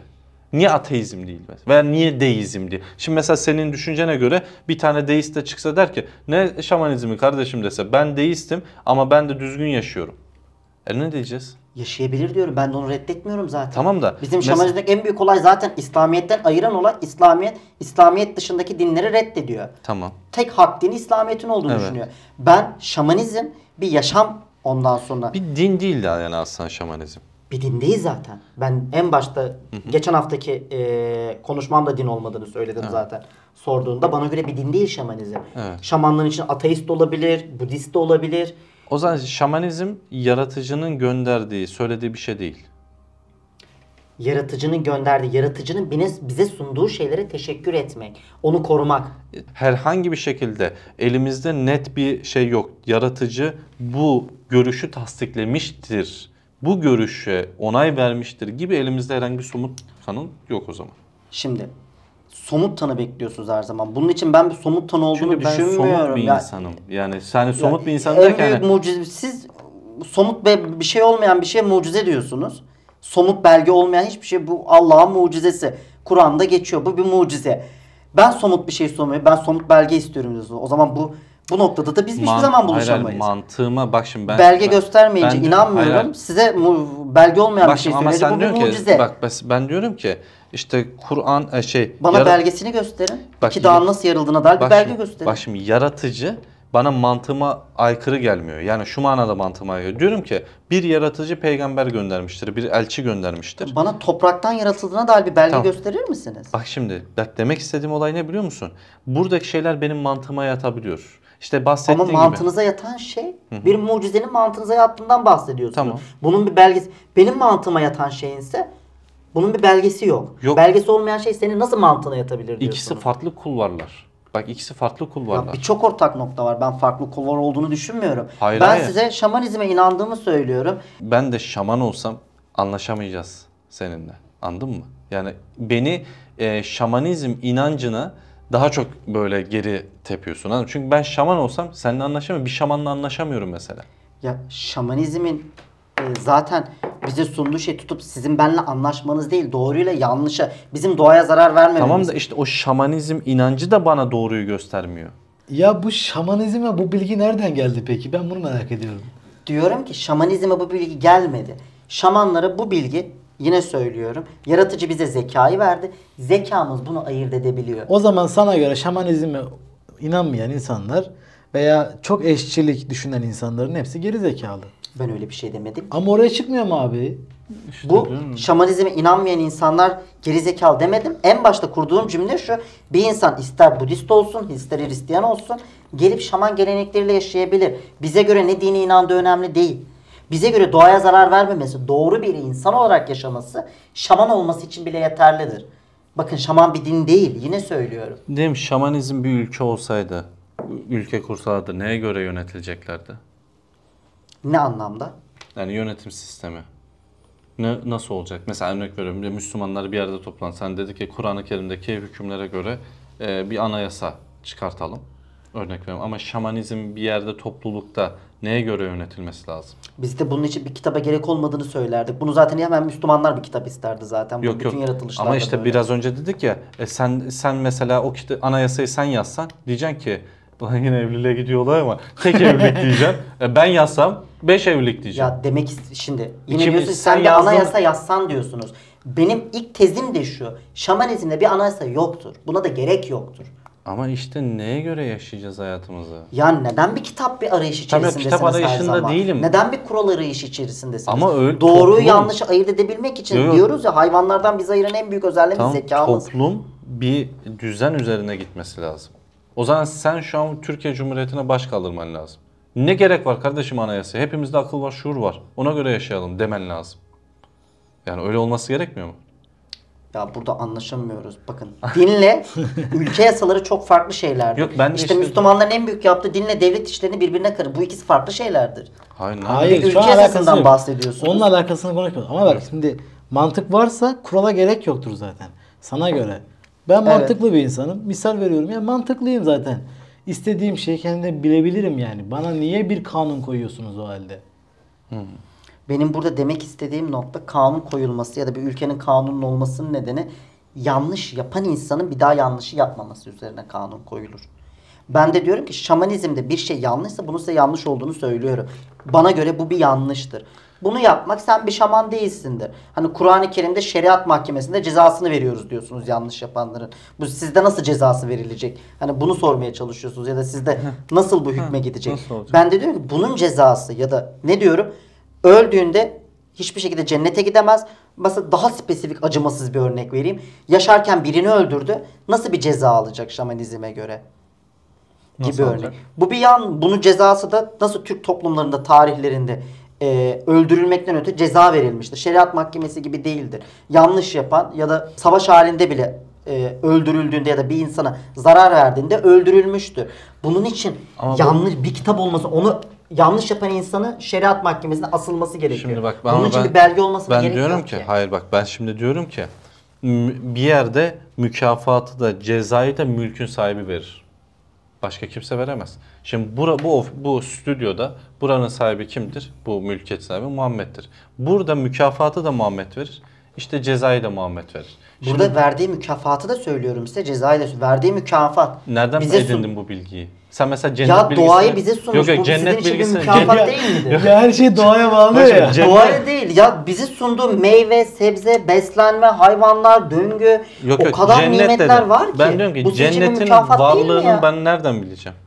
Niye ateizm değil mesela? Veya niye deizm diye. Şimdi mesela senin düşüncene göre bir tane deist de çıksa der ki ne şamanizmi kardeşim dese ben deistim ama ben de düzgün yaşıyorum. E ne diyeceğiz? Yaşayabilir diyorum. Ben de onu reddetmiyorum zaten. Tamam da. Bizim şamanizmdeki en büyük olay zaten İslamiyet'ten ayıran olan İslamiyet, İslamiyet dışındaki dinleri reddediyor. Tamam. Tek hak dini İslamiyet'in olduğunu evet. düşünüyor. Ben şamanizm bir yaşam ondan sonra. Bir din değil yani aslında şamanizm bir din değil zaten. Ben en başta geçen haftaki e, konuşmamda din olmadığını söyledim evet. zaten. Sorduğunda bana göre bir din değil şamanizm. Evet. Şamanların için ateist de olabilir, Budist de olabilir. O zaman şamanizm yaratıcının gönderdiği, söylediği bir şey değil. Yaratıcının gönderdiği, yaratıcının bize sunduğu şeylere teşekkür etmek, onu korumak. Herhangi bir şekilde elimizde net bir şey yok. Yaratıcı bu görüşü tasdiklemiştir bu görüşe onay vermiştir gibi elimizde herhangi bir somut kanun yok o zaman. Şimdi somut tanı bekliyorsunuz her zaman. Bunun için ben bir somut tanı olduğunu Çünkü ben düşünmüyorum. somut bir yani, insanım. Yani sen somut bir insan en derken... En büyük hani- mucize, siz somut ve bir şey olmayan bir şeye mucize diyorsunuz. Somut belge olmayan hiçbir şey bu Allah'ın mucizesi. Kur'an'da geçiyor. Bu bir mucize. Ben somut bir şey sormuyorum. Ben somut belge istiyorum diyorsunuz. O zaman bu bu noktada da biz hiçbir zaman buluşamayız. Hayır, mantığıma bak şimdi ben... Belge ben, göstermeyince ben, inanmıyorum. Hayır, size mu- belge olmayan bak, bir şey söyledi. Bu bir mucize. Ki, bak ben diyorum ki işte Kur'an e, şey... Bana yara- belgesini gösterin. Bak, İki dağın nasıl yarıldığına dair bir belge gösterin. Bak şimdi yaratıcı bana mantığıma aykırı gelmiyor. Yani şu manada mantığıma aykırı. Diyorum ki bir yaratıcı peygamber göndermiştir, bir elçi göndermiştir. Bana topraktan yaratıldığına dair bir belge tamam. gösterir misiniz? Bak şimdi demek istediğim olay ne biliyor musun? Buradaki şeyler benim mantığıma yatabiliyor. İşte bahsettiğim Ama mantığınıza gibi. yatan şey bir mucizenin mantığınıza yattığından bahsediyorsunuz. Tamam. Bunun bir belgesi. Benim mantığıma yatan şeyin ise bunun bir belgesi yok. yok. Belgesi olmayan şey senin nasıl mantığına yatabilir diyorsunuz. İkisi farklı kulvarlar. Bak ikisi farklı kulvarlar. çok ortak nokta var. Ben farklı kulvar olduğunu düşünmüyorum. Hayır, ben hayır. size şamanizme inandığımı söylüyorum. Ben de şaman olsam anlaşamayacağız seninle. Anladın mı? Yani beni e, şamanizm inancına daha çok böyle geri tepiyorsun. Anladın? Çünkü ben şaman olsam seninle anlaşamıyorum. Bir şamanla anlaşamıyorum mesela. Ya şamanizmin e, zaten bize sunduğu şey tutup sizin benle anlaşmanız değil doğruyla yanlışa bizim doğaya zarar vermememiz. Tamam da işte o şamanizm inancı da bana doğruyu göstermiyor. Ya bu şamanizme bu bilgi nereden geldi peki? Ben bunu merak ediyorum. Diyorum ki şamanizme bu bilgi gelmedi. Şamanlara bu bilgi Yine söylüyorum. Yaratıcı bize zekayı verdi. Zekamız bunu ayırt edebiliyor. O zaman sana göre şamanizme inanmayan insanlar veya çok eşçilik düşünen insanların hepsi geri zekalı. Ben öyle bir şey demedim. Ama oraya çıkmıyor mu abi? İşte Bu şamanizme inanmayan insanlar gerizekalı demedim. En başta kurduğum cümle şu. Bir insan ister Budist olsun, ister Hristiyan olsun gelip şaman gelenekleriyle yaşayabilir. Bize göre ne dini inandığı önemli değil bize göre doğaya zarar vermemesi, doğru bir insan olarak yaşaması şaman olması için bile yeterlidir. Bakın şaman bir din değil yine söylüyorum. Değil mi? Şamanizm bir ülke olsaydı, ülke kursalardı neye göre yönetileceklerdi? Ne anlamda? Yani yönetim sistemi. Ne, nasıl olacak? Mesela örnek veriyorum. Müslümanlar bir yerde toplan, sen hani dedik ki Kur'an-ı Kerim'deki hükümlere göre e, bir anayasa çıkartalım. Örnek veriyorum. Ama şamanizm bir yerde toplulukta neye göre yönetilmesi lazım? Biz de bunun için bir kitaba gerek olmadığını söylerdik. Bunu zaten hemen Müslümanlar bir kitap isterdi zaten. Bu bütün yok. yaratılışlarda Ama işte böyle. biraz önce dedik ya e sen sen mesela o kitap anayasayı sen yazsan diyeceksin ki yine evliliğe gidiyorlar ama tek (laughs) evlilik diyeceğim. E ben yazsam beş evlilik diyeceğim. Ya demek şimdi yine İki, diyorsun sen, sen de anayasa yazsan diyorsunuz. Benim ilk tezim de şu. Şamanizmde bir anayasa yoktur. Buna da gerek yoktur. Ama işte neye göre yaşayacağız hayatımızı? Ya neden bir kitap bir arayış içerisindesiniz Tabii, kitap arayışında her zaman? değilim. Neden bir kural arayışı içerisindesiniz? Ama öyle Doğruyu toplum... yanlış ayırt edebilmek için yok, yok. diyoruz ya hayvanlardan bizi ayıran en büyük özelliğimiz tamam, zekamız. Toplum bir düzen üzerine gitmesi lazım. O zaman sen şu an Türkiye Cumhuriyeti'ne baş kaldırman lazım. Ne gerek var kardeşim anayasa? Hepimizde akıl var, şuur var. Ona göre yaşayalım demen lazım. Yani öyle olması gerekmiyor mu? Ya burada anlaşamıyoruz. Bakın dinle (laughs) ülke yasaları çok farklı şeylerdir. Yok ben de işte, Müslümanların en büyük yaptığı dinle devlet işlerini birbirine karı. Bu ikisi farklı şeylerdir. Hayır, Hayır ülke yasasından bahsediyorsun. bahsediyorsunuz. Onun alakasını konuşmuyoruz. Ama bak şimdi mantık varsa kurala gerek yoktur zaten. Sana göre. Ben mantıklı evet. bir insanım. Misal veriyorum ya mantıklıyım zaten. İstediğim şeyi kendimde bilebilirim yani. Bana niye bir kanun koyuyorsunuz o halde? Hmm. Benim burada demek istediğim nokta kanun koyulması ya da bir ülkenin kanunun olmasının nedeni yanlış yapan insanın bir daha yanlışı yapmaması üzerine kanun koyulur. Ben de diyorum ki şamanizmde bir şey yanlışsa bunun size yanlış olduğunu söylüyorum. Bana göre bu bir yanlıştır. Bunu yapmak sen bir şaman değilsindir. Hani Kur'an-ı Kerim'de şeriat mahkemesinde cezasını veriyoruz diyorsunuz yanlış yapanların. Bu sizde nasıl cezası verilecek? Hani bunu sormaya çalışıyorsunuz ya da sizde nasıl bu hükme gidecek? Ben de diyorum ki bunun cezası ya da ne diyorum? Öldüğünde hiçbir şekilde cennete gidemez. Mesela daha spesifik acımasız bir örnek vereyim. Yaşarken birini öldürdü. Nasıl bir ceza alacak şamanizme göre? gibi nasıl örnek. Bu bir yan bunun cezası da nasıl Türk toplumlarında tarihlerinde e, öldürülmekten öte ceza verilmiştir. Şeriat mahkemesi gibi değildir. Yanlış yapan ya da savaş halinde bile e, öldürüldüğünde ya da bir insana zarar verdiğinde öldürülmüştür. Bunun için Ama yanlış bu... bir kitap olması onu yanlış yapan insanı şeriat mahkemesine asılması gerekiyor. Şimdi bak ben, Bunun için ben, bir belge olması ben diyorum ki, ki hayır bak ben şimdi diyorum ki bir yerde mükafatı da cezayı da mülkün sahibi verir. Başka kimse veremez. Şimdi bura, bu, bu stüdyoda buranın sahibi kimdir? Bu mülkiyet sahibi Muhammed'dir. Burada mükafatı da Muhammed verir. İşte cezayı da Muhammed verir. Burada Şimdi, verdiği mükafatı da söylüyorum size cezayla verdiği mükafat. Nereden bize edindin bu bilgiyi? Sen mesela cennet ya, Ya doğayı bize sunmuş. Yok, yok, bu cennet sizin bilgisini... için bir mükafat cennet, değil miydi? Yok, her şey doğaya bağlı ya. Cennet... Doğaya değil. Ya bizi sunduğu meyve, sebze, beslenme, hayvanlar, döngü yok, yok, o kadar nimetler dedim. var ki. Ben diyorum ki bu cennetin varlığını ben nereden bileceğim?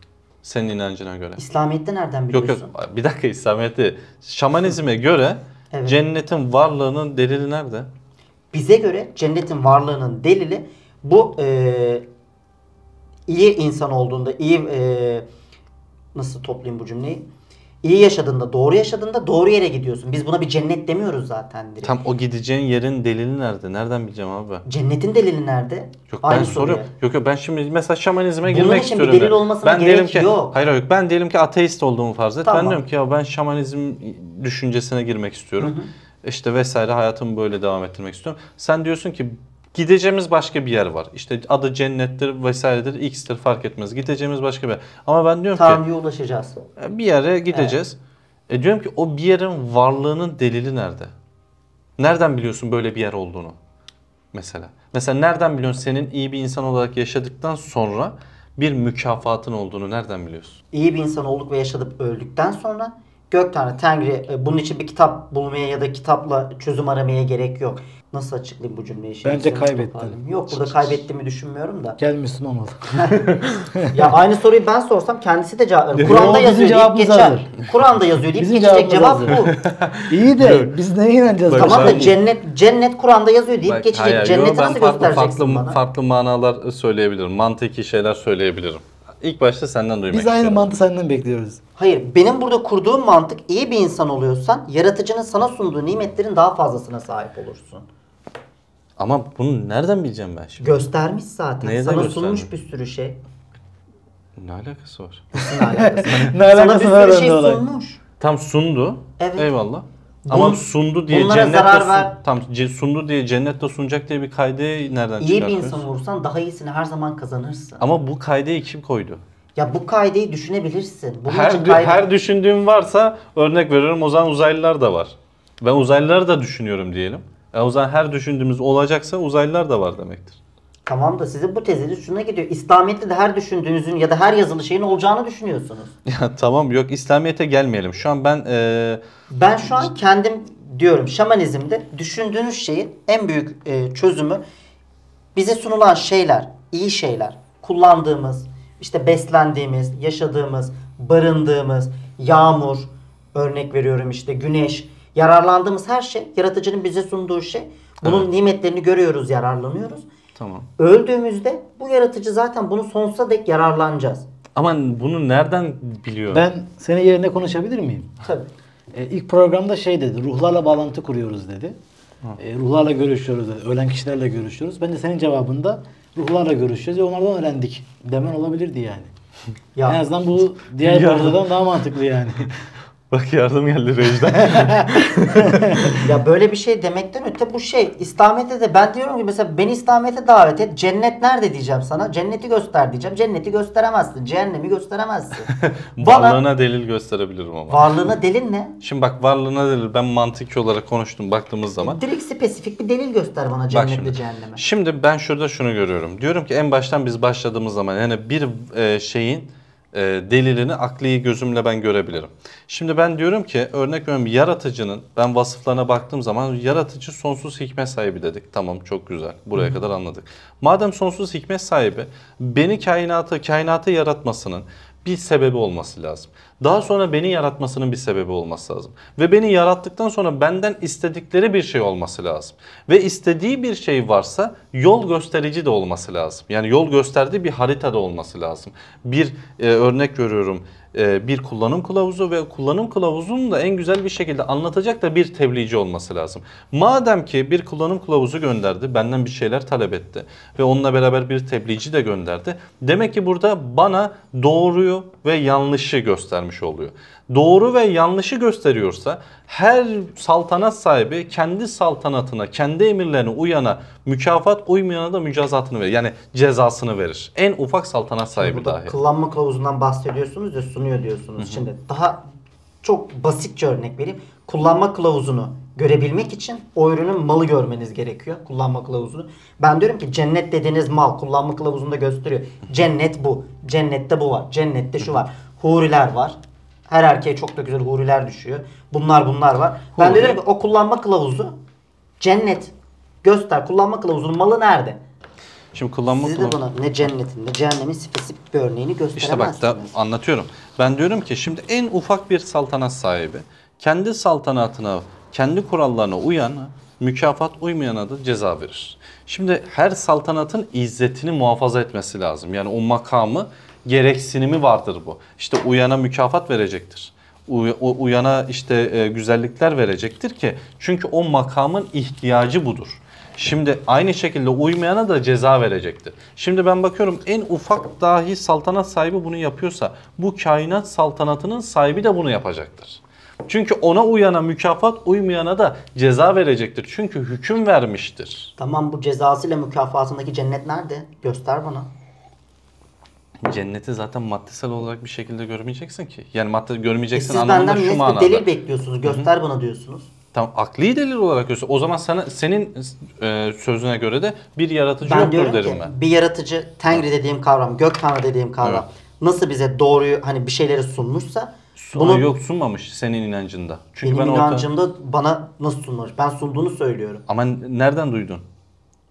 Senin inancına göre. İslamiyet'te nereden biliyorsun? Yok yok bir dakika İslamiyet'te. Şamanizme göre evet. cennetin varlığının delili nerede? Bize göre cennetin varlığının delili bu e, iyi insan olduğunda, iyi e, nasıl toplayayım bu cümleyi? İyi yaşadığında, doğru yaşadığında doğru yere gidiyorsun. Biz buna bir cennet demiyoruz zaten direkt. Tam o gideceğin yerin delili nerede? Nereden bileceğim abi Cennetin delili nerede? Yok ben Aynı soruyorum. Soruya. Yok yok ben şimdi mesela şamanizme Bunun girmek için istiyorum. Bunun bir delil ben. olmasına ben gerek diyelim ki, yok. Hayır yok ben diyelim ki ateist olduğumu farz et. Tamam. Ben diyorum ki ya ben şamanizm düşüncesine girmek istiyorum. Hı hı işte vesaire hayatımı böyle devam ettirmek istiyorum. Sen diyorsun ki gideceğimiz başka bir yer var. İşte adı cennettir vesairedir, x'tir fark etmez. Gideceğimiz başka bir yer. Ama ben diyorum Tanrı'ya ki Tanrı'ya ulaşacağız. E, bir yere gideceğiz. Evet. E diyorum ki o bir yerin varlığının delili nerede? Nereden biliyorsun böyle bir yer olduğunu? Mesela. Mesela nereden biliyorsun senin iyi bir insan olarak yaşadıktan sonra bir mükafatın olduğunu nereden biliyorsun? İyi bir insan olduk ve yaşadıp öldükten sonra Gök Tanrı, Tengri e, bunun için bir kitap bulmaya ya da kitapla çözüm aramaya gerek yok. Nasıl açıklayayım bu cümleyi? Şimdi Bence kaybettin. Yok burada kaybettiğimi düşünmüyorum da. Gelmişsin olmalı. (laughs) (laughs) ya aynı soruyu ben sorsam kendisi de cevap verir. Kur'an'da yazıyor deyip geçer. Kur'an'da yazıyor deyip bizim geçecek cevap hazır. bu. (laughs) İyi de biz neye inanacağız? Bak, tamam da cennet cennet Kur'an'da yazıyor deyip Bak, geçecek. Hayır, Cenneti yo, nasıl farklı, göstereceksin farklı, bana? Farklı manalar söyleyebilirim. Mantıki şeyler söyleyebilirim. İlk başta senden duymak Biz aynı istiyorum. mantı senden bekliyoruz. Hayır benim burada kurduğum mantık iyi bir insan oluyorsan yaratıcının sana sunduğu nimetlerin daha fazlasına sahip olursun. Ama bunu nereden bileceğim ben şimdi? Göstermiş zaten. Neyden sana sunmuş bir sürü şey. Ne alakası var? Ne alakası var? (laughs) sana bir sürü şey sunmuş. Tam sundu. Evet. Eyvallah. Ama sundu diye cennette tam sundu diye cennette sunacak diye bir kaydı nereden İyi bir insan olursan daha iyisini her zaman kazanırsın. Ama bu kaydı kim koydu? Ya bu kaideyi düşünebilirsin. Bunun her, için kaide... her düşündüğüm varsa örnek veriyorum o zaman uzaylılar da var. Ben uzaylıları da düşünüyorum diyelim. E o zaman her düşündüğümüz olacaksa uzaylılar da var demektir. Tamam da sizin bu teziniz şuna gidiyor. İslamiyet'te de her düşündüğünüzün ya da her yazılı şeyin olacağını düşünüyorsunuz. (laughs) Ya tamam yok İslamiyet'e gelmeyelim. Şu an ben... Ee... Ben şu an kendim diyorum şamanizmde düşündüğünüz şeyin en büyük e, çözümü bize sunulan şeyler, iyi şeyler, kullandığımız, işte beslendiğimiz, yaşadığımız, barındığımız, yağmur, örnek veriyorum işte güneş, yararlandığımız her şey, yaratıcının bize sunduğu şey. Bunun evet. nimetlerini görüyoruz, yararlanıyoruz. Tamam. Öldüğümüzde bu yaratıcı zaten bunu sonsuza dek yararlanacağız. Ama bunu nereden biliyor? Ben senin yerine konuşabilir miyim? Tabii. Ee, ilk programda şey dedi, ruhlarla bağlantı kuruyoruz dedi. E, ruhlarla görüşüyoruz dedi, ölen kişilerle görüşüyoruz. Ben de senin cevabında ruhlarla görüşeceğiz ve onlardan öğrendik demen olabilirdi yani. (laughs) Ya. En azından bu diğer parçadan daha mantıklı yani. (laughs) Bak yardım geldi rejden. (laughs) ya böyle bir şey demekten öte bu şey İslamiyet'e de ben diyorum ki mesela beni İslamiyet'e davet et. Cennet nerede diyeceğim sana? Cenneti göster diyeceğim. Cenneti gösteremezsin. Cehennemi gösteremezsin. (laughs) Bana, varlığına delil gösterebilirim ama. Varlığına delil ne? Şimdi bak varlığına delil ben mantıki olarak konuştum baktığımız zaman. Direkt spesifik bir delil göster bana cennetle şimdi, cehenneme. Şimdi ben şurada şunu görüyorum. Diyorum ki en baştan biz başladığımız zaman yani bir e, şeyin e, delilini akli gözümle ben görebilirim. Şimdi ben diyorum ki örnek veriyorum yaratıcının ben vasıflarına baktığım zaman yaratıcı sonsuz hikmet sahibi dedik. Tamam çok güzel buraya kadar anladık. Madem sonsuz hikmet sahibi beni kainatı kainatı yaratmasının bir sebebi olması lazım. Daha sonra beni yaratmasının bir sebebi olması lazım. Ve beni yarattıktan sonra benden istedikleri bir şey olması lazım. Ve istediği bir şey varsa yol gösterici de olması lazım. Yani yol gösterdiği bir harita da olması lazım. Bir e, örnek görüyorum e, bir kullanım kılavuzu ve kullanım kılavuzunu da en güzel bir şekilde anlatacak da bir tebliğci olması lazım. Madem ki bir kullanım kılavuzu gönderdi benden bir şeyler talep etti ve onunla beraber bir tebliğci de gönderdi. Demek ki burada bana doğruyu ve yanlışı göstermiş oluyor. Doğru ve yanlışı gösteriyorsa her saltanat sahibi kendi saltanatına, kendi emirlerine uyana mükafat uymayana da mücazatını verir. Yani cezasını verir. En ufak saltanat sahibi Burada dahi. Kullanma kılavuzundan bahsediyorsunuz ya sunuyor diyorsunuz. Hı hı. Şimdi daha çok basitçe örnek vereyim. Kullanma kılavuzunu görebilmek için o ürünün malı görmeniz gerekiyor. Kullanma kılavuzunu. Ben diyorum ki cennet dediğiniz mal kullanma kılavuzunda gösteriyor. Cennet bu. Cennette bu var. Cennette şu var. Huriler var. Her erkeğe çok da güzel huriler düşüyor. Bunlar bunlar var. Huri. Ben diyorum ki o kullanma kılavuzu cennet. Göster kullanma kılavuzunun malı nerede? Şimdi kullanma Size de bana ne cennetin ne cehennemin spesifik bir örneğini gösteremezsiniz. İşte bak da anlatıyorum. Ben diyorum ki şimdi en ufak bir saltanat sahibi kendi saltanatına kendi kurallarına uyanı mükafat uymayana da ceza verir. Şimdi her saltanatın izzetini muhafaza etmesi lazım. Yani o makamı gereksinimi vardır bu. İşte uyana mükafat verecektir. Uyana işte e, güzellikler verecektir ki çünkü o makamın ihtiyacı budur. Şimdi aynı şekilde uymayana da ceza verecektir. Şimdi ben bakıyorum en ufak dahi saltanat sahibi bunu yapıyorsa bu kainat saltanatının sahibi de bunu yapacaktır. Çünkü ona uyana mükafat, uymayana da ceza verecektir. Çünkü hüküm vermiştir. Tamam bu cezasıyla mükafatındaki cennet nerede? Göster bana. Cenneti zaten maddesel olarak bir şekilde görmeyeceksin ki. Yani madde görmeyeceksin e anlamında şu manada. delil bekliyorsunuz. Göster bana diyorsunuz. Tamam akli delil olarak görse o zaman sana senin e, sözüne göre de bir yaratıcı ben yoktur derim ki, ben. Bir yaratıcı Tengri dediğim kavram, gök tanrı dediğim kavram evet. nasıl bize doğruyu hani bir şeyleri sunmuşsa Suna Bunu, yok sunmamış senin inancında. Çünkü benim ben inancımda bana nasıl sunmamış? Ben sunduğunu söylüyorum. Ama nereden duydun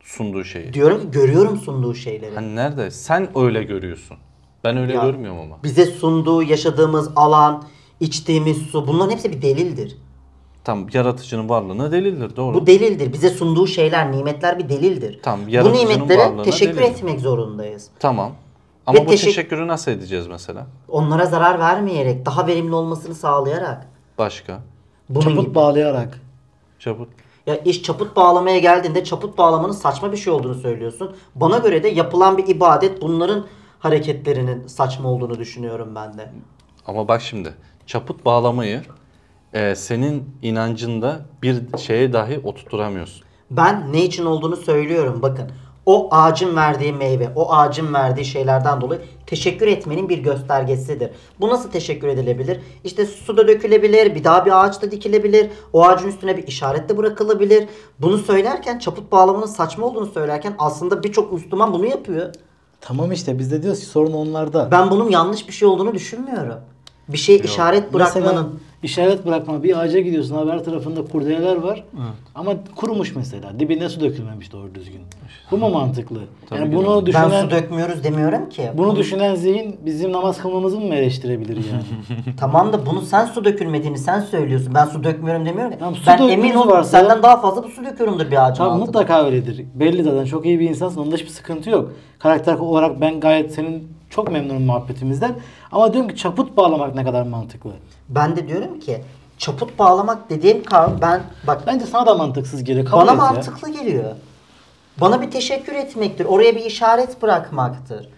sunduğu şeyi? Diyorum ki görüyorum sunduğu şeyleri. Hani nerede? Sen öyle görüyorsun. Ben öyle ya, görmüyorum ama. Bize sunduğu, yaşadığımız alan, içtiğimiz su bunların hepsi bir delildir. Tam yaratıcının varlığına delildir doğru. Bu delildir. Bize sunduğu şeyler, nimetler bir delildir. Tam yaratıcının Bu nimetlere teşekkür delildir. etmek zorundayız. Tamam. Ama Ve bu teşekkür... teşekkürü nasıl edeceğiz mesela? Onlara zarar vermeyerek, daha verimli olmasını sağlayarak. Başka? Bunun çaput gibi. bağlayarak. Çaput. Ya iş çaput bağlamaya geldiğinde çaput bağlamanın saçma bir şey olduğunu söylüyorsun. Bana göre de yapılan bir ibadet bunların hareketlerinin saçma olduğunu düşünüyorum ben de. Ama bak şimdi çaput bağlamayı e, senin inancında bir şeye dahi oturtamıyorsun. Ben ne için olduğunu söylüyorum bakın o ağacın verdiği meyve, o ağacın verdiği şeylerden dolayı teşekkür etmenin bir göstergesidir. Bu nasıl teşekkür edilebilir? İşte su da dökülebilir, bir daha bir ağaçta da dikilebilir, o ağacın üstüne bir işaret de bırakılabilir. Bunu söylerken çaput bağlamının saçma olduğunu söylerken aslında birçok Müslüman bunu yapıyor. Tamam işte biz de diyoruz ki sorun onlarda. Ben bunun yanlış bir şey olduğunu düşünmüyorum. Bir şey işaret bırakmanın. Mesela işaret bırakma bir ağaca gidiyorsun haber tarafında kurdeleler var evet. ama kurumuş mesela dibine su dökülmemiş doğru düzgün. Bu mu mantıklı? Tabii yani bunu öyle. düşünen, ben su dökmüyoruz demiyorum ki. Bunu düşünen zihin bizim namaz kılmamızı mı eleştirebilir yani? (laughs) tamam da bunu sen su dökülmediğini sen söylüyorsun. Ben su dökmüyorum demiyorum. Tamam, ben emin ol varsa, senden daha fazla bu su döküyorumdur bir ağacın tamam, Mutlaka öyledir. Belli zaten çok iyi bir insansın onda hiçbir sıkıntı yok. Karakter olarak ben gayet senin çok memnunum muhabbetimizden. Ama diyorum ki çaput bağlamak ne kadar mantıklı. Ben de diyorum ki çaput bağlamak dediğim kavram ben bak bence sana da mantıksız geliyor. Kabul bana mantıklı ya. geliyor. Bana bir teşekkür etmektir. Oraya bir işaret bırakmaktır.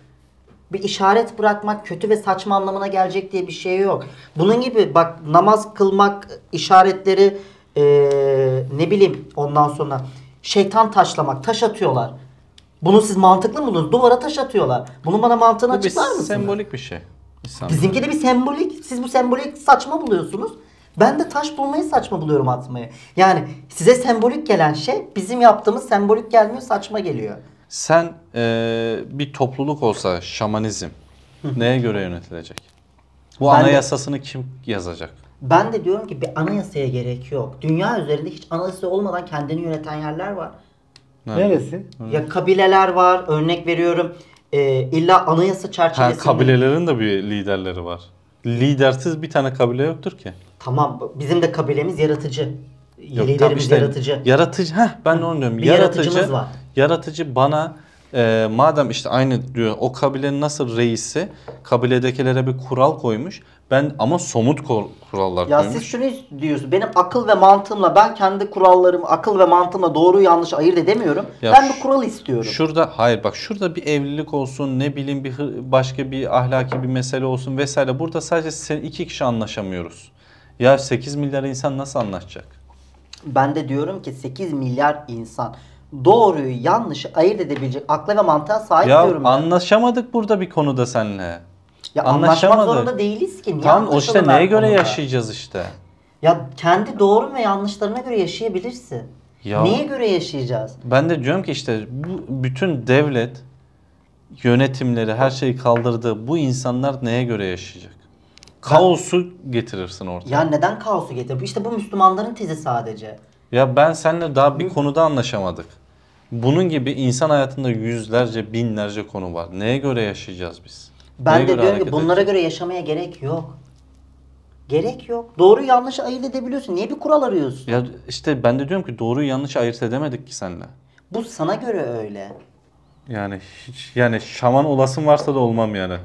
Bir işaret bırakmak kötü ve saçma anlamına gelecek diye bir şey yok. Bunun gibi bak namaz kılmak işaretleri ee, ne bileyim ondan sonra şeytan taşlamak, taş atıyorlar. Bunu siz mantıklı mı bulursunuz? Duvara taş atıyorlar. Bunun bana mantığını Bu açıklar mısınız? sembolik bir şey. İnsan Bizimki de bir sembolik. Siz bu sembolik saçma buluyorsunuz. Ben de taş bulmayı saçma buluyorum atmayı. Yani size sembolik gelen şey bizim yaptığımız sembolik gelmiyor saçma geliyor. Sen e, bir topluluk olsa şamanizm neye göre yönetilecek? Bu Ben de- anayasasını kim yazacak? Ben de diyorum ki bir anayasaya gerek yok. Dünya üzerinde hiç anayasa olmadan kendini yöneten yerler var. Neresi? Evet. Ya kabileler var. Örnek veriyorum. E, illa anayasa çerçevesinde. Ha, kabilelerin de bir liderleri var. Lidersiz bir tane kabile yoktur ki. Tamam. Bizim de kabilemiz yaratıcı. Yok, Liderimiz işte, yaratıcı. Yaratıcı. Heh, ben onu diyorum. Bir yaratıcı, var. Yaratıcı bana e, madem işte aynı diyor o kabilenin nasıl reisi kabiledekilere bir kural koymuş. Ben ama somut kurallar ya koymuş. siz şunu diyorsunuz Benim akıl ve mantığımla ben kendi kurallarım akıl ve mantığımla doğru yanlış ayırt edemiyorum. Ya ben bir kural istiyorum. Şurada hayır bak şurada bir evlilik olsun ne bileyim bir başka bir ahlaki bir mesele olsun vesaire. Burada sadece sen iki kişi anlaşamıyoruz. Ya 8 milyar insan nasıl anlaşacak? Ben de diyorum ki 8 milyar insan doğruyu yanlışı ayırt edebilecek akla ve mantığa sahip ya, diyorum. Ya anlaşamadık burada bir konuda seninle. Ya anlaşmak zorunda değiliz ki. Niye tamam o işte neye göre konuda? yaşayacağız işte. Ya kendi doğru ve yanlışlarına göre yaşayabilirsin. Ya, Neye göre yaşayacağız? Ben de diyorum ki işte bu bütün devlet yönetimleri her şeyi kaldırdı. Bu insanlar neye göre yaşayacak? Kaosu getirirsin ortaya. Ya neden kaosu getirir? İşte bu Müslümanların tezi sadece. Ya ben seninle daha bir konuda anlaşamadık. Bunun gibi insan hayatında yüzlerce, binlerce konu var. Neye göre yaşayacağız biz? Ben Neye de diyorum ki bunlara edecek? göre yaşamaya gerek yok. Gerek yok. Doğru yanlış ayırt edebiliyorsun. Niye bir kural arıyorsun? Ya işte ben de diyorum ki doğru yanlış ayırt edemedik ki seninle. Bu sana göre öyle. Yani hiç yani şaman olasın varsa da olmam yani.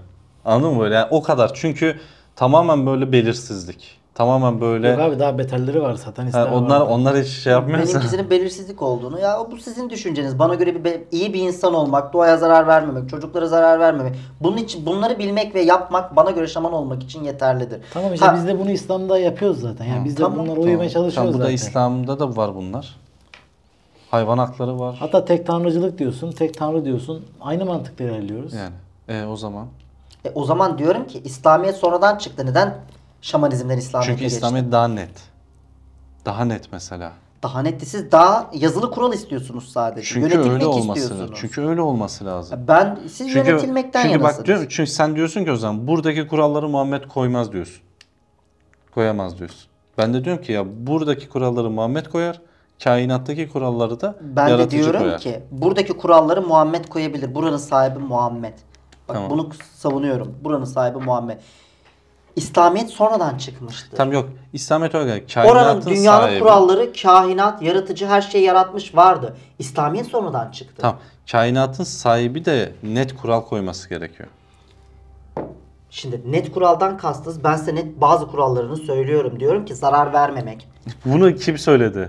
Anladın mı böyle? Yani o kadar. Çünkü tamamen böyle belirsizlik. Tamamen böyle. Yok abi daha beterleri var zaten Ha, onlar var. onlar hiç şey yapmıyorsa. Benimkisinin belirsizlik olduğunu. Ya bu sizin düşünceniz. Bana göre bir iyi bir insan olmak, doğaya zarar vermemek, çocuklara zarar vermemek. Bunun için bunları bilmek ve yapmak bana göre şaman olmak için yeterlidir. Tamam işte ha, biz de bunu İslam'da yapıyoruz zaten. Yani biz de tamam, uymaya çalışıyoruz tamam, bu zaten. Bu da İslam'da da var bunlar. Hayvan hakları var. Hatta tek tanrıcılık diyorsun, tek tanrı diyorsun. Aynı mantıkla ilerliyoruz. Yani e, o zaman. E, o zaman diyorum ki İslamiyet sonradan çıktı. Neden Şamanizmden İslamiyet'e Çünkü İslamiyet geçti. daha net. Daha net mesela. Daha netti. Siz daha yazılı kural istiyorsunuz sadece. Çünkü Yönetilmek öyle olması Çünkü öyle olması lazım. E ben siz çünkü, yönetilmekten çünkü yanasınız. Bak, diyorum, çünkü sen diyorsun ki o zaman buradaki kuralları Muhammed koymaz diyorsun. Koyamaz diyorsun. Ben de diyorum ki ya buradaki kuralları Muhammed koyar. Kainattaki kuralları da ben yaratıcı Ben de diyorum koyar. ki buradaki kuralları Muhammed koyabilir. Buranın sahibi Muhammed. Bak tamam. bunu savunuyorum. Buranın sahibi Muhammed. İslamiyet sonradan çıkmıştı. Tam yok. İslamiyet öyle. kainatın Oranın dünyanın sahibi. kuralları, kainat, yaratıcı her şeyi yaratmış vardı. İslamiyet sonradan çıktı. Tamam, Kainatın sahibi de net kural koyması gerekiyor. Şimdi net kuraldan kastız. Ben size net bazı kurallarını söylüyorum. Diyorum ki zarar vermemek. Bunu kim söyledi?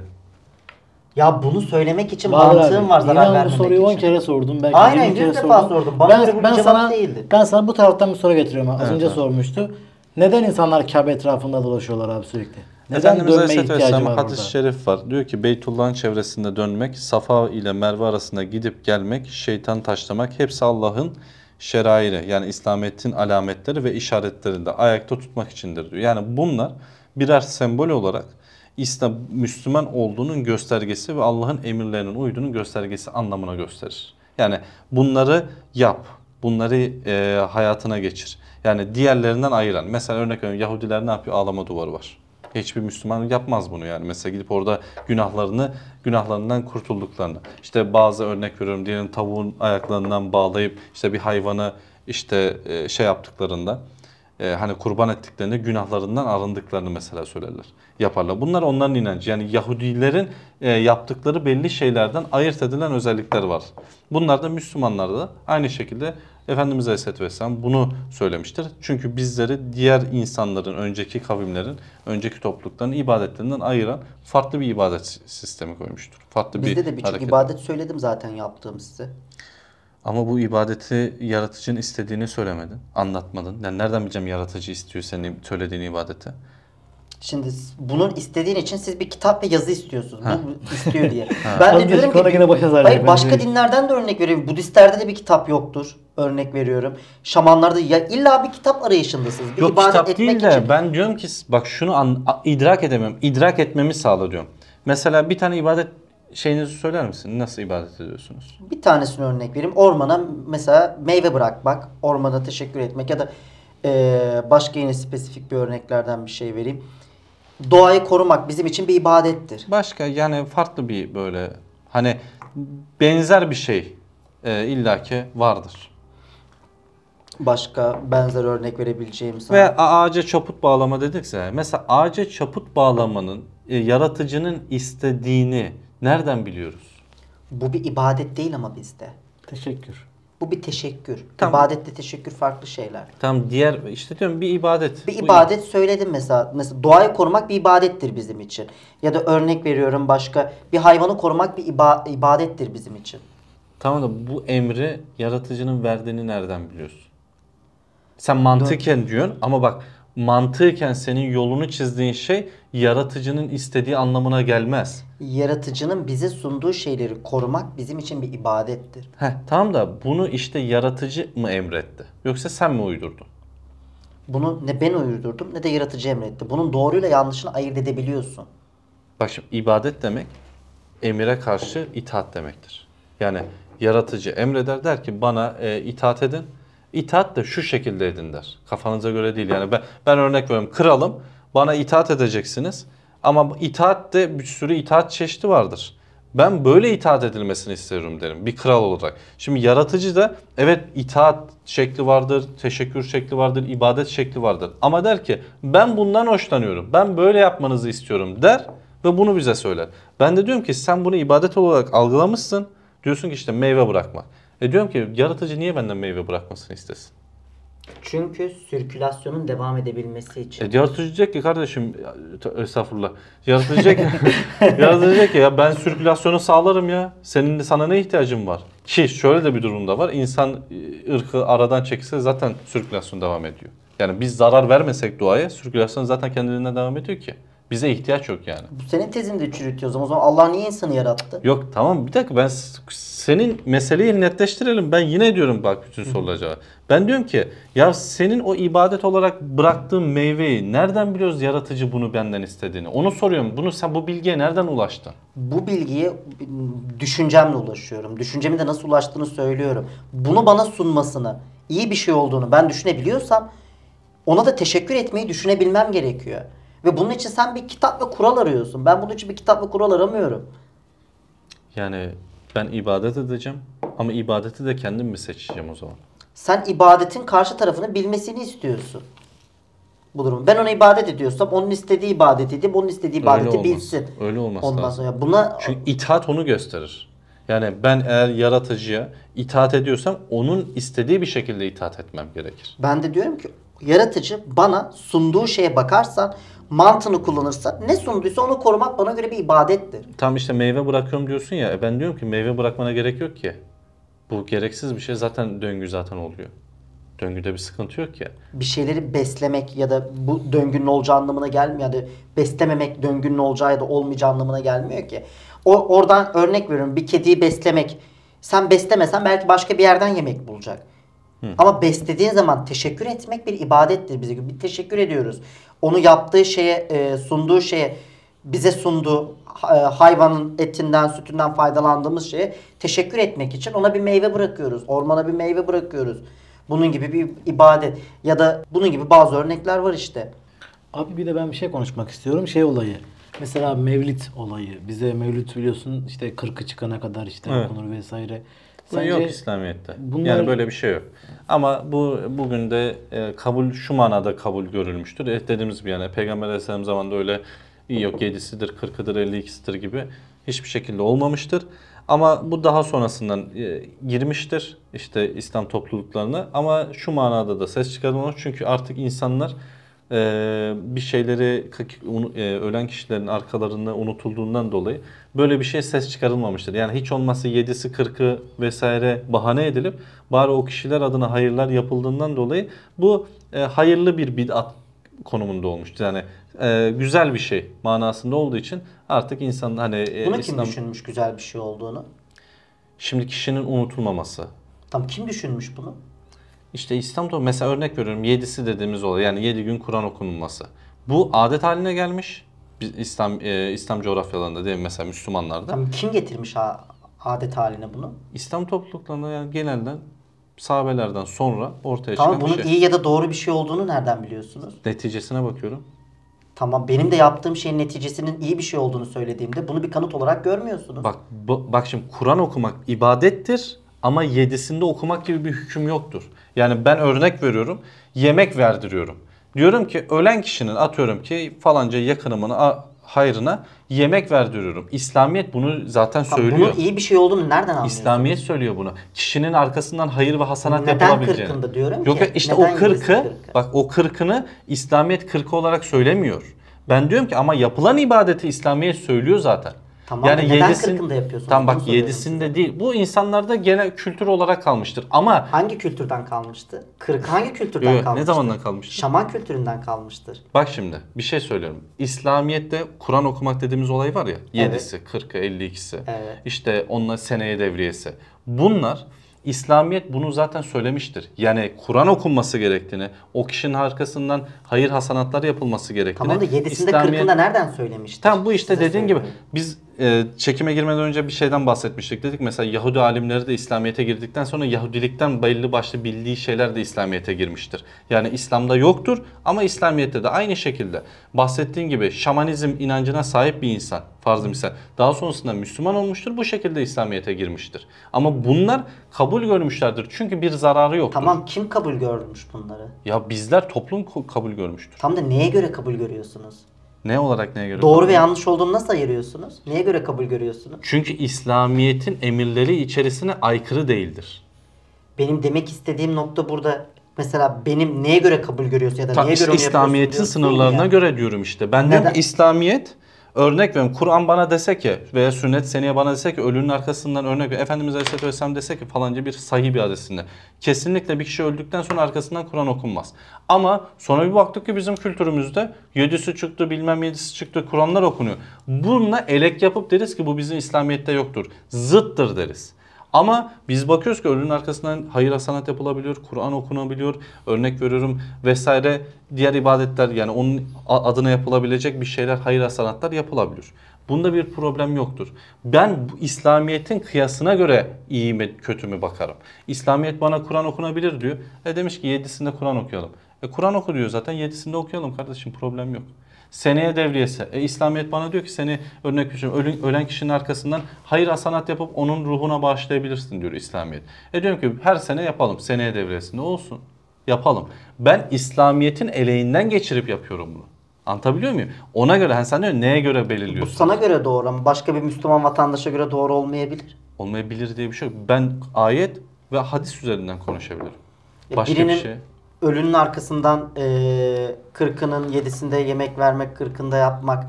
Ya bunu söylemek için var mantığım var zarar vermemek için. soruyu 10 kere sordum. Belki Aynen 100 defa sordum. sordum. Bana ben, ben cevap sana, değildi. Ben sana bu taraftan bir soru getiriyorum. Az evet, önce evet. sormuştu neden insanlar Kabe etrafında dolaşıyorlar abi sürekli? Neden Efendimiz dönmeye Aleyhisselatü ihtiyacı var hadis şerif var. Diyor ki Beytullah'ın çevresinde dönmek, Safa ile Merve arasında gidip gelmek, şeytan taşlamak hepsi Allah'ın şeraire yani İslamiyet'in alametleri ve işaretlerinde ayakta tutmak içindir diyor. Yani bunlar birer sembol olarak İslam Müslüman olduğunun göstergesi ve Allah'ın emirlerinin uyduğunun göstergesi anlamına gösterir. Yani bunları yap, bunları e, hayatına geçir. Yani diğerlerinden ayıran. Mesela örnek veriyorum Yahudiler ne yapıyor? Ağlama duvarı var. Hiçbir Müslüman yapmaz bunu yani. Mesela gidip orada günahlarını, günahlarından kurtulduklarını. İşte bazı örnek veriyorum diyelim tavuğun ayaklarından bağlayıp işte bir hayvanı işte e, şey yaptıklarında e, hani kurban ettiklerinde günahlarından arındıklarını mesela söylerler. Yaparlar. Bunlar onların inancı. Yani Yahudilerin e, yaptıkları belli şeylerden ayırt edilen özellikler var. Bunlar da Müslümanlarda aynı şekilde Efendimiz Aleyhisselatü Vesselam bunu söylemiştir. Çünkü bizleri diğer insanların, önceki kavimlerin, önceki toplulukların ibadetlerinden ayıran farklı bir ibadet sistemi koymuştur. Farklı Bizde bir de birçok ibadet söyledim zaten yaptığım size. Ama bu ibadeti yaratıcının istediğini söylemedin, anlatmadın. Yani nereden bileceğim yaratıcı istiyor senin söylediğin ibadeti? Şimdi bunun istediğin için siz bir kitap ve yazı istiyorsunuz. Bu istiyor diye. (laughs) Ha. ben de diyorum ki hayır, başka dinlerden de örnek vereyim. Budistlerde de bir kitap yoktur. Örnek veriyorum. Şamanlarda ya illa bir kitap arayışındasınız. Bir Yok kitap değil de için. ben diyorum ki bak şunu an, idrak edemiyorum. İdrak etmemi sağla diyorum. Mesela bir tane ibadet şeyinizi söyler misin? Nasıl ibadet ediyorsunuz? Bir tanesini örnek vereyim. Ormana mesela meyve bırakmak, ormana teşekkür etmek ya da e, başka yine spesifik bir örneklerden bir şey vereyim doğayı korumak bizim için bir ibadettir. Başka yani farklı bir böyle hani benzer bir şey e, illaki vardır. Başka benzer örnek verebileceğim sana. Ve ağaca çaput bağlama dedikse mesela ağaca çaput bağlamanın e, yaratıcının istediğini nereden biliyoruz? Bu bir ibadet değil ama bizde. Teşekkür. Bu bir teşekkür. Tamam. İbadetle teşekkür farklı şeyler. Tam diğer işte diyorum bir ibadet. Bir ibadet söyledim mesela. Mesela doğayı korumak bir ibadettir bizim için. Ya da örnek veriyorum başka bir hayvanı korumak bir iba ibadettir bizim için. Tamam da bu emri yaratıcının verdiğini nereden biliyorsun? Sen mantıken diyorsun ama bak mantığıken senin yolunu çizdiğin şey yaratıcının istediği anlamına gelmez. Yaratıcının bize sunduğu şeyleri korumak bizim için bir ibadettir. Heh, tamam da bunu işte yaratıcı mı emretti? Yoksa sen mi uydurdun? Bunu ne ben uydurdum ne de yaratıcı emretti. Bunun doğruyla yanlışını ayırt edebiliyorsun. Bak şimdi ibadet demek emire karşı itaat demektir. Yani yaratıcı emreder der ki bana e, itaat edin İtaat da şu şekilde edin der. Kafanıza göre değil. Yani ben, ben örnek veriyorum kralım bana itaat edeceksiniz. Ama itaat de bir sürü itaat çeşidi vardır. Ben böyle itaat edilmesini istiyorum derim bir kral olarak. Şimdi yaratıcı da evet itaat şekli vardır, teşekkür şekli vardır, ibadet şekli vardır. Ama der ki ben bundan hoşlanıyorum, ben böyle yapmanızı istiyorum der ve bunu bize söyler. Ben de diyorum ki sen bunu ibadet olarak algılamışsın. Diyorsun ki işte meyve bırakmak. E diyorum ki yaratıcı niye benden meyve bırakmasını istesin? Çünkü sirkülasyonun devam edebilmesi için. E, yaratıcı diyecek ki kardeşim estağfurullah. Yaratıcı diyecek ki, (laughs) yaratıcı diyecek ki ya ben sirkülasyonu sağlarım ya. Senin sana ne ihtiyacın var? Ki şöyle de bir durumda var. İnsan e, ırkı aradan çekse zaten sirkülasyon devam ediyor. Yani biz zarar vermesek doğaya sirkülasyon zaten kendiliğinden devam ediyor ki. Bize ihtiyaç yok yani. Bu senin tezini de çürütüyoruz ama o zaman Allah niye insanı yarattı? Yok tamam bir dakika ben senin meseleyi netleştirelim. Ben yine diyorum bak bütün sorulara Ben diyorum ki ya senin o ibadet olarak bıraktığın meyveyi nereden biliyoruz yaratıcı bunu benden istediğini? Onu soruyorum. Bunu sen bu bilgiye nereden ulaştın? Bu bilgiye düşüncemle ulaşıyorum. düşüncemi de nasıl ulaştığını söylüyorum. Bunu bana sunmasını, iyi bir şey olduğunu ben düşünebiliyorsam ona da teşekkür etmeyi düşünebilmem gerekiyor. Ve bunun için sen bir kitap ve kural arıyorsun. Ben bunun için bir kitap ve kural aramıyorum. Yani ben ibadet edeceğim ama ibadeti de kendim mi seçeceğim o zaman? Sen ibadetin karşı tarafını bilmesini istiyorsun. Bu durum. Ben ona ibadet ediyorsam onun istediği ibadet edip onun istediği ibadeti Öyle olmaz. bilsin. Öyle olmaz. Ondan sonra buna Çünkü itaat onu gösterir. Yani ben eğer yaratıcıya itaat ediyorsam onun istediği bir şekilde itaat etmem gerekir. Ben de diyorum ki yaratıcı bana sunduğu şeye bakarsan mantığını kullanırsa ne sunduysa onu korumak bana göre bir ibadettir. Tam işte meyve bırakıyorum diyorsun ya e ben diyorum ki meyve bırakmana gerek yok ki. Bu gereksiz bir şey zaten döngü zaten oluyor. Döngüde bir sıkıntı yok ki. Bir şeyleri beslemek ya da bu döngünün olacağı anlamına gelmiyor ya da beslememek döngünün olacağı ya da olmayacağı anlamına gelmiyor ki. O, oradan örnek veriyorum bir kediyi beslemek. Sen beslemesen belki başka bir yerden yemek bulacak. Ama beslediğin zaman teşekkür etmek bir ibadettir bize. Bir teşekkür ediyoruz. Onu yaptığı şeye, e, sunduğu şeye, bize sunduğu e, hayvanın etinden, sütünden faydalandığımız şeye teşekkür etmek için ona bir meyve bırakıyoruz. Ormana bir meyve bırakıyoruz. Bunun gibi bir ibadet ya da bunun gibi bazı örnekler var işte. Abi bir de ben bir şey konuşmak istiyorum. Şey olayı. Mesela mevlit olayı. Bize mevlit biliyorsun işte kırkı çıkana kadar işte evet. okunur vesaire. Sence yok İslamiyet'te. Bunlar... Yani böyle bir şey yok. Ama bu bugün de e, kabul şu manada kabul görülmüştür. Eh dediğimiz bir yani Peygamber Aleyhisselam zamanında öyle iyi yok 7'sidir, 40'ıdır, 52'sidir gibi hiçbir şekilde olmamıştır. Ama bu daha sonrasından e, girmiştir işte İslam topluluklarına ama şu manada da ses çıkarmamış çünkü artık insanlar e, bir şeyleri e, ölen kişilerin arkalarında unutulduğundan dolayı böyle bir şey ses çıkarılmamıştır. Yani hiç olmazsa 7'si 40'ı vesaire bahane edilip bari o kişiler adına hayırlar yapıldığından dolayı bu e, hayırlı bir bid'at konumunda olmuştur. Yani e, güzel bir şey manasında olduğu için artık insan hani... E, Bunu İslam... kim düşünmüş güzel bir şey olduğunu? Şimdi kişinin unutulmaması. Tam kim düşünmüş bunu? İşte İslam toplumu mesela örnek veriyorum yedisi dediğimiz olay yani yedi gün Kur'an okunulması. Bu adet haline gelmiş biz İslam e, İslam coğrafyalarında değil mi? mesela Müslümanlarda. Tamam, kim getirmiş ha, adet haline bunu? İslam topluluklarında yani genelden sahabelerden sonra ortaya tamam, çıkan bir şey. Tamam bunun iyi ya da doğru bir şey olduğunu nereden biliyorsunuz? Neticesine bakıyorum. Tamam benim de yaptığım şeyin neticesinin iyi bir şey olduğunu söylediğimde bunu bir kanıt olarak görmüyorsunuz. Bak bu, bak şimdi Kur'an okumak ibadettir ama yedisinde okumak gibi bir hüküm yoktur. Yani ben örnek veriyorum yemek verdiriyorum. Diyorum ki ölen kişinin atıyorum ki falanca yakınımın hayrına yemek verdiriyorum. İslamiyet bunu zaten söylüyor. Bunun iyi bir şey olduğunu nereden anlıyorsun? İslamiyet söylüyor bunu. Kişinin arkasından hayır ve hasanat Neden yapılabileceğini. Neden kırkında diyorum Yok, ki? Yok işte o kırkı, kırkı, bak o kırkını İslamiyet kırkı olarak söylemiyor. Ben diyorum ki ama yapılan ibadeti İslamiyet söylüyor zaten. Tamam yani neden yedisin, kırkında yapıyorsun? Tamam bak yedisinde değil. Bu insanlarda genel kültür olarak kalmıştır ama... Hangi kültürden kalmıştı? Kırk hangi kültürden yok, kalmıştı? Ne zamandan kalmıştı? Şaman kültüründen kalmıştır. Bak şimdi bir şey söylüyorum. İslamiyet'te Kur'an okumak dediğimiz olay var ya. Yedisi, evet. kırkı, elli ikisi. Evet. İşte onunla seneye devriyesi. Bunlar İslamiyet bunu zaten söylemiştir. Yani Kur'an okunması gerektiğini, o kişinin arkasından hayır hasanatlar yapılması gerektiğini. Tamam da 7'sinde 40'ında nereden söylemiştir? Tam bu işte Size dediğin söyleyeyim. gibi biz e, çekime girmeden önce bir şeyden bahsetmiştik dedik. Mesela Yahudi alimleri de İslamiyet'e girdikten sonra Yahudilikten belli başlı bildiği şeyler de İslamiyet'e girmiştir. Yani İslam'da yoktur ama İslamiyet'te de aynı şekilde bahsettiğin gibi şamanizm inancına sahip bir insan farz misal daha sonrasında Müslüman olmuştur bu şekilde İslamiyet'e girmiştir. Ama bunlar kabul görmüşlerdir çünkü bir zararı yok Tamam kim kabul görmüş bunları? Ya bizler toplum kabul görmüştür. Tam da neye göre kabul görüyorsunuz? Ne olarak neye göre? Doğru kabul? ve yanlış olduğunu nasıl ayırıyorsunuz? Neye göre kabul görüyorsunuz? Çünkü İslamiyet'in emirleri içerisine aykırı değildir. Benim demek istediğim nokta burada mesela benim neye göre kabul görüyorsun ya da Ta, neye işte göre İslamiyet'in sınırlarına göre diyorum işte. Ben Neden? İslamiyet Örnek veriyorum Kur'an bana dese ki veya sünnet seneye bana dese ki ölünün arkasından örnek veriyorum. Efendimiz Aleyhisselatü Vesselam dese ki falanca bir sahih bir hadisinde. Kesinlikle bir kişi öldükten sonra arkasından Kur'an okunmaz. Ama sonra bir baktık ki bizim kültürümüzde yedisi çıktı bilmem yedisi çıktı Kur'anlar okunuyor. Bununla elek yapıp deriz ki bu bizim İslamiyet'te yoktur. Zıttır deriz. Ama biz bakıyoruz ki ölünün arkasından hayır sanat yapılabiliyor, Kur'an okunabiliyor, örnek veriyorum vesaire diğer ibadetler yani onun adına yapılabilecek bir şeyler hayır sanatlar yapılabilir. Bunda bir problem yoktur. Ben İslamiyet'in kıyasına göre iyi mi kötü mü bakarım. İslamiyet bana Kur'an okunabilir diyor. E demiş ki yedisinde Kur'an okuyalım. E Kur'an oku diyor zaten yedisinde okuyalım kardeşim problem yok. Seneye devriyesi. E, İslamiyet bana diyor ki seni örnek için ölen, ölen kişinin arkasından hayır hasanat yapıp onun ruhuna bağışlayabilirsin diyor İslamiyet. E diyorum ki her sene yapalım. Seneye devresinde olsun. Yapalım. Ben İslamiyet'in eleğinden geçirip yapıyorum bunu. Anlatabiliyor muyum? Ona göre hani sen diyor neye göre belirliyorsun? Bu sana göre doğru ama başka bir Müslüman vatandaşa göre doğru olmayabilir. Olmayabilir diye bir şey yok. Ben ayet ve hadis üzerinden konuşabilirim. E, başka birinin, bir şey ölünün arkasından e, kırkının yedisinde yemek vermek, kırkında yapmak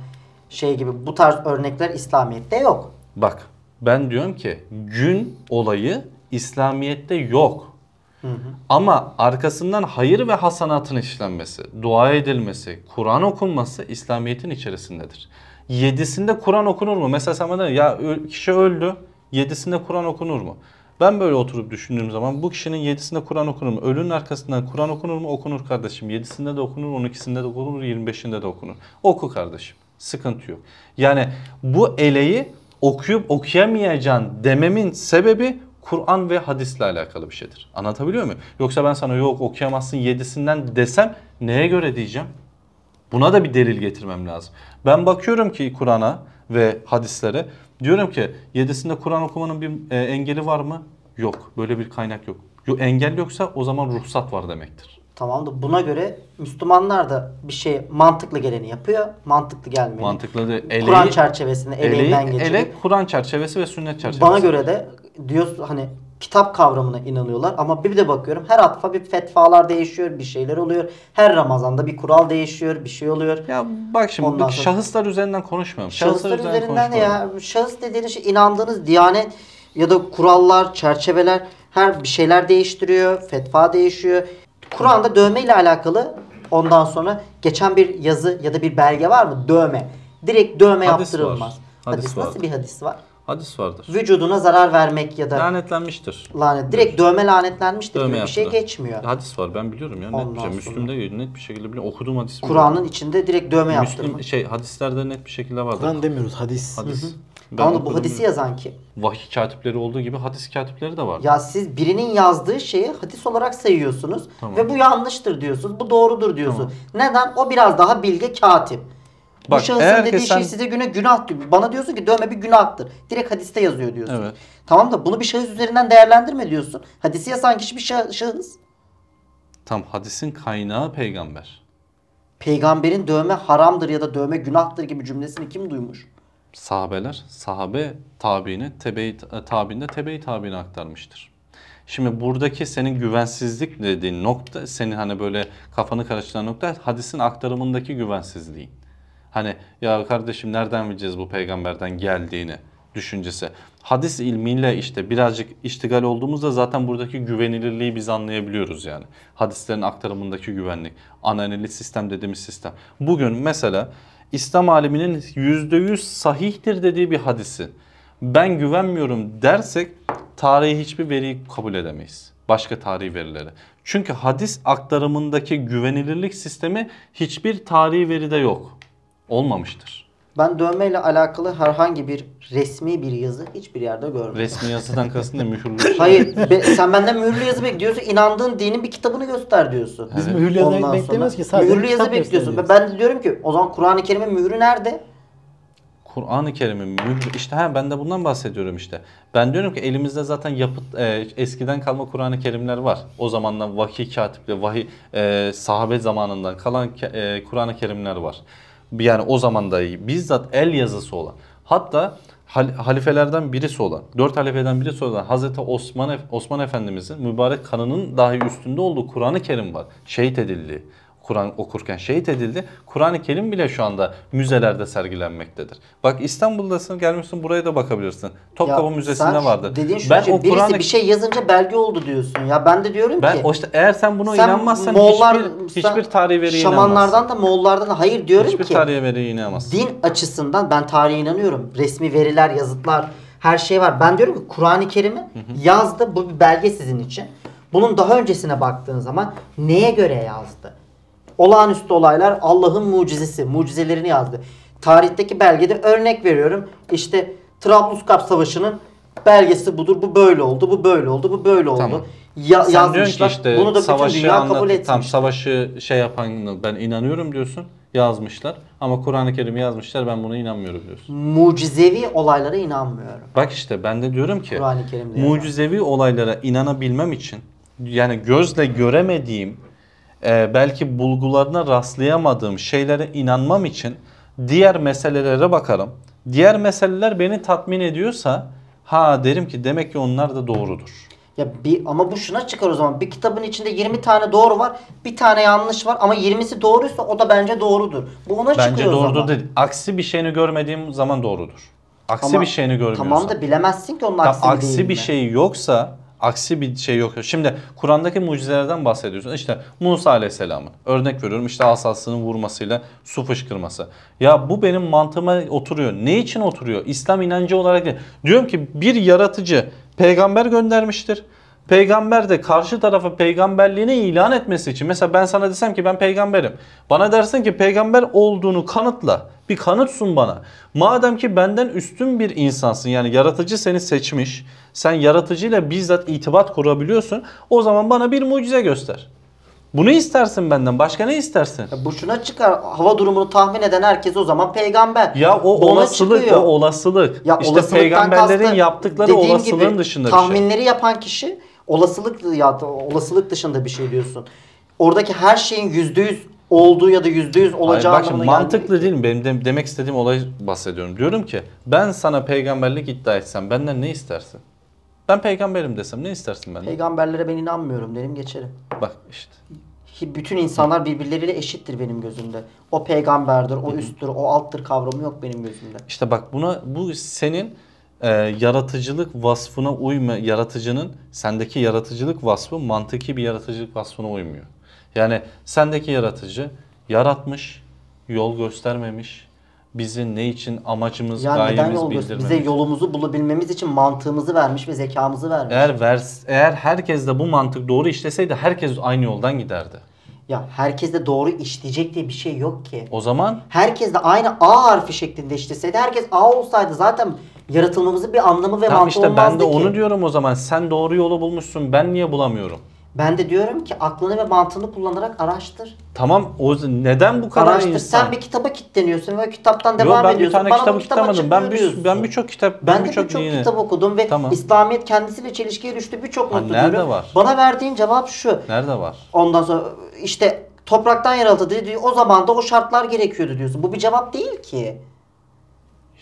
şey gibi bu tarz örnekler İslamiyet'te yok. Bak ben diyorum ki gün olayı İslamiyet'te yok. Hı hı. Ama arkasından hayır ve hasanatın işlenmesi, dua edilmesi, Kur'an okunması İslamiyet'in içerisindedir. Yedisinde Kur'an okunur mu? Mesela sen bana ya kişi öldü, yedisinde Kur'an okunur mu? Ben böyle oturup düşündüğüm zaman bu kişinin yedisinde Kur'an okunur mu? Ölünün arkasından Kur'an okunur mu? Okunur kardeşim. Yedisinde de okunur, on ikisinde de okunur, yirmi beşinde de okunur. Oku kardeşim. Sıkıntı yok. Yani bu eleyi okuyup okuyamayacaksın dememin sebebi Kur'an ve hadisle alakalı bir şeydir. Anlatabiliyor muyum? Yoksa ben sana yok okuyamazsın yedisinden desem neye göre diyeceğim? Buna da bir delil getirmem lazım. Ben bakıyorum ki Kur'an'a ve hadislere Diyorum ki 7'sinde Kur'an okumanın bir e, engeli var mı? Yok. Böyle bir kaynak yok. Yo, engel yoksa o zaman ruhsat var demektir. Tamam da buna göre Müslümanlar da bir şey mantıklı geleni yapıyor. Mantıklı gelmeli. Mantıklı değil. eleği, Kur'an çerçevesinde eleğinden eleği, geçirip. Kur'an çerçevesi ve sünnet çerçevesi. Bana göre de diyor hani kitap kavramına inanıyorlar. Ama bir de bakıyorum her atfa bir fetvalar değişiyor, bir şeyler oluyor. Her Ramazan'da bir kural değişiyor, bir şey oluyor. Ya bak şimdi Ondan sonra... şahıslar üzerinden konuşmuyorum. Şahıslar, şahıslar üzerinden, üzerinden ya şahıs dediğiniz şey inandığınız diyanet ya da kurallar, çerçeveler her bir şeyler değiştiriyor, fetva değişiyor. Kur'an'da dövme ile alakalı ondan sonra geçen bir yazı ya da bir belge var mı? Dövme. Direkt dövme hadis yaptırılmaz. Var. Hadis, hadis nasıl bir hadis var? Hadis vardır. Vücuduna zarar vermek ya da lanetlenmiştir. Lanet direkt evet. dövme lanetlenmiştir dövme bir şey geçmiyor. Hadis var ben biliyorum ya net Ondan bir şey. Müslüm'de net bir şekilde biliyorum. Okuduğum hadis. Kur'an'ın içinde direkt dövme yaptırmak. Müslüm şey hadislerde net bir şekilde vardır. Kur'an demiyoruz hadis. Hadis. Hı hı. Ben Ama bu hadisi yazan kim? Vahiy katipleri olduğu gibi hadis katipleri de var. Ya siz birinin yazdığı şeyi hadis olarak sayıyorsunuz tamam. ve bu yanlıştır diyorsunuz. Bu doğrudur diyorsunuz. Tamam. Neden? O biraz daha bilge katip. Bak, bu şahısın eğer dediği şey sen... şey size güne günah diyor. Bana diyorsun ki dövme bir günahtır. Direkt hadiste yazıyor diyorsun. Evet. Tamam da bunu bir şahıs üzerinden değerlendirme diyorsun. Hadisi yazan kişi bir şahıs. Tam hadisin kaynağı peygamber. Peygamberin dövme haramdır ya da dövme günahtır gibi cümlesini kim duymuş? Sahabeler, sahabe tabiine, tebeyi tabiinde tebeyi tabiine aktarmıştır. Şimdi buradaki senin güvensizlik dediğin nokta, senin hani böyle kafanı karıştıran nokta hadisin aktarımındaki güvensizliğin. Hani ya kardeşim nereden bileceğiz bu peygamberden geldiğini düşüncesi. Hadis ilmiyle işte birazcık iştigal olduğumuzda zaten buradaki güvenilirliği biz anlayabiliyoruz yani. Hadislerin aktarımındaki güvenlik, analiz sistem dediğimiz sistem. Bugün mesela İslam aliminin %100 sahihtir dediği bir hadisi ben güvenmiyorum dersek tarihi hiçbir veriyi kabul edemeyiz. Başka tarihi verileri. Çünkü hadis aktarımındaki güvenilirlik sistemi hiçbir tarihi veride yok olmamıştır. Ben dövmeyle alakalı herhangi bir resmi bir yazı hiçbir yerde görmedim. Resmi yazıdan (laughs) kastın da mühürlü. Şey. Hayır be, sen benden mühürlü yazı bekliyorsun. İnandığın dinin bir kitabını göster diyorsun. Biz evet. mühürlü yazı Ondan beklemiyoruz ki sadece Mühürlü yazı bekliyorsun. ben diyorum ki o zaman Kur'an-ı Kerim'in mührü nerede? Kur'an-ı Kerim'in mührü işte ha ben de bundan bahsediyorum işte. Ben diyorum ki elimizde zaten yapıt e, eskiden kalma Kur'an-ı Kerimler var. O zamandan vahiy katiple vahiy e, sahabe zamanından kalan e, Kur'an-ı Kerimler var yani o zaman dahi bizzat el yazısı olan hatta hal, halifelerden birisi olan, dört halifeden birisi olan Hazreti Osman, Osman Efendimizin mübarek kanının dahi üstünde olduğu Kur'an-ı Kerim var. Şehit edildi. Kur'an okurken şehit edildi. Kur'an-ı Kerim bile şu anda müzelerde sergilenmektedir. Bak İstanbul'dasın gelmişsin buraya da bakabilirsin. Topkapı ya, Müzesi'nde vardı. Dediğin şu şey ben o Kur'an bir şey yazınca belge oldu diyorsun. Ya ben de diyorum ben, ki. işte, eğer sen buna sen inanmazsan Moğollar, hiçbir, hiçbir tarih veriye inanmazsın. Şamanlardan da Moğollardan da hayır diyorum hiçbir ki. Hiçbir tarihe veriye inanamazsın. Din açısından ben tarihe inanıyorum. Resmi veriler, yazıtlar her şey var. Ben diyorum ki Kur'an-ı Kerim'i yazdı. Bu bir belge sizin için. Bunun daha öncesine baktığın zaman neye göre yazdı? olağanüstü olaylar Allah'ın mucizesi, mucizelerini yazdı. Tarihteki belgede örnek veriyorum. İşte Trabluskap Savaşı'nın belgesi budur. Bu böyle oldu, bu böyle oldu, bu böyle oldu. Tamam. Ya, Sen yazmışlar. Işte, bunu da savaşı bütün dünya anlat, kabul etmiş. Tam savaşı şey yapan ben inanıyorum diyorsun. Yazmışlar. Ama Kur'an-ı Kerim'i yazmışlar ben buna inanmıyorum diyorsun. Mucizevi olaylara inanmıyorum. Bak işte ben de diyorum ki Kur'an-ı Kerim'de mucizevi yani. olaylara inanabilmem için yani gözle göremediğim e, belki bulgularına rastlayamadığım şeylere inanmam için diğer meselelere bakarım. Diğer meseleler beni tatmin ediyorsa ha derim ki demek ki onlar da doğrudur. Ya bir ama bu şuna çıkar o zaman. Bir kitabın içinde 20 tane doğru var, bir tane yanlış var ama 20'si doğruysa o da bence doğrudur. Bu ona bence çıkıyor o zaman. Bence doğrudur değil. Aksi bir şeyini görmediğim zaman doğrudur. Aksi ama, bir şeyini görmüyorsan. Tamam da bilemezsin ki onun aksi, ya, aksi değil bir şey yoksa Aksi bir şey yok. Şimdi Kur'an'daki mucizelerden bahsediyorsun. İşte Musa Aleyhisselam'ın örnek veriyorum işte asasının vurmasıyla su fışkırması. Ya bu benim mantığıma oturuyor. Ne için oturuyor? İslam inancı olarak değil. Diyorum ki bir yaratıcı peygamber göndermiştir. Peygamber de karşı tarafa peygamberliğini ilan etmesi için. Mesela ben sana desem ki ben peygamberim. Bana dersin ki peygamber olduğunu kanıtla. Bir kanıt sun bana. Madem ki benden üstün bir insansın yani yaratıcı seni seçmiş. Sen yaratıcıyla bizzat itibat kurabiliyorsun. O zaman bana bir mucize göster. Bunu istersin benden. Başka ne istersin? Ya şuna çıkar. Hava durumunu tahmin eden herkes o zaman peygamber. Ya o Ona olasılık, çıkıyor. o olasılık. Ya işte peygamberlerin kastı, yaptıkları olasılığın gibi, dışında bir şey. Tahminleri yapan kişi Olasılık ya da olasılık dışında bir şey diyorsun. Oradaki her şeyin yüzde yüz olduğu ya da yüzde yüz olacağı Hayır, bak şimdi mantıklı yani... değil mi? Benim de, demek istediğim olayı bahsediyorum. Diyorum ki ben sana peygamberlik iddia etsem benden ne istersin? Ben peygamberim desem ne istersin benden? Peygamberlere ben inanmıyorum derim geçerim. Bak işte. Bütün insanlar birbirleriyle eşittir benim gözümde. O peygamberdir, o üsttür, o alttır kavramı yok benim gözümde. İşte bak buna bu senin e, yaratıcılık vasfına uyma yaratıcının sendeki yaratıcılık vasfı mantıki bir yaratıcılık vasfına uymuyor. Yani sendeki yaratıcı yaratmış, yol göstermemiş, bizi ne için amacımız, yani gayemiz neden bildirmemiş. Bize yolumuzu bulabilmemiz için mantığımızı vermiş ve zekamızı vermiş. Eğer vers, eğer herkes de bu mantık doğru işleseydi herkes aynı yoldan giderdi. Ya herkes de doğru işleyecek diye bir şey yok ki. O zaman herkes de aynı A harfi şeklinde işleseydi herkes A olsaydı zaten yaratılmamızın bir anlamı ve tamam mantığı işte ben de ki. onu diyorum o zaman. Sen doğru yolu bulmuşsun. Ben niye bulamıyorum? Ben de diyorum ki aklını ve mantığını kullanarak araştır. Tamam o neden bu kadar araştır. insan? Sen bir kitaba kilitleniyorsun ve kitaptan devam Yo, ben ediyorsun. ben bir tane kitabı kitlamadım. Ben bir, ben birçok kitap ben, ben birçok bir yine... kitap okudum ve tamam. İslamiyet kendisiyle çelişkiye düştü birçok nokta Nerede diyorum. var? Bana verdiğin cevap şu. Nerede var? Ondan sonra işte topraktan yaratıldı diyor. O zaman da o şartlar gerekiyordu diyorsun. Bu bir cevap değil ki.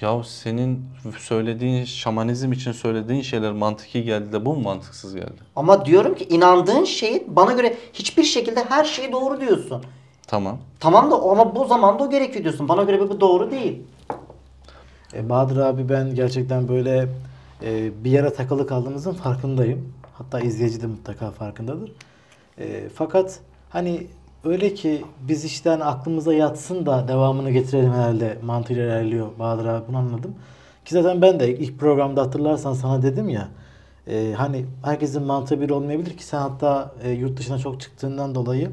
Ya senin söylediğin şamanizm için söylediğin şeyler mantıki geldi de bu mu mantıksız geldi? Ama diyorum ki inandığın şey bana göre hiçbir şekilde her şeyi doğru diyorsun. Tamam. Tamam da ama bu zamanda o gerekiyor diyorsun. Bana göre bu doğru değil. E, Bahadır abi ben gerçekten böyle e, bir yere takılı kaldığımızın farkındayım. Hatta izleyici de mutlaka farkındadır. E, fakat hani Öyle ki biz işten aklımıza yatsın da devamını getirelim herhalde mantığıyla ilerliyor Bahadır abi bunu anladım. Ki zaten ben de ilk programda hatırlarsan sana dedim ya e, hani herkesin mantığı bir olmayabilir ki sen hatta e, yurt dışına çok çıktığından dolayı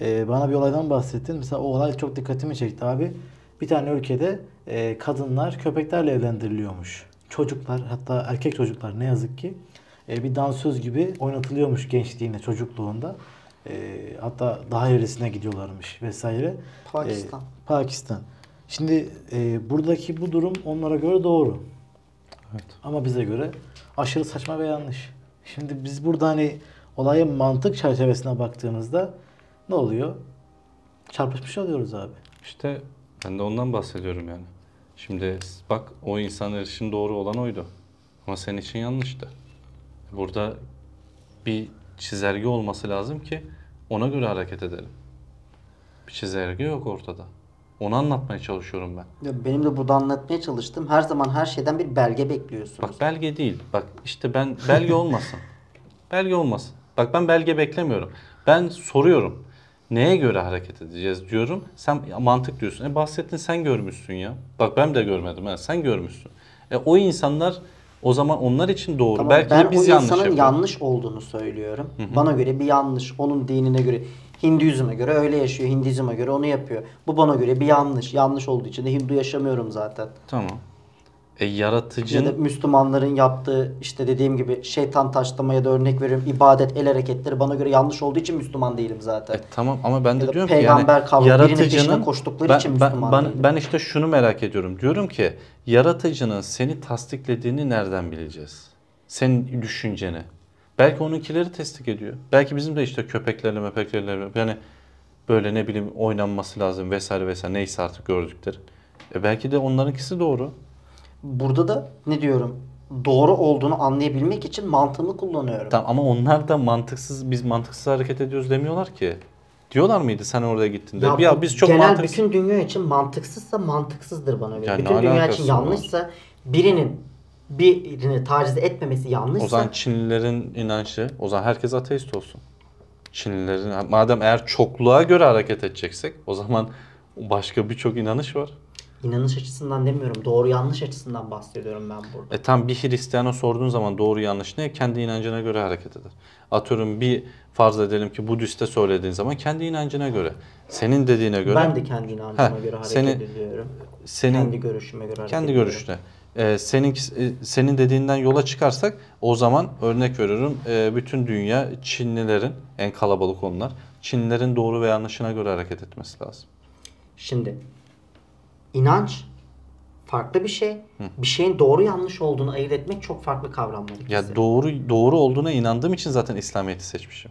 e, bana bir olaydan bahsettin. Mesela o olay çok dikkatimi çekti abi. Bir tane ülkede e, kadınlar köpeklerle evlendiriliyormuş. Çocuklar hatta erkek çocuklar ne yazık ki e, bir dansöz gibi oynatılıyormuş gençliğinde çocukluğunda. E, hatta daha ilerisine gidiyorlarmış vesaire. Pakistan. E, Pakistan. Şimdi e, buradaki bu durum onlara göre doğru. Evet. Ama bize göre aşırı saçma ve yanlış. Şimdi biz burada hani olayın mantık çerçevesine baktığımızda ne oluyor? Çarpışmış oluyoruz abi. İşte ben de ondan bahsediyorum yani. Şimdi bak o insanlar için doğru olan oydu. Ama senin için yanlıştı. Burada bir çizelge olması lazım ki ona göre hareket edelim. Bir çizelge yok ortada. Onu anlatmaya çalışıyorum ben. Ya benim de burada anlatmaya çalıştım. Her zaman her şeyden bir belge bekliyorsunuz. Bak belge değil. Bak işte ben (laughs) belge olmasın. belge olmasın. Bak ben belge beklemiyorum. Ben soruyorum. Neye göre hareket edeceğiz diyorum. Sen mantık diyorsun. E bahsettin sen görmüşsün ya. Bak ben de görmedim. He. Sen görmüşsün. E o insanlar o zaman onlar için doğru. Tamam, Belki ben de biz o yanlış insanın yapalım. yanlış olduğunu söylüyorum. Hı hı. Bana göre bir yanlış. Onun dinine göre Hinduizm'e göre öyle yaşıyor. Hinduizm'e göre onu yapıyor. Bu bana göre bir yanlış. Yanlış olduğu için de Hindu yaşamıyorum zaten. Tamam. E, yaratıcı... Ya da Müslümanların yaptığı işte dediğim gibi şeytan taşlamaya da örnek veriyorum. ibadet, el hareketleri bana göre yanlış olduğu için Müslüman değilim zaten. E, tamam ama ben de ya diyorum ki yani kavramı, yaratıcının koştukları ben, için Müslüman ben, ben, ben işte şunu merak ediyorum. Diyorum ki yaratıcının seni tasdiklediğini nereden bileceğiz? Senin düşünceni. Belki onunkileri tasdik ediyor. Belki bizim de işte köpeklerle, mepeklerle yani böyle ne bileyim oynanması lazım vesaire vesaire neyse artık gördükleri. E belki de onlarınkisi doğru burada da ne diyorum doğru olduğunu anlayabilmek için mantığımı kullanıyorum. Tamam ama onlar da mantıksız biz mantıksız hareket ediyoruz demiyorlar ki. Diyorlar mıydı sen orada gittiğinde? Ya, ya biz çok genel mantıksız... bütün dünya için mantıksızsa mantıksızdır bana göre. Yani bütün dünya için yanlışsa birinin birini taciz etmemesi yanlışsa. O zaman Çinlilerin inancı, o zaman herkes ateist olsun. Çinlilerin madem eğer çokluğa göre hareket edeceksek o zaman başka birçok inanış var inanış açısından demiyorum. Doğru yanlış açısından bahsediyorum ben burada. E tam bir Hristiyana sorduğun zaman doğru yanlış ne? Kendi inancına göre hareket eder. Atıyorum bir farz edelim ki Budist'e söylediğin zaman kendi inancına göre. Senin dediğine göre. Ben de kendi inancıma he, göre hareket senin, ediyorum. Senin, kendi görüşüme göre hareket Kendi görüşüne. Ee, senin e, senin dediğinden yola çıkarsak o zaman örnek veriyorum e, bütün dünya Çinlilerin en kalabalık onlar Çinlilerin doğru ve yanlışına göre hareket etmesi lazım. Şimdi inanç farklı bir şey. Hı. Bir şeyin doğru yanlış olduğunu ayırt etmek çok farklı kavramlar. Ya doğru doğru olduğuna inandığım için zaten İslamiyet'i seçmişim.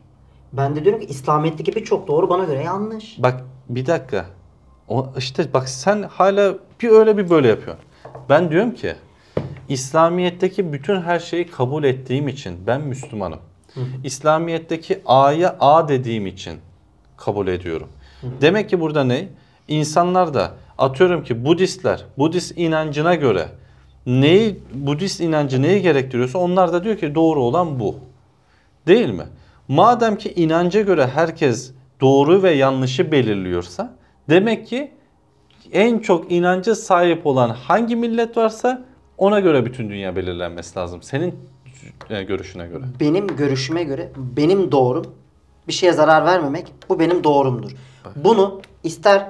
Ben de diyorum ki İslamiyet'teki bir çok doğru bana göre yanlış. Bak bir dakika. O işte bak sen hala bir öyle bir böyle yapıyorsun. Ben diyorum ki İslamiyet'teki bütün her şeyi kabul ettiğim için ben Müslümanım. Hı İslamiyet'teki A'ya A dediğim için kabul ediyorum. hı. Demek ki burada ne? İnsanlar da atıyorum ki Budistler Budist inancına göre neyi Budist inancı neyi gerektiriyorsa onlar da diyor ki doğru olan bu. Değil mi? Madem ki inanca göre herkes doğru ve yanlışı belirliyorsa demek ki en çok inancı sahip olan hangi millet varsa ona göre bütün dünya belirlenmesi lazım. Senin e, görüşüne göre. Benim görüşüme göre benim doğrum bir şeye zarar vermemek bu benim doğrumdur. Bunu ister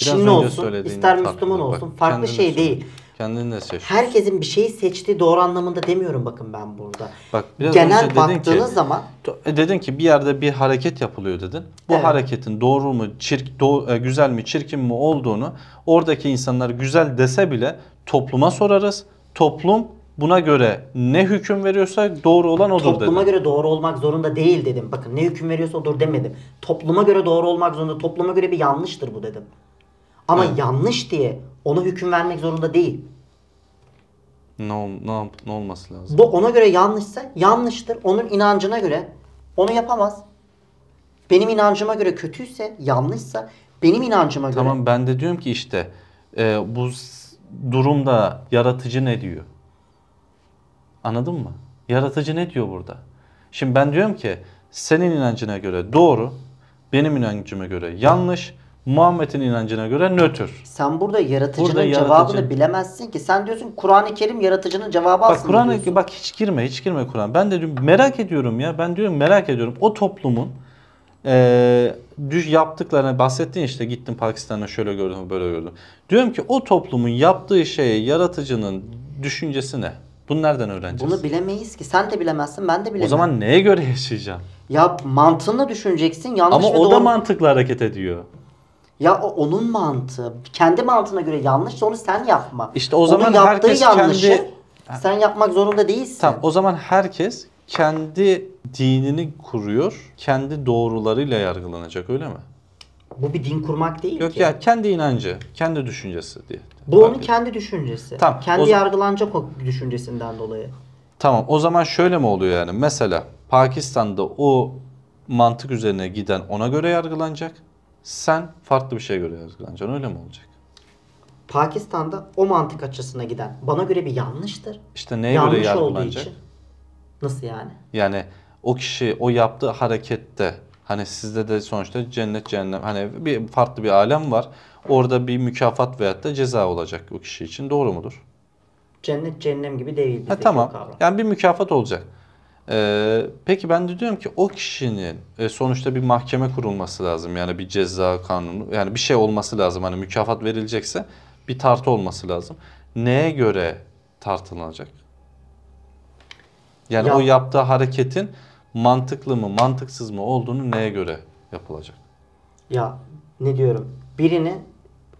Biraz Çinli olsun, ister Müslüman olsun. farklı şey söyle. değil. Kendini de seç. Herkesin bir şeyi seçtiği doğru anlamında demiyorum bakın ben burada. Bak biraz Genel önce dedin baktığınız ki, zaman e, dedin ki bir yerde bir hareket yapılıyor dedin. Bu evet. hareketin doğru mu, çirk, doğ, e, güzel mi, çirkin mi olduğunu oradaki insanlar güzel dese bile topluma sorarız. Toplum buna göre ne hüküm veriyorsa doğru olan odur Topluma dedim. Topluma göre doğru olmak zorunda değil dedim. Bakın ne hüküm veriyorsa odur demedim. Topluma göre doğru olmak zorunda. Topluma göre bir yanlıştır bu dedim. Ama evet. yanlış diye ona hüküm vermek zorunda değil. Ne, ol, ne, ne olması lazım? Bu ona göre yanlışsa yanlıştır. Onun inancına göre onu yapamaz. Benim inancıma göre kötüyse, yanlışsa benim inancıma tamam, göre... Tamam ben de diyorum ki işte e, bu durumda yaratıcı ne diyor? Anladın mı? Yaratıcı ne diyor burada? Şimdi ben diyorum ki senin inancına göre doğru, benim inancıma göre yanlış. Hı Muhammed'in inancına göre nötr. Sen burada yaratıcının burada cevabını bilemezsin ki. Sen diyorsun Kur'an-ı Kerim yaratıcının cevabı bak, aslında Kur'an diyorsun. Bak hiç girme hiç girme Kur'an. Ben de diyorum, merak ediyorum ya. Ben diyorum merak ediyorum. O toplumun e, düş yaptıklarına bahsettin işte gittim Pakistan'a şöyle gördüm böyle gördüm. Diyorum ki o toplumun yaptığı şeye yaratıcının düşüncesi ne? Bunu nereden öğreneceğiz? Bunu bilemeyiz ki. Sen de bilemezsin, ben de bilemem. O zaman neye göre yaşayacağım? Ya mantığını düşüneceksin. Yanlış Ama o doğru... da mantıkla hareket ediyor. Ya o onun mantığı. Kendi mantığına göre yanlış onu sen yapma. İşte o zaman onun herkes yanlışı kendi... sen yapmak zorunda değilsin. Tamam o zaman herkes kendi dinini kuruyor. Kendi doğrularıyla yargılanacak öyle mi? Bu bir din kurmak değil Yok ki. Yok ya kendi inancı, kendi düşüncesi diye. Bu onun kendi düşüncesi. Tamam. Kendi o... yargılanacak o düşüncesinden dolayı. Tamam o zaman şöyle mi oluyor yani? Mesela Pakistan'da o mantık üzerine giden ona göre yargılanacak sen farklı bir şey görüyoruz Gülencan öyle mi olacak? Pakistan'da o mantık açısına giden bana göre bir yanlıştır. İşte neye Yanlış göre yargılanacak? Için. Nasıl yani? Yani o kişi o yaptığı harekette hani sizde de sonuçta cennet cehennem hani bir farklı bir alem var. Orada bir mükafat veyahut da ceza olacak o kişi için doğru mudur? Cennet cehennem gibi değil. Ha, tamam. Kavram. Yani bir mükafat olacak. Ee, peki ben de diyorum ki o kişinin e, sonuçta bir mahkeme kurulması lazım. Yani bir ceza kanunu yani bir şey olması lazım. Hani mükafat verilecekse bir tartı olması lazım. Neye göre tartılacak? Yani ya, o yaptığı hareketin mantıklı mı mantıksız mı olduğunu neye göre yapılacak? Ya ne diyorum birini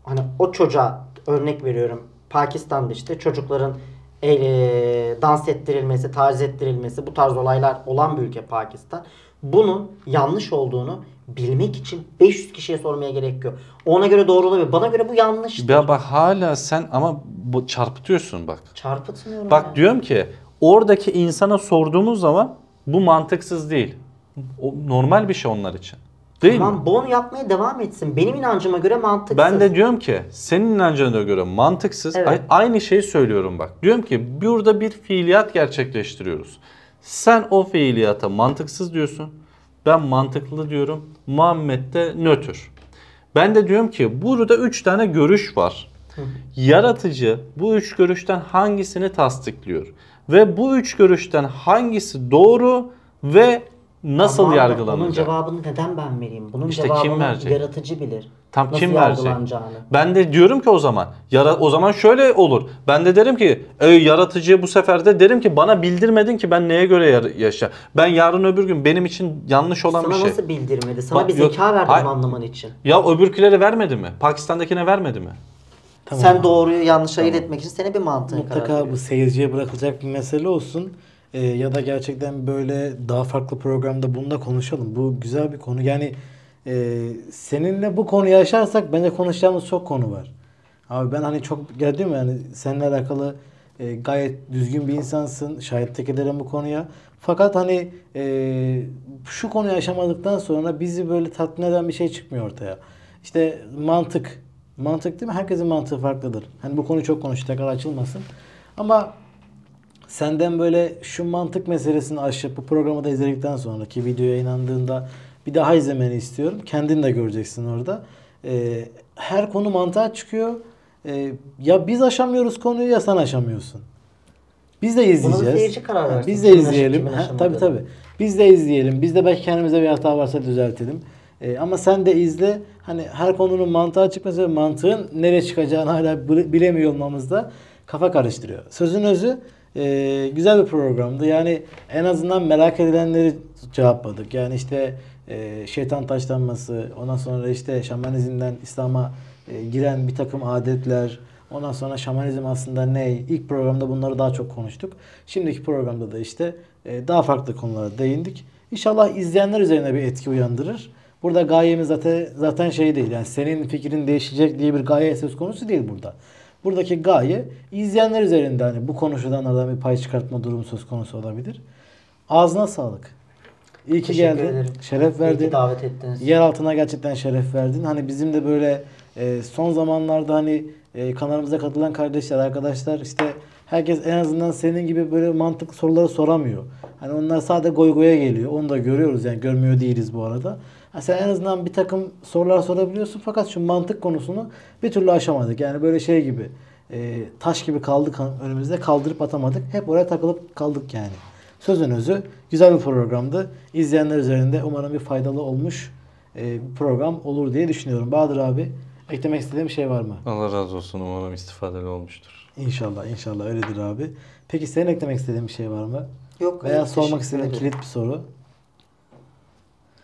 hani o çocuğa örnek veriyorum Pakistan'da işte çocukların e, dans ettirilmesi, tarz ettirilmesi bu tarz olaylar olan bir ülke Pakistan. Bunun yanlış olduğunu bilmek için 500 kişiye sormaya gerek yok. Ona göre doğru olabilir. Bana göre bu yanlış. Ya bak hala sen ama bu çarpıtıyorsun bak. Çarpıtmıyorum. Bak yani. diyorum ki oradaki insana sorduğumuz zaman bu mantıksız değil. O normal bir şey onlar için. Değil tamam, mi? Bon yapmaya devam etsin. Benim inancıma göre mantıksız. Ben de diyorum ki senin inancına göre mantıksız. Evet. Aynı şeyi söylüyorum bak. Diyorum ki burada bir fiiliyat gerçekleştiriyoruz. Sen o fiiliyata mantıksız diyorsun. Ben mantıklı diyorum. Muhammed de nötr. Ben de diyorum ki burada 3 tane görüş var. Yaratıcı bu üç görüşten hangisini tasdikliyor? Ve bu üç görüşten hangisi doğru ve nasıl Ama yargılanacak? Bunun cevabını neden ben vereyim? Bunun işte cevabını kim verecek? yaratıcı bilir. Tam nasıl kim verecek? Ben de diyorum ki o zaman yara, o zaman şöyle olur. Ben de derim ki e, yaratıcıya bu sefer de derim ki bana bildirmedin ki ben neye göre yaşa. Ben yarın öbür gün benim için yanlış olan Sana bir şey. Sana nasıl bildirmedi? Sana Bak, bir zeka yok, verdim anlaman için. Ya öbürkileri vermedi mi? Pakistan'dakine vermedi mi? Tamam. Sen doğruyu yanlış ayırt etmek için senin bir mantığın Mutlaka karar Mutlaka bu seyirciye bırakılacak bir mesele olsun e, ya da gerçekten böyle daha farklı programda bununla konuşalım. Bu güzel bir konu. Yani e, seninle bu konuyu yaşarsak bence konuşacağımız çok konu var. Abi ben hani çok ya mi yani seninle alakalı e, gayet düzgün bir insansın. Şahitlik ederim bu konuya. Fakat hani e, şu konuyu yaşamadıktan sonra bizi böyle tatmin eden bir şey çıkmıyor ortaya. İşte mantık. Mantık değil mi? Herkesin mantığı farklıdır. Hani bu konu çok konuştuk. Tekrar açılmasın. Ama senden böyle şu mantık meselesini aşıp bu programı da izledikten sonraki videoya inandığında bir daha izlemeni istiyorum. Kendin de göreceksin orada. Ee, her konu mantığa çıkıyor. Ee, ya biz aşamıyoruz konuyu ya sen aşamıyorsun. Biz de izleyeceğiz. Bunu karar versin. Biz de izleyelim. Kimin ha, tabii tabii. Biz de izleyelim. Biz de belki kendimize bir hata varsa düzeltelim. Ee, ama sen de izle. Hani her konunun mantığa çıkması ve mantığın nereye çıkacağını hala bilemiyor olmamız da kafa karıştırıyor. Sözün özü e, güzel bir programdı. Yani en azından merak edilenleri cevapladık. Yani işte e, şeytan taşlanması, ondan sonra işte şamanizmden İslam'a e, giren bir takım adetler, ondan sonra şamanizm aslında ne? İlk programda bunları daha çok konuştuk. Şimdiki programda da işte e, daha farklı konulara değindik. İnşallah izleyenler üzerine bir etki uyandırır. Burada gayemiz zaten, zaten şey değil. Yani senin fikrin değişecek diye bir gaye söz konusu değil burada. Buradaki gaye izleyenler üzerinde hani bu konuşulanlardan bir pay çıkartma durumu söz konusu olabilir. Ağzına sağlık. İyi ki Teşekkür geldin. Şeref verdin. İyi ki davet ettiniz. Yer altına gerçekten şeref verdin. Hani bizim de böyle e, son zamanlarda hani e, kanalımıza katılan kardeşler, arkadaşlar işte herkes en azından senin gibi böyle mantıklı soruları soramıyor. Hani onlar sadece goy goya geliyor. Onu da görüyoruz yani görmüyor değiliz bu arada. Ha sen en azından bir takım sorular sorabiliyorsun fakat şu mantık konusunu bir türlü aşamadık. Yani böyle şey gibi e, taş gibi kaldık önümüzde kaldırıp atamadık. Hep oraya takılıp kaldık yani. Sözün özü güzel bir programdı. İzleyenler üzerinde umarım bir faydalı olmuş e, program olur diye düşünüyorum. Bahadır abi eklemek istediğim bir şey var mı? Allah razı olsun umarım istifadeli olmuştur. İnşallah inşallah öyledir abi. Peki senin eklemek istediğin bir şey var mı? Yok. Veya sormak istediğin kilit bir soru.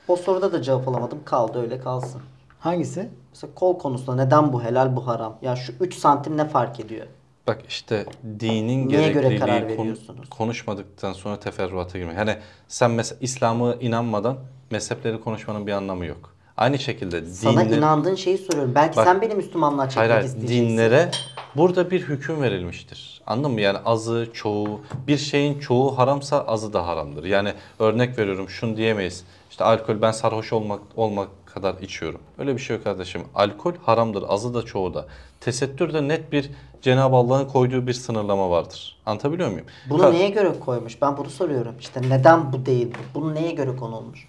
O soruda da cevap alamadım. Kaldı öyle kalsın. Hangisi? Mesela kol konusunda neden bu helal bu haram? Ya şu 3 santim ne fark ediyor? Bak işte dinin Niye göre karar gerekliliği kon- veriyorsunuz? konuşmadıktan sonra teferruata girmek. Hani sen mesela İslam'ı inanmadan mezhepleri konuşmanın bir anlamı yok. Aynı şekilde Sana inandığın şeyi soruyorum. Belki Bak- sen beni Müslümanlığa çekmek Hayır, hayır, isteyeceksin. dinlere burada bir hüküm verilmiştir. Anladın mı? Yani azı, çoğu, bir şeyin çoğu haramsa azı da haramdır. Yani örnek veriyorum şunu diyemeyiz. İşte alkol ben sarhoş olmak olmak kadar içiyorum. Öyle bir şey yok kardeşim. Alkol haramdır azı da çoğu da. Tesettürde net bir Cenab-ı Allah'ın koyduğu bir sınırlama vardır. Anlatabiliyor muyum? Bunu Kar- neye göre koymuş? Ben bunu soruyorum. İşte neden bu değil bu? Bunu neye göre konulmuş?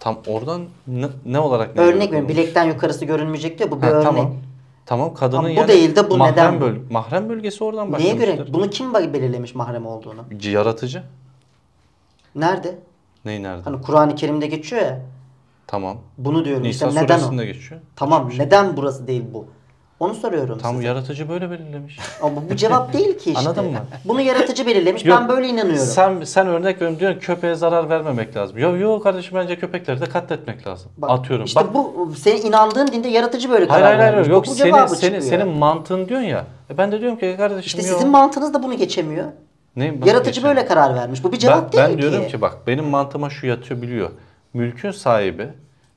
Tam oradan ne, ne olarak ne Örnek veriyorum. Bilekten yukarısı görünmeyecek diyor. Bu bir Ha, örnek. Tamam. Tamam kadının Ama bu yani değil de bu mahrem neden? Böl mahrem bölgesi oradan Neye göre? Bunu kim belirlemiş mahrem olduğunu? Yaratıcı. Nerede? Neyi nerede? Hani Kur'an-ı Kerim'de geçiyor ya. Tamam. Bunu diyorum. Nisa işte neden geçiyor. Tamam. Hiçbir neden burası değil bu? Onu soruyorum Tam size. yaratıcı böyle belirlemiş. (laughs) Ama bu cevap değil ki işte. Anladın mı? Bunu yaratıcı belirlemiş. Yok, ben böyle inanıyorum. Sen sen örnek veriyorum diyorsun köpeğe zarar vermemek lazım. Yok yok kardeşim bence köpekleri de katletmek lazım. Bak, Atıyorum. İşte Bak, bu senin inandığın dinde yaratıcı böyle hayır, karar hayır, hayır, vermiş. Yok, yok senin, senin, senin mantığın diyorsun ya. E ben de diyorum ki kardeşim İşte yok. sizin mantığınız da bunu geçemiyor. Ne? Yaratıcı geçen- böyle karar vermiş. Bu bir cevap ben, değil ben ki. diyorum ki bak benim mantığıma şu yatıyor biliyor. Mülkün sahibi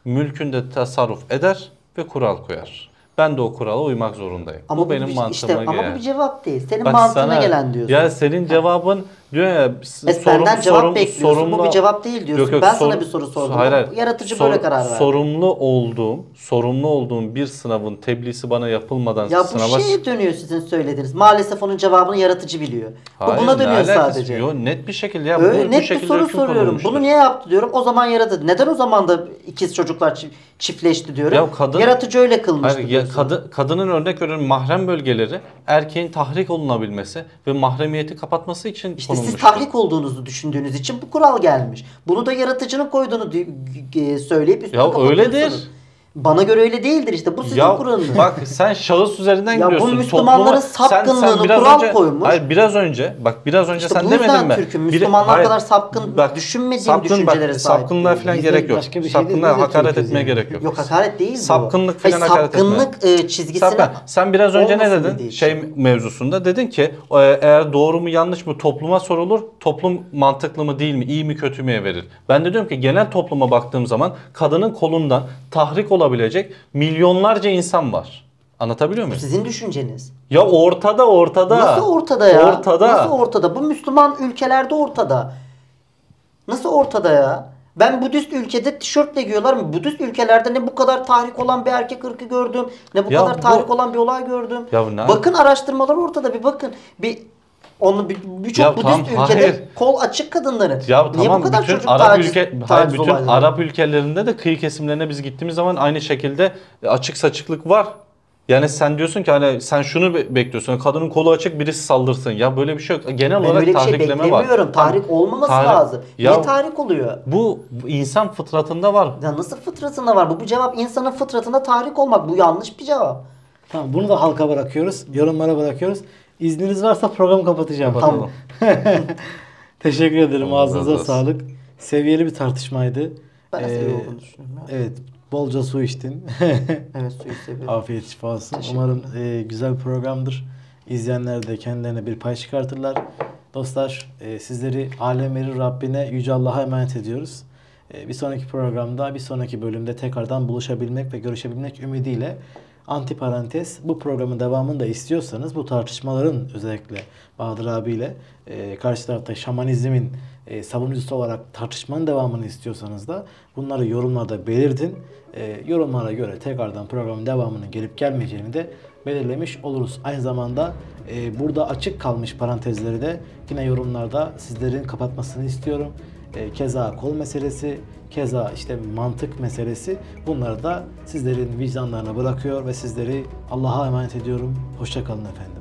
mülkünde tasarruf eder ve kural koyar. Ben de o kurala uymak zorundayım. Ama bu, benim bir, mantığıma işte, Ama bu bir cevap değil. Senin Bak mantığına sana- gelen diyorsun. Ya senin cevabın Diyor ya e, sorum, senden cevap sorum, bekliyorsun. Sorumlu, Bu bir cevap değil diyorsun. Yok, yok, ben sor, sana bir soru sordum. Hayır, hayır. Yaratıcı sor, böyle karar verdi. Sorumlu olduğum, sorumlu olduğum bir sınavın tebliğsi bana yapılmadan ya sınava... Ya bu şeye dönüyor sizin söylediğiniz. Maalesef onun cevabını yaratıcı biliyor. Hayır, bu buna dönüyor sadece. Yok net bir şekilde ya. Öyle, bu, net bu şekilde bir soru soruyorum. Bunu niye yaptı diyorum. O zaman yaradı. Neden o zaman da ikiz çocuklar çiftleşti diyorum. Ya kadın, yaratıcı öyle kılmıştı. Hayır, ya, kadı, kadının örnek örneğin mahrem bölgeleri erkeğin tahrik olunabilmesi ve mahremiyeti kapatması için işte siz tahrik olduğunuzu düşündüğünüz için bu kural gelmiş. Bunu da yaratıcının koyduğunu e, söyleyip üstüne Ya öyledir. Bana göre öyle değildir işte. Bu sizin kuralınız. Bak sen şahıs üzerinden ya gidiyorsun. Bu Müslümanların Topluma, sapkınlığını sen, sen kural önce, koymuş. Hayır biraz önce bak biraz önce işte sen demedin mi? Türk'ün Müslümanlar hayır, kadar sapkın bak, düşünmediğim sapkın, düşüncelere bak, sahip. Sapkınlığa falan Biz gerek yok. Şey sapkınlığa hakaret etmeye yani. gerek yok. Yok hakaret değil sapkınlık bu. Falan hakaret sapkınlık e, çizgisine Sapkın. Sen biraz önce ne dedin? Şey mevzusunda dedin ki e, eğer doğru mu yanlış mı topluma sorulur. Toplum mantıklı mı değil mi iyi mi kötü mü verir. Ben de diyorum ki genel topluma baktığım zaman kadının kolundan tahrik olan olabilecek milyonlarca insan var. Anlatabiliyor muyum? Sizin düşünceniz. Ya ortada ortada. Nasıl ortada ya? Ortada. Nasıl ortada? Bu Müslüman ülkelerde ortada. Nasıl ortada ya? Ben Budist ülkede tişörtle giyiyorlar mı? Budist ülkelerde ne bu kadar tahrik olan bir erkek ırkı gördüm. Ne bu ya kadar bu... tahrik olan bir olay gördüm. Ya bu ne? Bakın araştırmalar ortada bir bakın. Bir onu birçok bu tam, ülkede hayır. kol açık kadınları. Ya Niye tamam, bu kadar bütün çocuk Arap taciz, ülke, hayır, bütün olayları? Arap ülkelerinde de kıyı kesimlerine biz gittiğimiz zaman aynı şekilde e, açık saçıklık var. Yani sen diyorsun ki hani sen şunu bekliyorsun. Kadının kolu açık birisi saldırsın. Ya böyle bir şey yok. Genel ben olarak öyle bir tahrikleme şey beklemiyorum. var. Tahrik olmaması tahrik, lazım. Ya, Niye tahrik oluyor? Bu, bu insan fıtratında var. Ya nasıl fıtratında var? Bu, bu cevap insanın fıtratında tahrik olmak. Bu yanlış bir cevap. Tamam bunu da halka bırakıyoruz. Yorumlara bırakıyoruz. İzniniz varsa programı kapatacağım. Kapatalım. Tamam. (laughs) Teşekkür ederim. Allah Ağzınıza sağlık. Seviyeli bir tartışmaydı. Ben ee, seviye olduğunu düşünüyorum. Evet. Bolca su içtin. (laughs) evet suyu seviyorum. Afiyet şifa olsun. Umarım e, güzel bir programdır. İzleyenler de kendilerine bir pay çıkartırlar. Dostlar e, sizleri alem Rabbine Yüce Allah'a emanet ediyoruz. E, bir sonraki programda, bir sonraki bölümde tekrardan buluşabilmek ve görüşebilmek ümidiyle Antiparantez bu programın devamını da istiyorsanız bu tartışmaların özellikle Bahadır abiyle e, karşı tarafta şamanizmin e, savunucusu olarak tartışmanın devamını istiyorsanız da bunları yorumlarda belirtin. E, yorumlara göre tekrardan programın devamının gelip gelmeyeceğini de belirlemiş oluruz. Aynı zamanda e, burada açık kalmış parantezleri de yine yorumlarda sizlerin kapatmasını istiyorum. E, keza kol meselesi, Keza işte mantık meselesi bunları da sizlerin vicdanlarına bırakıyor ve sizleri Allah'a emanet ediyorum. Hoşçakalın efendim.